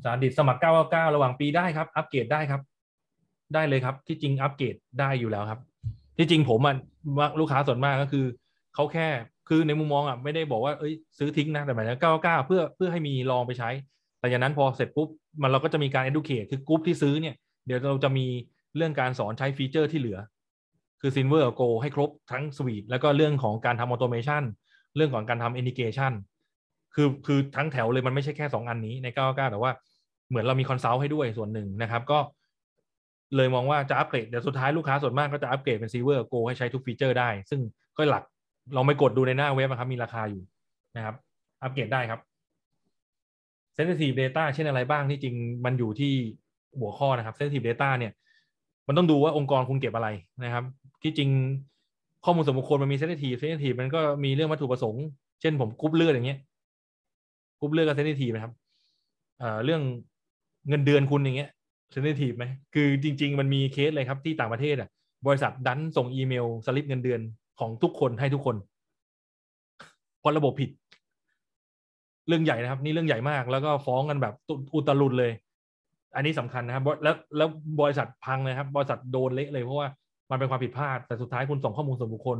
สาดิตสมัคร999 ระหว่างปีได้ครับอัปเกรดได้ครับ ได้เลยครับที่จริงอัปเกรดได้อยู่แล้วครับที่จริงผมอ่ะลูกค้าส่วนมากก็คือ เขาแค่คือในมุมมองอ่ะไม่ได้บอกว่าเอ้ยซื้อทิ้งนะแต่หมายถึง999เพื่อเพื่อให้มีลองไปใช้ แต่จากนั้นพอเสร็จปุ๊บมันเราก็จะมีการ educate คือกลุ่มที่ซื้อเนี่ย เดี๋ยวเราจะมีเรื่องการสอนใช้ฟีเจอร์ที่เหลือ คือซินเวอร์โกให้ครบทั้งสวีทแล้วก็เรื่องของการทำออโตเมชันเรื่องของการทำเอนดิเกชันคือคือทั้งแถวเลยมันไม่ใช่แค่สองอันนี้ในเก้าเก้าแต่ว่าเหมือนเรามีคอนซัลท์ให้ด้วยส่วนหนึ่งนะครับก็เลยมองว่าจะอัปเกรด เดี๋ยวสุดท้ายลูกค้าส่วนมากก็จะอัปเกรดเป็นซีเวอร์โกให้ใช้ทุกฟีเจอร์ได้ซึ่งก็หลักเราไม่กดดูในหน้าเว็บนะครับมีราคาอยู่นะครับอัปเกรดได้ครับ sensitive data เช่นอะไรบ้างที่จริงมันอยู่ที่หัวข้อนะครับ sensitive data เนี่ย มันต้องดูว่าองค์กรคุณเก็บอะไรนะครับ ที่จริงข้อมูลส่วนบุคคลมันมี sensitive sensitive มันก็มีเรื่องวัตถุประสงค์เช่นผมกรุ๊ปเลือดอย่างเงี้ยกรุ๊ปเลือกเซนซิทีฟหมครับ เรื่องเงินเดือนคุณอย่างเงี้ยเซนซิทีฟไหมคือ จริง ๆ มันมีเคสเลยครับที่ต่างประเทศอ่ะ บริษัทดันส่งอีเมลสลิปเงินเดือนของทุกคนให้ทุกคนเพราะระบบผิด เรื่องใหญ่นะครับนี่เรื่องใหญ่มาก แล้วก็ฟ้องกันแบบอุตลุดเลย อันนี้สำคัญนะครับแล้วแล้วบริษัทพังนะครับ บริษัทโดนเละเลยเพราะว่ามันเป็นความผิดพลาด แต่สุดท้ายคุณส่งข้อมูลส่วนบุคคล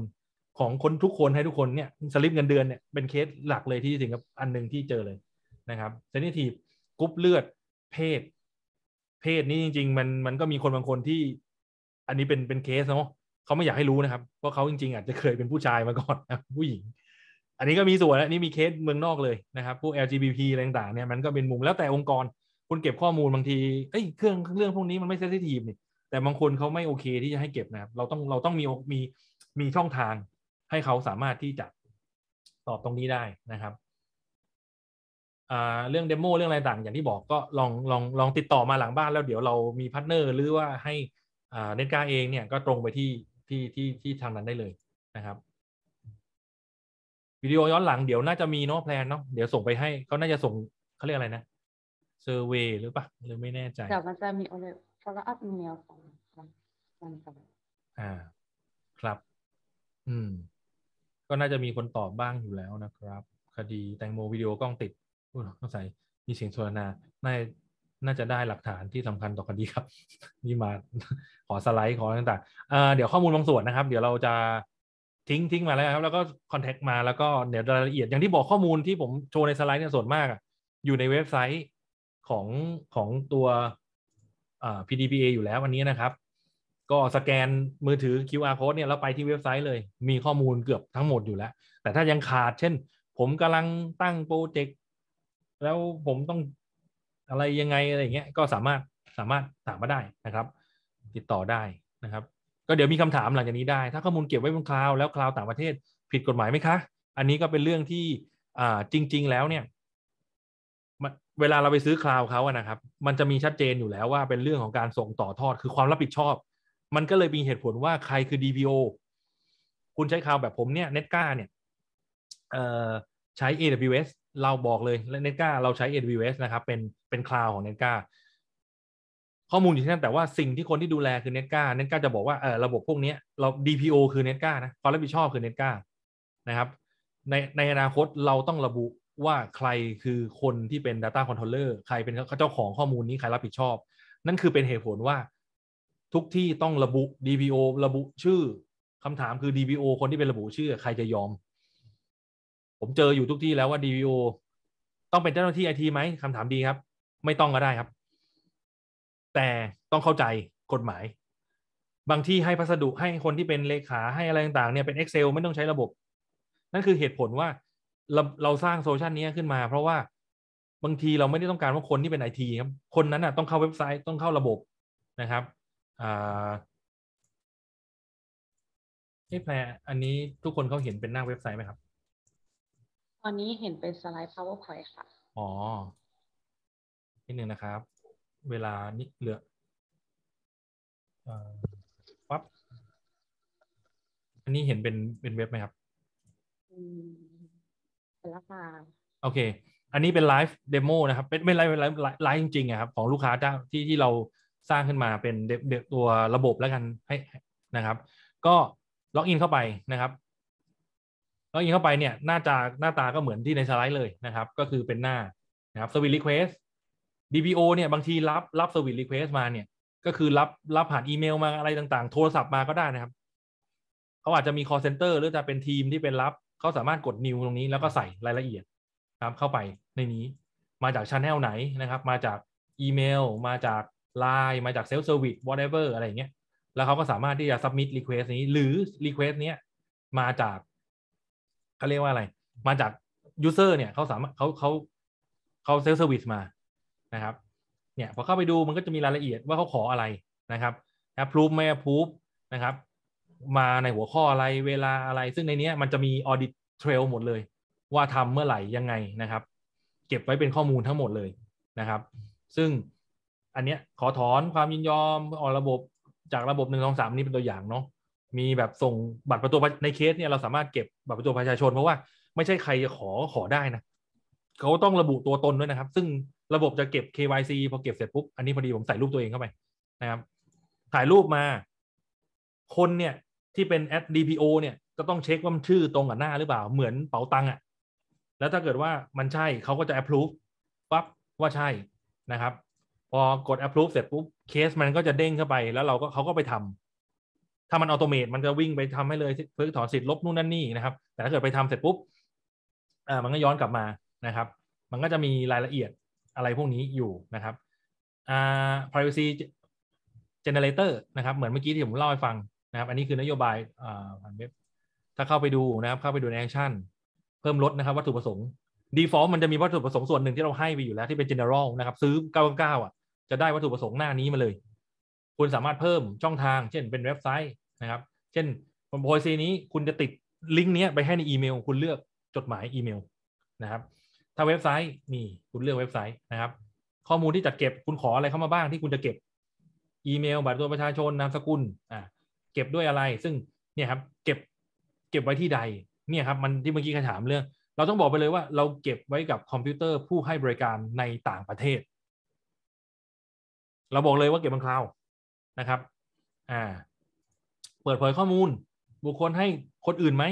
ของคนทุกคนให้ทุกคนเนี่ยสลิปเงินเดือนเนี่ยเป็นเคสหลักเลยที่ถึงกับ อันหนึ่งที่เจอเลยนะครับเซนิทีฟกรุ๊ปเลือดเพศ เพศนี้จริง ๆ มันมันก็มีคนบางคนที่ อันนี้เป็นเป็นเคสเนาะเขาไม่อยากให้รู้นะครับเพราะเขาจริง ๆ อาจจะเคยเป็นผู้ชายมาก่อนนะผู้หญิง อันนี้ก็มีส่วนอันนี่มีเคสเมืองนอกเลยนะครับพวก LGBT อะไรต่าง ๆเนี่ยมันก็เป็นมุมแล้วแต่องค์กร คุณเก็บข้อมูลบางทีเอ้ยเครื่องเรื่องพวกนี้มันไม่เซนซิทีฟนี่แต่บางคนเขาไม่โอเคที่จะให้เก็บนะครับเราต้องเราต้องมีมีมีช่องทางให้เขาสามารถที่จะตอบตรงนี้ได้นะครับ เรื่องเดโมเรื่องอะไรต่าง อย่างที่บอกก็ลองลองลองติดต่อมาหลังบ้านแล้วเดี๋ยวเรามีพาร์ทเนอร์ หรือว่าให้เน็ตการเองเนี่ยก็ตรงไปที่ที่ที่ที่ทางนั้นได้เลยนะครับวิดีโอย้อนหลังเดี๋ยวน่าจะมีเนาะแพลนเนาะเดี๋ยวส่งไปให้เขาน่าจะส่งเขาเรียกอะไรนะเซอร์เวยหรือปะหรือไม่แน่ใจเดี๋ยวมันจะมีอะไรฟ o ล l o อ up e m a i ของมันอ่าครับ อืมก็น่าจะมีคนตอบบ้างอยู่แล้วนะครับคดีแตงโมวิดีโอกล้องติดอู้ต้องส่มีเสียงสนทนาน่า น่าจะได้หลักฐานที่สำคัญต่อคดีครับนี่มาขอสไลด์ขอต่าง ๆเดี๋ยวข้อมูลบางส่วนนะครับ เดี๋ยวเราจะทิ้งทิ้งมาแล้วครับแล้วก็คอนแทคมาแล้วก็เดี๋ยวรายละเอียดอย่างที่บอกข้อมูลที่ผมโชว์ในสไลด์เนี่ยส่วนมากอยู่ในเว็บไซต์ของของตัว PDPA อยู่แล้ววันนี้นะครับก็สแกนมือถือ QR code เนี่ยแล้วไปที่เว็บไซต์เลย มีข้อมูลเกือบทั้งหมดอยู่แล้ว แต่ถ้ายังขาดเช่นผมกำลังตั้งโปรเจกต์แล้วผมต้องอะไรยังไงอะไรเงี้ย ก็สามารถสามารถถามมาได้นะครับ ติดต่อได้นะครับ ก็เดี๋ยวมีคำถามหลังจากนี้ได้ ถ้าข้อมูลเก็บไว้บนคลาวแล้วคลาวต่างประเทศผิดกฎหมายไหมคะ อันนี้ก็เป็นเรื่องที่อ่าจริง ๆแล้วเนี่ย เวลาเราไปซื้อคลาวเขาอะนะครับ มันจะมีชัดเจนอยู่แล้วว่าเป็นเรื่องของการส่งต่อทอดคือความรับผิดชอบมันก็เลยมีเหตุผลว่าใครคือ DPO คุณใช้คาวแบบผมเนี่ยเน็ตกาเนี่ยใช้ AWS เราบอกเลยเน็ตกาเราใช้ AWS นะครับ เป็น เป็นคลาวของเน็ตกาข้อมูลอยู่ที่นั่น แต่ว่าสิ่งที่คนที่ดูแลคือเน็ตกาเน็ตกาจะบอกว่าเออระบบพวกนี้เรา DPO คือเน็ตกานะความรับผิดชอบคือเน็ตกานะครับ ในในอนาคตเราต้องระบุว่าใครคือคนที่เป็น Data Controller ใครเป็นเจ้าของข้อมูลนี้ใครรับผิดชอบ นั่นคือเป็นเหตุผลว่าทุกที่ต้องระบุ DPO ระบุชื่อ คำถามคือ DPO คนที่เป็นระบุ ชื่อใครจะยอม ผมเจออยู่ทุกที่แล้วว่า DPO ต้องเป็นเจ้าหน้าที่ไอทีไหม คำถามดีครับ ไม่ต้องก็ได้ครับ แต่ต้องเข้าใจกฎหมาย บางที่ให้พัสดุให้คนที่เป็นเลขาให้อะไรต่างๆ เนี่ยเป็น Excel ไม่ต้องใช้ระบบ นั่นคือเหตุผลว่าเราเราสร้างโซลชันนี้ขึ้นมา เพราะว่าบางทีเราไม่ได้ต้องการว่าคนที่เป็นไอทีครับ คนนั้นอ่ะต้องเข้าเว็บไซต์ต้องเข้าระบบนะครับนี่แพรอันนี้ทุกคนเขาเห็นเป็นหน้าเว็บไซต์ไหมครับ ตอนนี้เห็นเป็นสไลด์ powerpoint ค่ะ อ๋อนิดหนึ่งนะครับ เวลานี้เหลือปั๊บอันนี้เห็นเป็นเป็นเว็บไหมครับเป็นละคาโอเค อันนี้เป็นไลฟ์เดโมนะครับ เป็นไม่ไลฟ์ไลฟ์ไลฟ์จริงๆครับ ของลูกค้าเจ้าที่ ที่เราสร้างขึ้นมาเป็นเดตัวระบบแล้วกันให้นะครับ ก็ล็อกอินเข้าไปนะครับล็อกอินเข้าไปเนี่ยหน้าจาหน้าตาก็เหมือนที่ในสไลด์เลยนะครับ ก็คือเป็นหน้านะครับ service request DPO เนี่ยบางทีรับรับ service request มาเนี่ย ก็คือรับรับผ่านอีเมลมาอะไรต่างๆ โทรศัพท์มาก็ได้นะครับ เขาอาจจะมี call center หรือจะเป็นทีมที่เป็นรับเขาสามารถกด new ตรงนี้แล้วก็ใส่รายละเอียดครับเข้าไปในนี้ มาจากชั้นแนลไหนนะครับ มาจากอีเมลมาจากลน์มาจาก เซลล์เซอร์วิส whatever อะไรเงี้ย แล้วเขาก็สามารถที่จะ submit request นี้หรือ request เนี้ยมาจากเขาเรียกว่าอะไร มาจาก user เนี่ยเขาสามารถเขาเขาเขาเซลล์เซอร์วิสมา นะครับ เนี่ยพอเข้าไปดูมันก็จะมีรายละเอียดว่าเขาขออะไรนะครับ approve ไม่ approve นะครับ มาในหัวข้ออะไรเวลาอะไร ซึ่งในนี้มันจะมี audit trail หมดเลย ว่าทำเมื่อไหร่ยังไงนะครับ เก็บไว้เป็นข้อมูลทั้งหมดเลยนะครับ ซึ่งอันเนี้ยขอถอนความยินยอม ออกระบบจากระบบหนึ่งสองสามนี้เป็นตัวอย่าง เนาะมีแบบส่งบัตรประตูในเคสเนี่ยเราสามารถเก็บบัตรประตูประชาชนเพราะว่าไม่ใช่ใครจะขอขอได้ นะ เขาต้องระบุตัว ตน ด้วยนะครับ ซึ่งระบบ จะ เก็บ KYC พอเก็บเสร็จ ปุ๊บอันนี้ พอดี ผม ใส่ รูป ตัวเองเข้าไปนะครับถ่ายรูปมาคนเนี่ยที่เป็น a ด DPO เนี่ย ก็ต้องเช็คว่ามันชื่อตรงกับหน้า หรือเปล่าเหมือนเป๋าตังอะ่ะแล้วถ้าเกิดว่ามันใช่เขาก็จะ approve ปั๊บว่าใช่นะครับพอกด approve เสร็จปุ๊บ เคสมันก็จะเด้งเข้าไปแล้วเราก็เขาก็ไปทำ ถ้ามันอัตโนมัติมันจะวิ่งไปทำให้เลยเพิกถอนสิทธิ์ลบนู่นนั่นนี่นะครับ แต่ถ้าเกิดไปทำ เสร็จปุ๊บอ่ามันก็ย้อนกลับมานะครับ มันก็จะมีรายละเอียดอะไรพวกนี้อยู่นะครับอ่า privacy generator นะครับ เหมือนเมื่อกี้ที่ผมเล่าให้ฟังนะครับ อันนี้คือนโยบายอ่าผ่านเว็บ ถ้าเข้าไปดูนะครับ เข้าไปดูในแอคชั่นเพิ่มลดนะครับวัตถุประสงค์ default มันจะมีวัตถุประสงค์ส่วนหนึ่งที่เราให้ไปอยู่แล้วที่เป็น general นะครับ ซื้อ9 9อ่ะจะได้วัตถุประสงค์หน้านี้มาเลย คุณสามารถเพิ่มช่องทาง เช่นเป็นเว็บไซต์นะครับ เช่นโพยซีนี้คุณจะติดลิงก์นี้ไปให้ในอีเมล คุณเลือกจดหมายอีเมลนะครับ ถ้าเว็บไซต์นี่คุณเลือกเว็บไซต์นะครับ ข้อมูลที่จัดเก็บคุณขออะไรเข้ามาบ้างที่คุณจะเก็บอีเมลบัตรตัวประชาชนนามสกุลอ่าเก็บด้วยอะไรซึ่งเนี่ยครับเก็บเก็บไว้ที่ใดเนี่ยครับมันที่เมื่อกี้ใครถามเรื่องเราต้องบอกไปเลยว่า เราเก็บไว้กับคอมพิวเตอร์ผู้ให้บริการในต่างประเทศเราบอกเลยว่าเก็บบนคลาวนะครับ อ่า เปิดเผยข้อมูลบุคคลให้คนอื่นไหม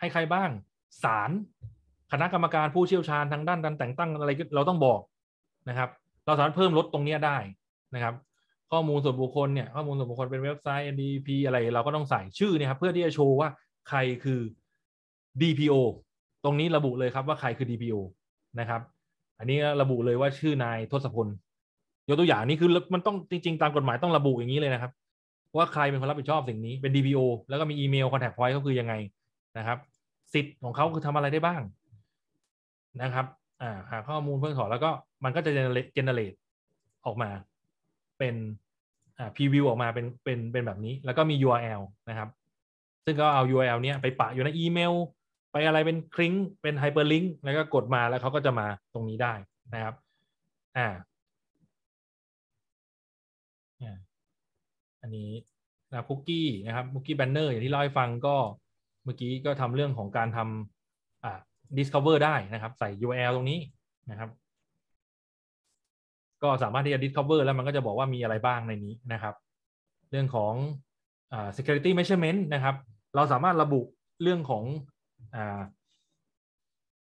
ให้ใครบ้าง ศาล คณะกรรมการผู้เชี่ยวชาญทางด้านการแต่งตั้งอะไรเราต้องบอกนะครับ เราสามารถเพิ่มลดตรงนี้ได้นะครับ ข้อมูลส่วนบุคคลเนี่ย ข้อมูลส่วนบุคคลเป็นเว็บไซต์ NDP อะไร เราก็ต้องใส่ชื่อเนี่ยครับเพื่อที่จะโชว์ว่าใครคือ DPO ตรงนี้ระบุเลยครับว่าใครคือ DPO นะครับ อันนี้ระบุเลยว่าชื่อนายทศพลยกตัวอย่างนี้คือมันต้องจริงๆตามกฎหมายต้องระบุอย่างนี้เลยนะครับ ว่าใครเป็นคนรับผิดชอบสิ่งนี้เป็น DPO แล้วก็มีอีเมลคอนแทคพอยต์เขาคือยังไงนะครับ สิทธิ์ของเขาคือทำอะไรได้บ้าง นะครับอ่าหาข้อมูลเพิ่งถอนแล้วก็มันก็จะเจเนเรตออกมาเป็นอ่าพรีวิวออกมาเป็นเป็นเป็นแบบนี้ แล้วก็มี URL นะครับ ซึ่งก็เอา URL เนี้ยไปปะอยู่ในอีเมล ไปอะไรเป็นคลิงเป็นไฮเปอร์ลิงก์แล้วก็กดมาแล้วเขาก็จะมาตรงนี้ได้นะครับ อ่าันนี้นะคุกกี้นะครับคุกกี้แบนเนอร์อย่างที่เล่าให้ฟังก็เมื่อกี้ก็ทำเรื่องของการทำอ่า discover ได้นะครับ ใส่ URL ตรงนี้นะครับ ก็สามารถที่จะ discover แล้วมันก็จะบอกว่ามีอะไรบ้างในนี้นะครับ เรื่องของอ่า security measurement นะครับ เราสามารถระบุเรื่องของอ่า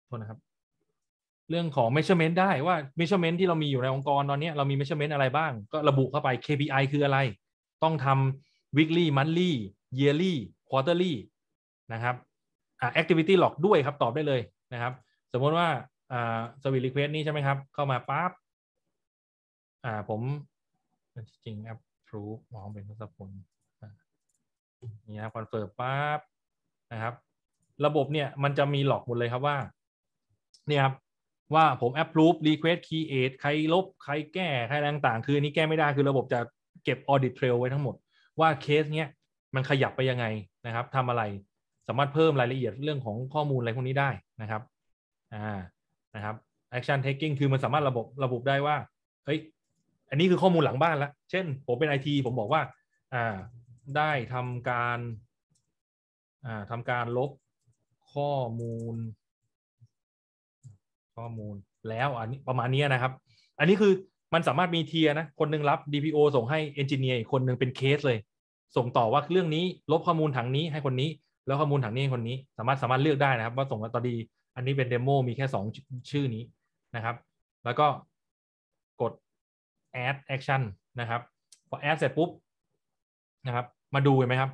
โทษนะครับ เรื่องของ measurement ได้ว่า measurement ที่เรามีอยู่ในองค์กรตอนนี้เรามี measurement อะไรบ้าง ก็ระบุเข้าไป KPI คืออะไรต้องทำ weekly monthly yearly quarterly นะครับอ่า activity log ด้วยครับตอบได้เลยนะครับ สมมติว่าอ่า service request นี้ใช่ไหมครับเข้ามาปั๊บอ่าผมจริงแอปพรูฟมองเป็นทศพลนี่นะคอนเฟิร์มปั๊บนะครับ ระบบเนี่ยมันจะมีหลอกหมดเลยครับว่าเนี่ยครับว่าผมแอปรู v รีเควส s คีเอทใครลบ ใครแก้ใครต่างๆ คืออันนี้แก้ไม่ได้คือระบบจะเก็บออดิเทรลไว้ทั้งหมดว่าเคสเนี้ยมันขยับไปยังไงนะครับทำอะไรสามารถเพิ่มรายละเอียดเรื่องของข้อมูลอะไรพวกนี้ได้นะครับอ่านะครับแอคชั่นเทคกิ้งคือมันสามารถระบบระบบได้ว่าเฮ้ยอันนี้คือข้อมูลหลังบ้านละเช่น ผม เป็นไอทีผมบอกว่าอ่าได้ทำการอ่าทำการลบข้อมูล ข้อมูลแล้วอันนี้ประมาณนี้นะครับ อันนี้คือมันสามารถมีเทียนะคนนึงรับ DPO ส่งให้เอนจิเนียร์อีกคนนึงเป็นเคสเลย ส่งต่อว่าเรื่องนี้ ลบข้อมูลถังนี้ให้คนนี้ แล้วข้อมูลถังนี้ให้คนนี้สามารถสามารถเลือกได้นะครับ ว่าส่งมาตอนดีอันนี้เป็นเดโมมีแค่ 2 ชื่อนี้นะครับแล้วก็กด add action นะครับพอ add เสร็จปุ๊บนะครับ มาดูเห็นไหมครับ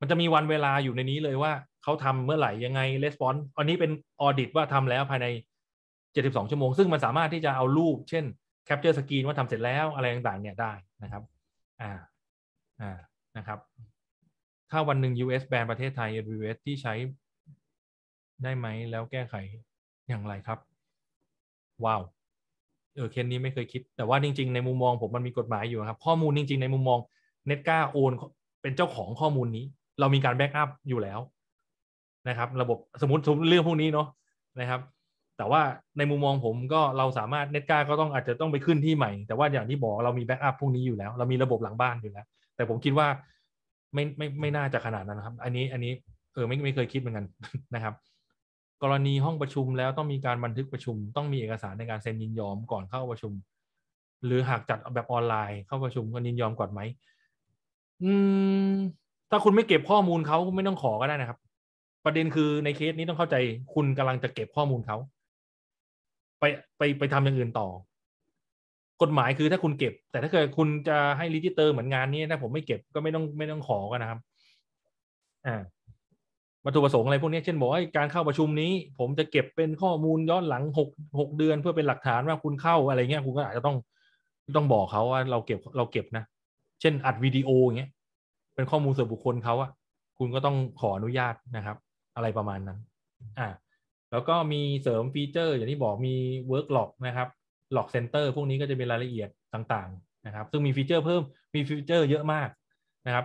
มันจะมีวันเวลาอยู่ในนี้เลยว่าเขาทำเมื่อไหร่ ยังไง response อันนี้เป็น audit ว่าทำแล้วภายใน 72ชั่วโมง ซึ่งมันสามารถที่จะเอารูปเช่นแคปเจอร์สกรีนว่าทำเสร็จแล้วอะไรต่างๆ เนี่ย ได้นะครับ อ่า อ่า นะครับ ถ้าวันหนึ่ง US แบนประเทศไทย AWS ที่ใช้ได้ไหม แล้วแก้ไขอย่างไรครับ ว้าว เออ เคสนี้ไม่เคยคิด แต่ว่าจริงๆ ในมุมมองผมมันมีกฎหมายอยู่ครับ ข้อมูลจริงๆ ในมุมมอง n e t ก้าโอนเป็นเจ้าของข้อมูลนี้ เรามีการแบ็กอัพอยู่แล้วนะครับ ระบบสมมติเรื่องพวกนี้เนาะนะครับแต่ว่าในมุมมองผมก็เราสามารถเน็ตกาาก็ต้องอาจจะต้องไปขึ้นที่ใหม่ แต่ว่าอย่างที่บอกเรามีแบ็กอัพพวกนี้อยู่แล้วเรามีระบบหลังบ้านอยู่แล้วแต่ผมคิดว่าไม่ไม่ไม่น่าจะขนาดนั้นครับ อันนี้อันนี้เออไม่ไม่เคยคิดเหมือนกันนะครับ กรณีห้องประชุมแล้วต้องมีการบันทึกประชุม ต้องมีเอกสารในการเซ็นยินยอมก่อนเข้าประชุม หรือหากจัดแบบออนไลน์เข้าประชุม ก็ยินยอมก่อนไหมอืม ถ้าคุณไม่เก็บข้อมูลเขาไม่ต้องขอก็ได้นะครับ ประเด็นคือในเคสนี้ต้องเข้าใจ คุณกำลังจะเก็บข้อมูลเขาไปไป ไปทำอย่างอื่น ต่อ กฎ หมายคือถ้าคุณเก็บ แต่ถ้าเกิด คุณจะให้รีจิเตอร์เหมือนงาน นี้ ถ้า ผม ไม่เก็บก็ไม่ต้องไม่ต้องขอกันนะครับ อ่าวัตถุประสงค์ อะไร พวกนี้ เช่น บอกว่าการเข้าประชุมนี้ ผมจะเก็บเป็นข้อมูลย้อนหลังหกหกเดือน เพื่อเป็นหลักฐานว่าคุณเข้าอะไรเงี้ยคุณก็อาจจะต้องต้องบอกเขาว่า เราเก็บเราเก็บนะ เช่น อัดวิดีโออย่างเงี้ยเป็นข้อมูลส่วนบุคคลเขาอะคุณก็ต้องขออนุญาตนะครับ อะไรประมาณนั้น อ่าแล้วก็มีเสริมฟีเจอร์ อย่างที่บอกมีเวิร์กหลอกนะครับหลอกเซนเตอร์พวกนี้ก็จะเป็นรายละเอียดต่างๆ นะครับ ซึ่งมีฟีเจอร์เพิ่มมีฟีเจอร์เยอะมากนะครับ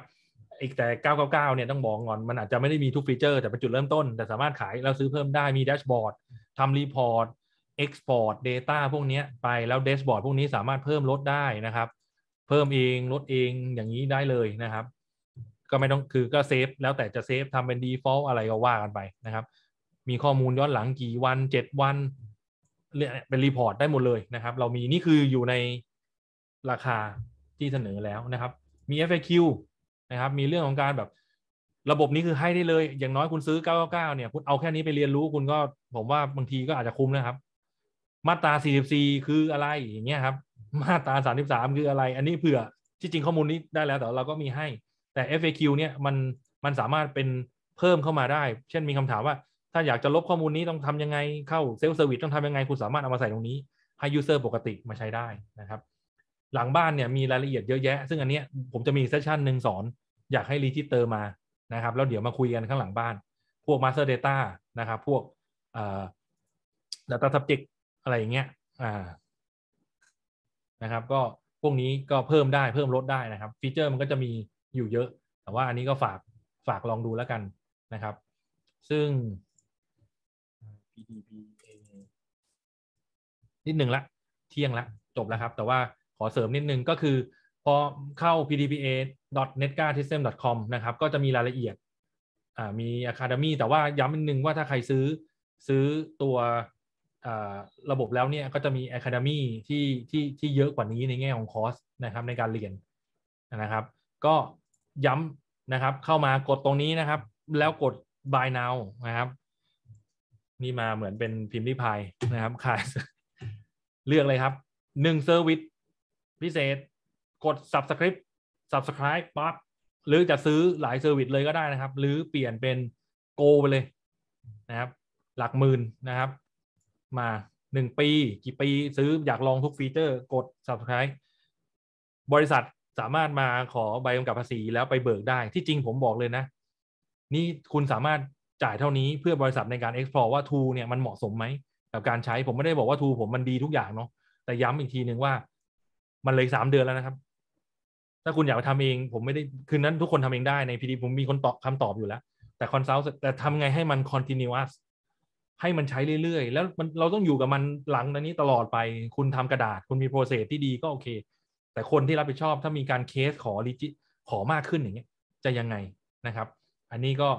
อีกแต่ 999เนี่ยต้องบอกก่อน มันอาจจะไม่ได้มีทุกฟีเจอร์แต่เป็นจุดเริ่มต้น แต่สามารถขายเราซื้อเพิ่มได้มีแดชบอร์ดทำรีพอร์ตเอ็กซ์พอร์ตเดต้าพวกนี้ไปแล้วแดชบอร์ดพวกนี้สามารถเพิ่มลดได้นะครับ เพิ่มเองลดเองอย่างนี้ได้เลยนะครับ ก็ไม่ต้องคือก็เซฟแล้วแต่จะเซฟทำเป็น default อะไรก็ว่ากันไปนะครับมีข้อมูลย้อนหลังกี่วันเจ็ดวันเป็นรีพอร์ตได้หมดเลยนะครับ เรามีนี่คืออยู่ในราคาที่เสนอแล้วนะครับมี FAQ นะครับมีเรื่องของการแบบระบบนี้คือให้ได้เลยอย่างน้อยคุณซื้อ 999เนี่ยคุณเอาแค่นี้ไปเรียนรู้คุณก็ผมว่าบางทีก็อาจจะคุ้มนะครับ มาตรา44คืออะไรอย่างเงี้ยครับ มาตรา33 คืออะไร อันนี้เผื่อที่จริงข้อมูลนี้ได้แล้วแต่เราก็มีให้แต่ FAQ เนี่ยมันมันสามารถเป็นเพิ่มเข้ามาได้ เช่น มีคำถามว่าถ้าอยากจะลบข้อมูลนี้ต้องทำยังไงเข้าเซลล์เซอร์วิสต้องทำยังไงคุณสามารถเอามาใส่ตรงนี้ให้ยูเซอร์ปกติมาใช้ได้นะครับ หลังบ้านเนี่ยมีรายละเอียดเยอะแยะ ซึ่งอันเนี้ยผมจะมีเซสชันหนึ่งสอนอยากให้รีจิสเตอร์มานะครับ แล้วเดี๋ยวมาคุยกันข้างหลังบ้าน พวกมาสเตอร์เดต้านะครับ พวกเอ่อา a t a s u ับจิ t อะไรอย่างเงี้ยอ่า นะครับก็พวกนี้ก็เพิ่มได้เพิ่มลดได้นะครับฟีเจอร์มันก็จะมีอยู่เยอะ แต่ว่าอันนี้ก็ฝากฝากลองดูแล้วกันนะครับ ซึ่ง p d p นิดหนึ่งละ เที่ยงละ จบแล้วครับแต่ว่าขอเสริมนิดนึงก็คือ พอเข้า pdpa.netgasystem.com นะครับ ก็จะมีรายละเอียดมี Academy แต่ว่าย้ำอีกนึงว่าถ้าใครซื้อซื้อตัวระบบแล้วเนี่ยก็จะมี Academy ที่ที่ที่เยอะกว่านี้ในแง่ของคอร์สนะครับ ในการเรียนนะครับ ก็ย้ำนะครับเข้ามากดตรงนี้นะครับแล้วกด buy now นะครับนี่ มาเหมือนเป็นพิมพ์ริพายนะครับขายเลือกเลยครับหนึ่งเซอร์วิสพิเศษ กด subscribe subscribe ปั๊บหรือจะซื้อหลายเซอร์วิสเลยก็ได้นะครับ หรือเปลี่ยนเป็น โก ไปเลยนะครับ หลักหมื่นนะครับ มาหนึ่งปี กี่ ปี ซื้ออยาก ลองทุกฟีเจอร์กด subscribe บริษัทสามารถมาขอใบกำกับภาษีแล้วไปเบิกได้ ที่จริงผมบอกเลยนะ นี่คุณสามารถจ่ายเท่านี้เพื่อบริษัทในการ explore ว่า tool เนี่ย มันเหมาะ สมไหมกับ การใช้ผมไม่ได้บอกว่า tool ผมมันดีทุกอย่างเนาะแต่ย้ำอีกทีหนึ่งว่า มันเลยสามเดือนแล้วนะครับ ถ้าคุณอยากไปทำเอง ผมไม่ได้ คืนนั้น ทุกคนทำเองได้ในพีดีผมมีคนตอบคำตอบอยู่แล้ว แต่คอนซัลท์แต่ทำไง ให้มัน continuous ให้มันใช้เรื่อยๆ แล้วมันเราต้องอยู่กับมันหลังนี้ตลอดไป คุณทำกระดาษ คุณมีโปรเซสที่ดีก็โอเค แต่คนที่รับผิดชอบถ้ามีการเคสขอลิจิขอมากขึ้นอย่างเงี้ย จะยังไงนะครับ อันนี้ก็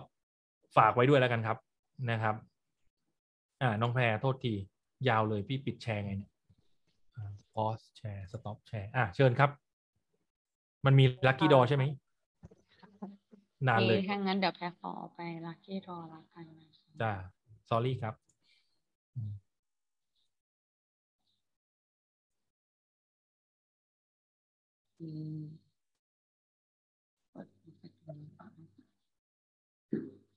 ฝากไว้ด้วยแล้วกันครับ นะครับ อ่าน้องแพรโทษที ยาวเลยพี่ปิดแชร์ไงเนี่ยพอสแชร์สต็อปแชร์อ่ะเชิญครับ มันมีลัคกี้ดอใช่ไหมนานเลยถ้างั้นเดี๋ยวแพรขอไปลัคกี้ดอละกันจ้าสอรี่ครับ อืม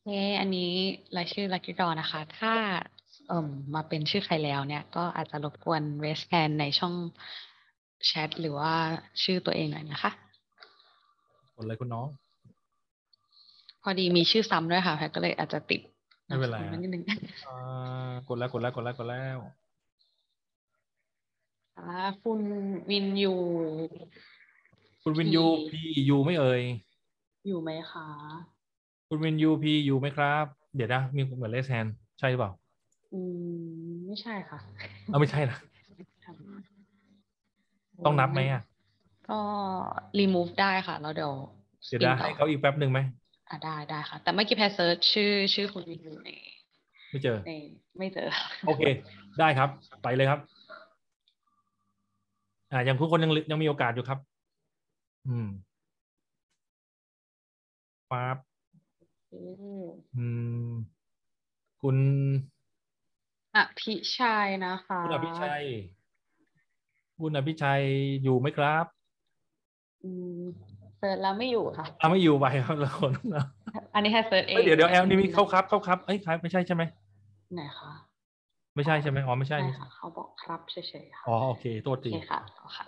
เคอันนี้รายชื่อลักกี้ดอนะคะ ถ้าเอ่มมาเป็นชื่อใครแล้วเนี่ย ก็อาจจะรบกวนเวสแคนในช่องแชทหรือว่าชื่อตัวเองหน่อยนะคะคนอะไรคุณน้อง พอดีมีชื่อซ้ำด้วยค่ะ แพก็เลยอาจจะติด ไม่เป็นไรนิดนึงกดแล้วกดแล้วกดแล้วกดแล้วคุณวินยูคุณวินยูพี่อยู่ไม่เอ่ย อยู่ไหมคะคุณวินยูพีอยู่ไหมครับ เดี๋ยวนะ มีเหมือนเลสแฮนใช่หรือเปล่า อืมไม่ใช่ค่ะ เอาไม่ใช่นะต้องนับไหมอ่ะ ก็รีมูฟได้ค่ะแล้วเดี๋ยว เดี๋ยวนะให้เขาอีกแป๊บหนึ่งไหมอ่าได้ได้ค่ะ แต่เมื่อกี้แพสเซิร์ช ชื่อชื่อคุณวินยูในไม่เจอในไม่เจอ โอเค ได้ครับ ไปเลยครับ อ่า ยังทุกคนยังยังมีโอกาสอยู่ครับ อืมป๊บอืมคุณอภิชัยนะคะคุณอภิชัย คุณอภิชัยอยู่ไหมครับ อืมเสิร์ชแล้วไม่อยู่ค่ะเราไม่อยู่ไปครับคนเราอันนี้แค่เสิร์ชเองเดี๋ยวเดี๋ยวแอลนี่มีเข้าครับเข้าครับเอ้ยครับ ไม่ใช่ใช่ไหมไหนคะไม่ใช่ใช่ไหมอ๋อไม่ใช่ค่ะเขาบอกครับเฉยๆค่ะอ๋อโอเคตัวทีโอเคค่ะต่อค่ะ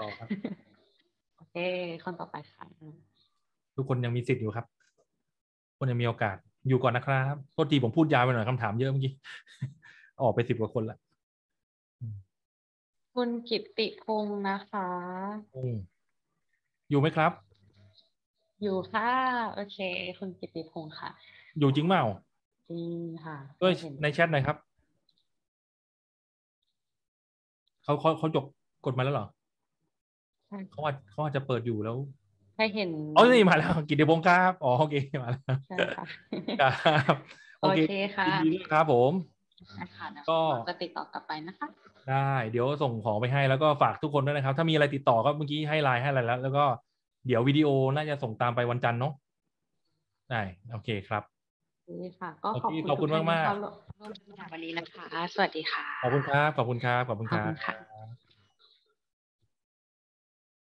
โอเค คนต่อไปค่ะทุกคนยังมีสิทธิ์อยู่ครับคนยังมีโอกาสอยู่ก่อนนะครับโทษทีผมพูดยาวไปหน่อยคำถามเยอะเมื่อกี้ออกไปสิบกว่าคนละคุณกิตติพงศ์นะคะออยู่ไหมครับ อยู่ค่ะ โอเคคุณกิตติพงศ์ค่ะ อยู่จริงเมาจริงค่ะ ด้วยในแชทหน่อยครับ เขาเขาเขาจบกดมาแล้วเหรอเขาอาจเขาอาจจะเปิดอยู่แล้วถ้าเห็น อ๋อ นี่มาแล้ว กิติพงศ์ครับอ๋อ โอเค มาแล้วครับ โอเคค่ะครับผมก็จะติดต่อกลับไปนะคะ ได้ เดี๋ยวส่งของไปให้ แล้วก็ฝากทุกคนด้วยนะครับ ถ้ามีอะไรติดต่อก็เมื่อกี้ให้ไลน์ให้อะไรแล้ว แล้วก็เดี๋ยววิดีโอน่าจะส่งตามไปวันจันทร์เนาะ ได้ โอเคครับค่ะ ก็ขอบคุณขอบคุณมากมากร่วมงานวันนี้นะคะสวัสดีค่ะ ขอบคุณครับ ขอบคุณครับ ขอบคุณครับ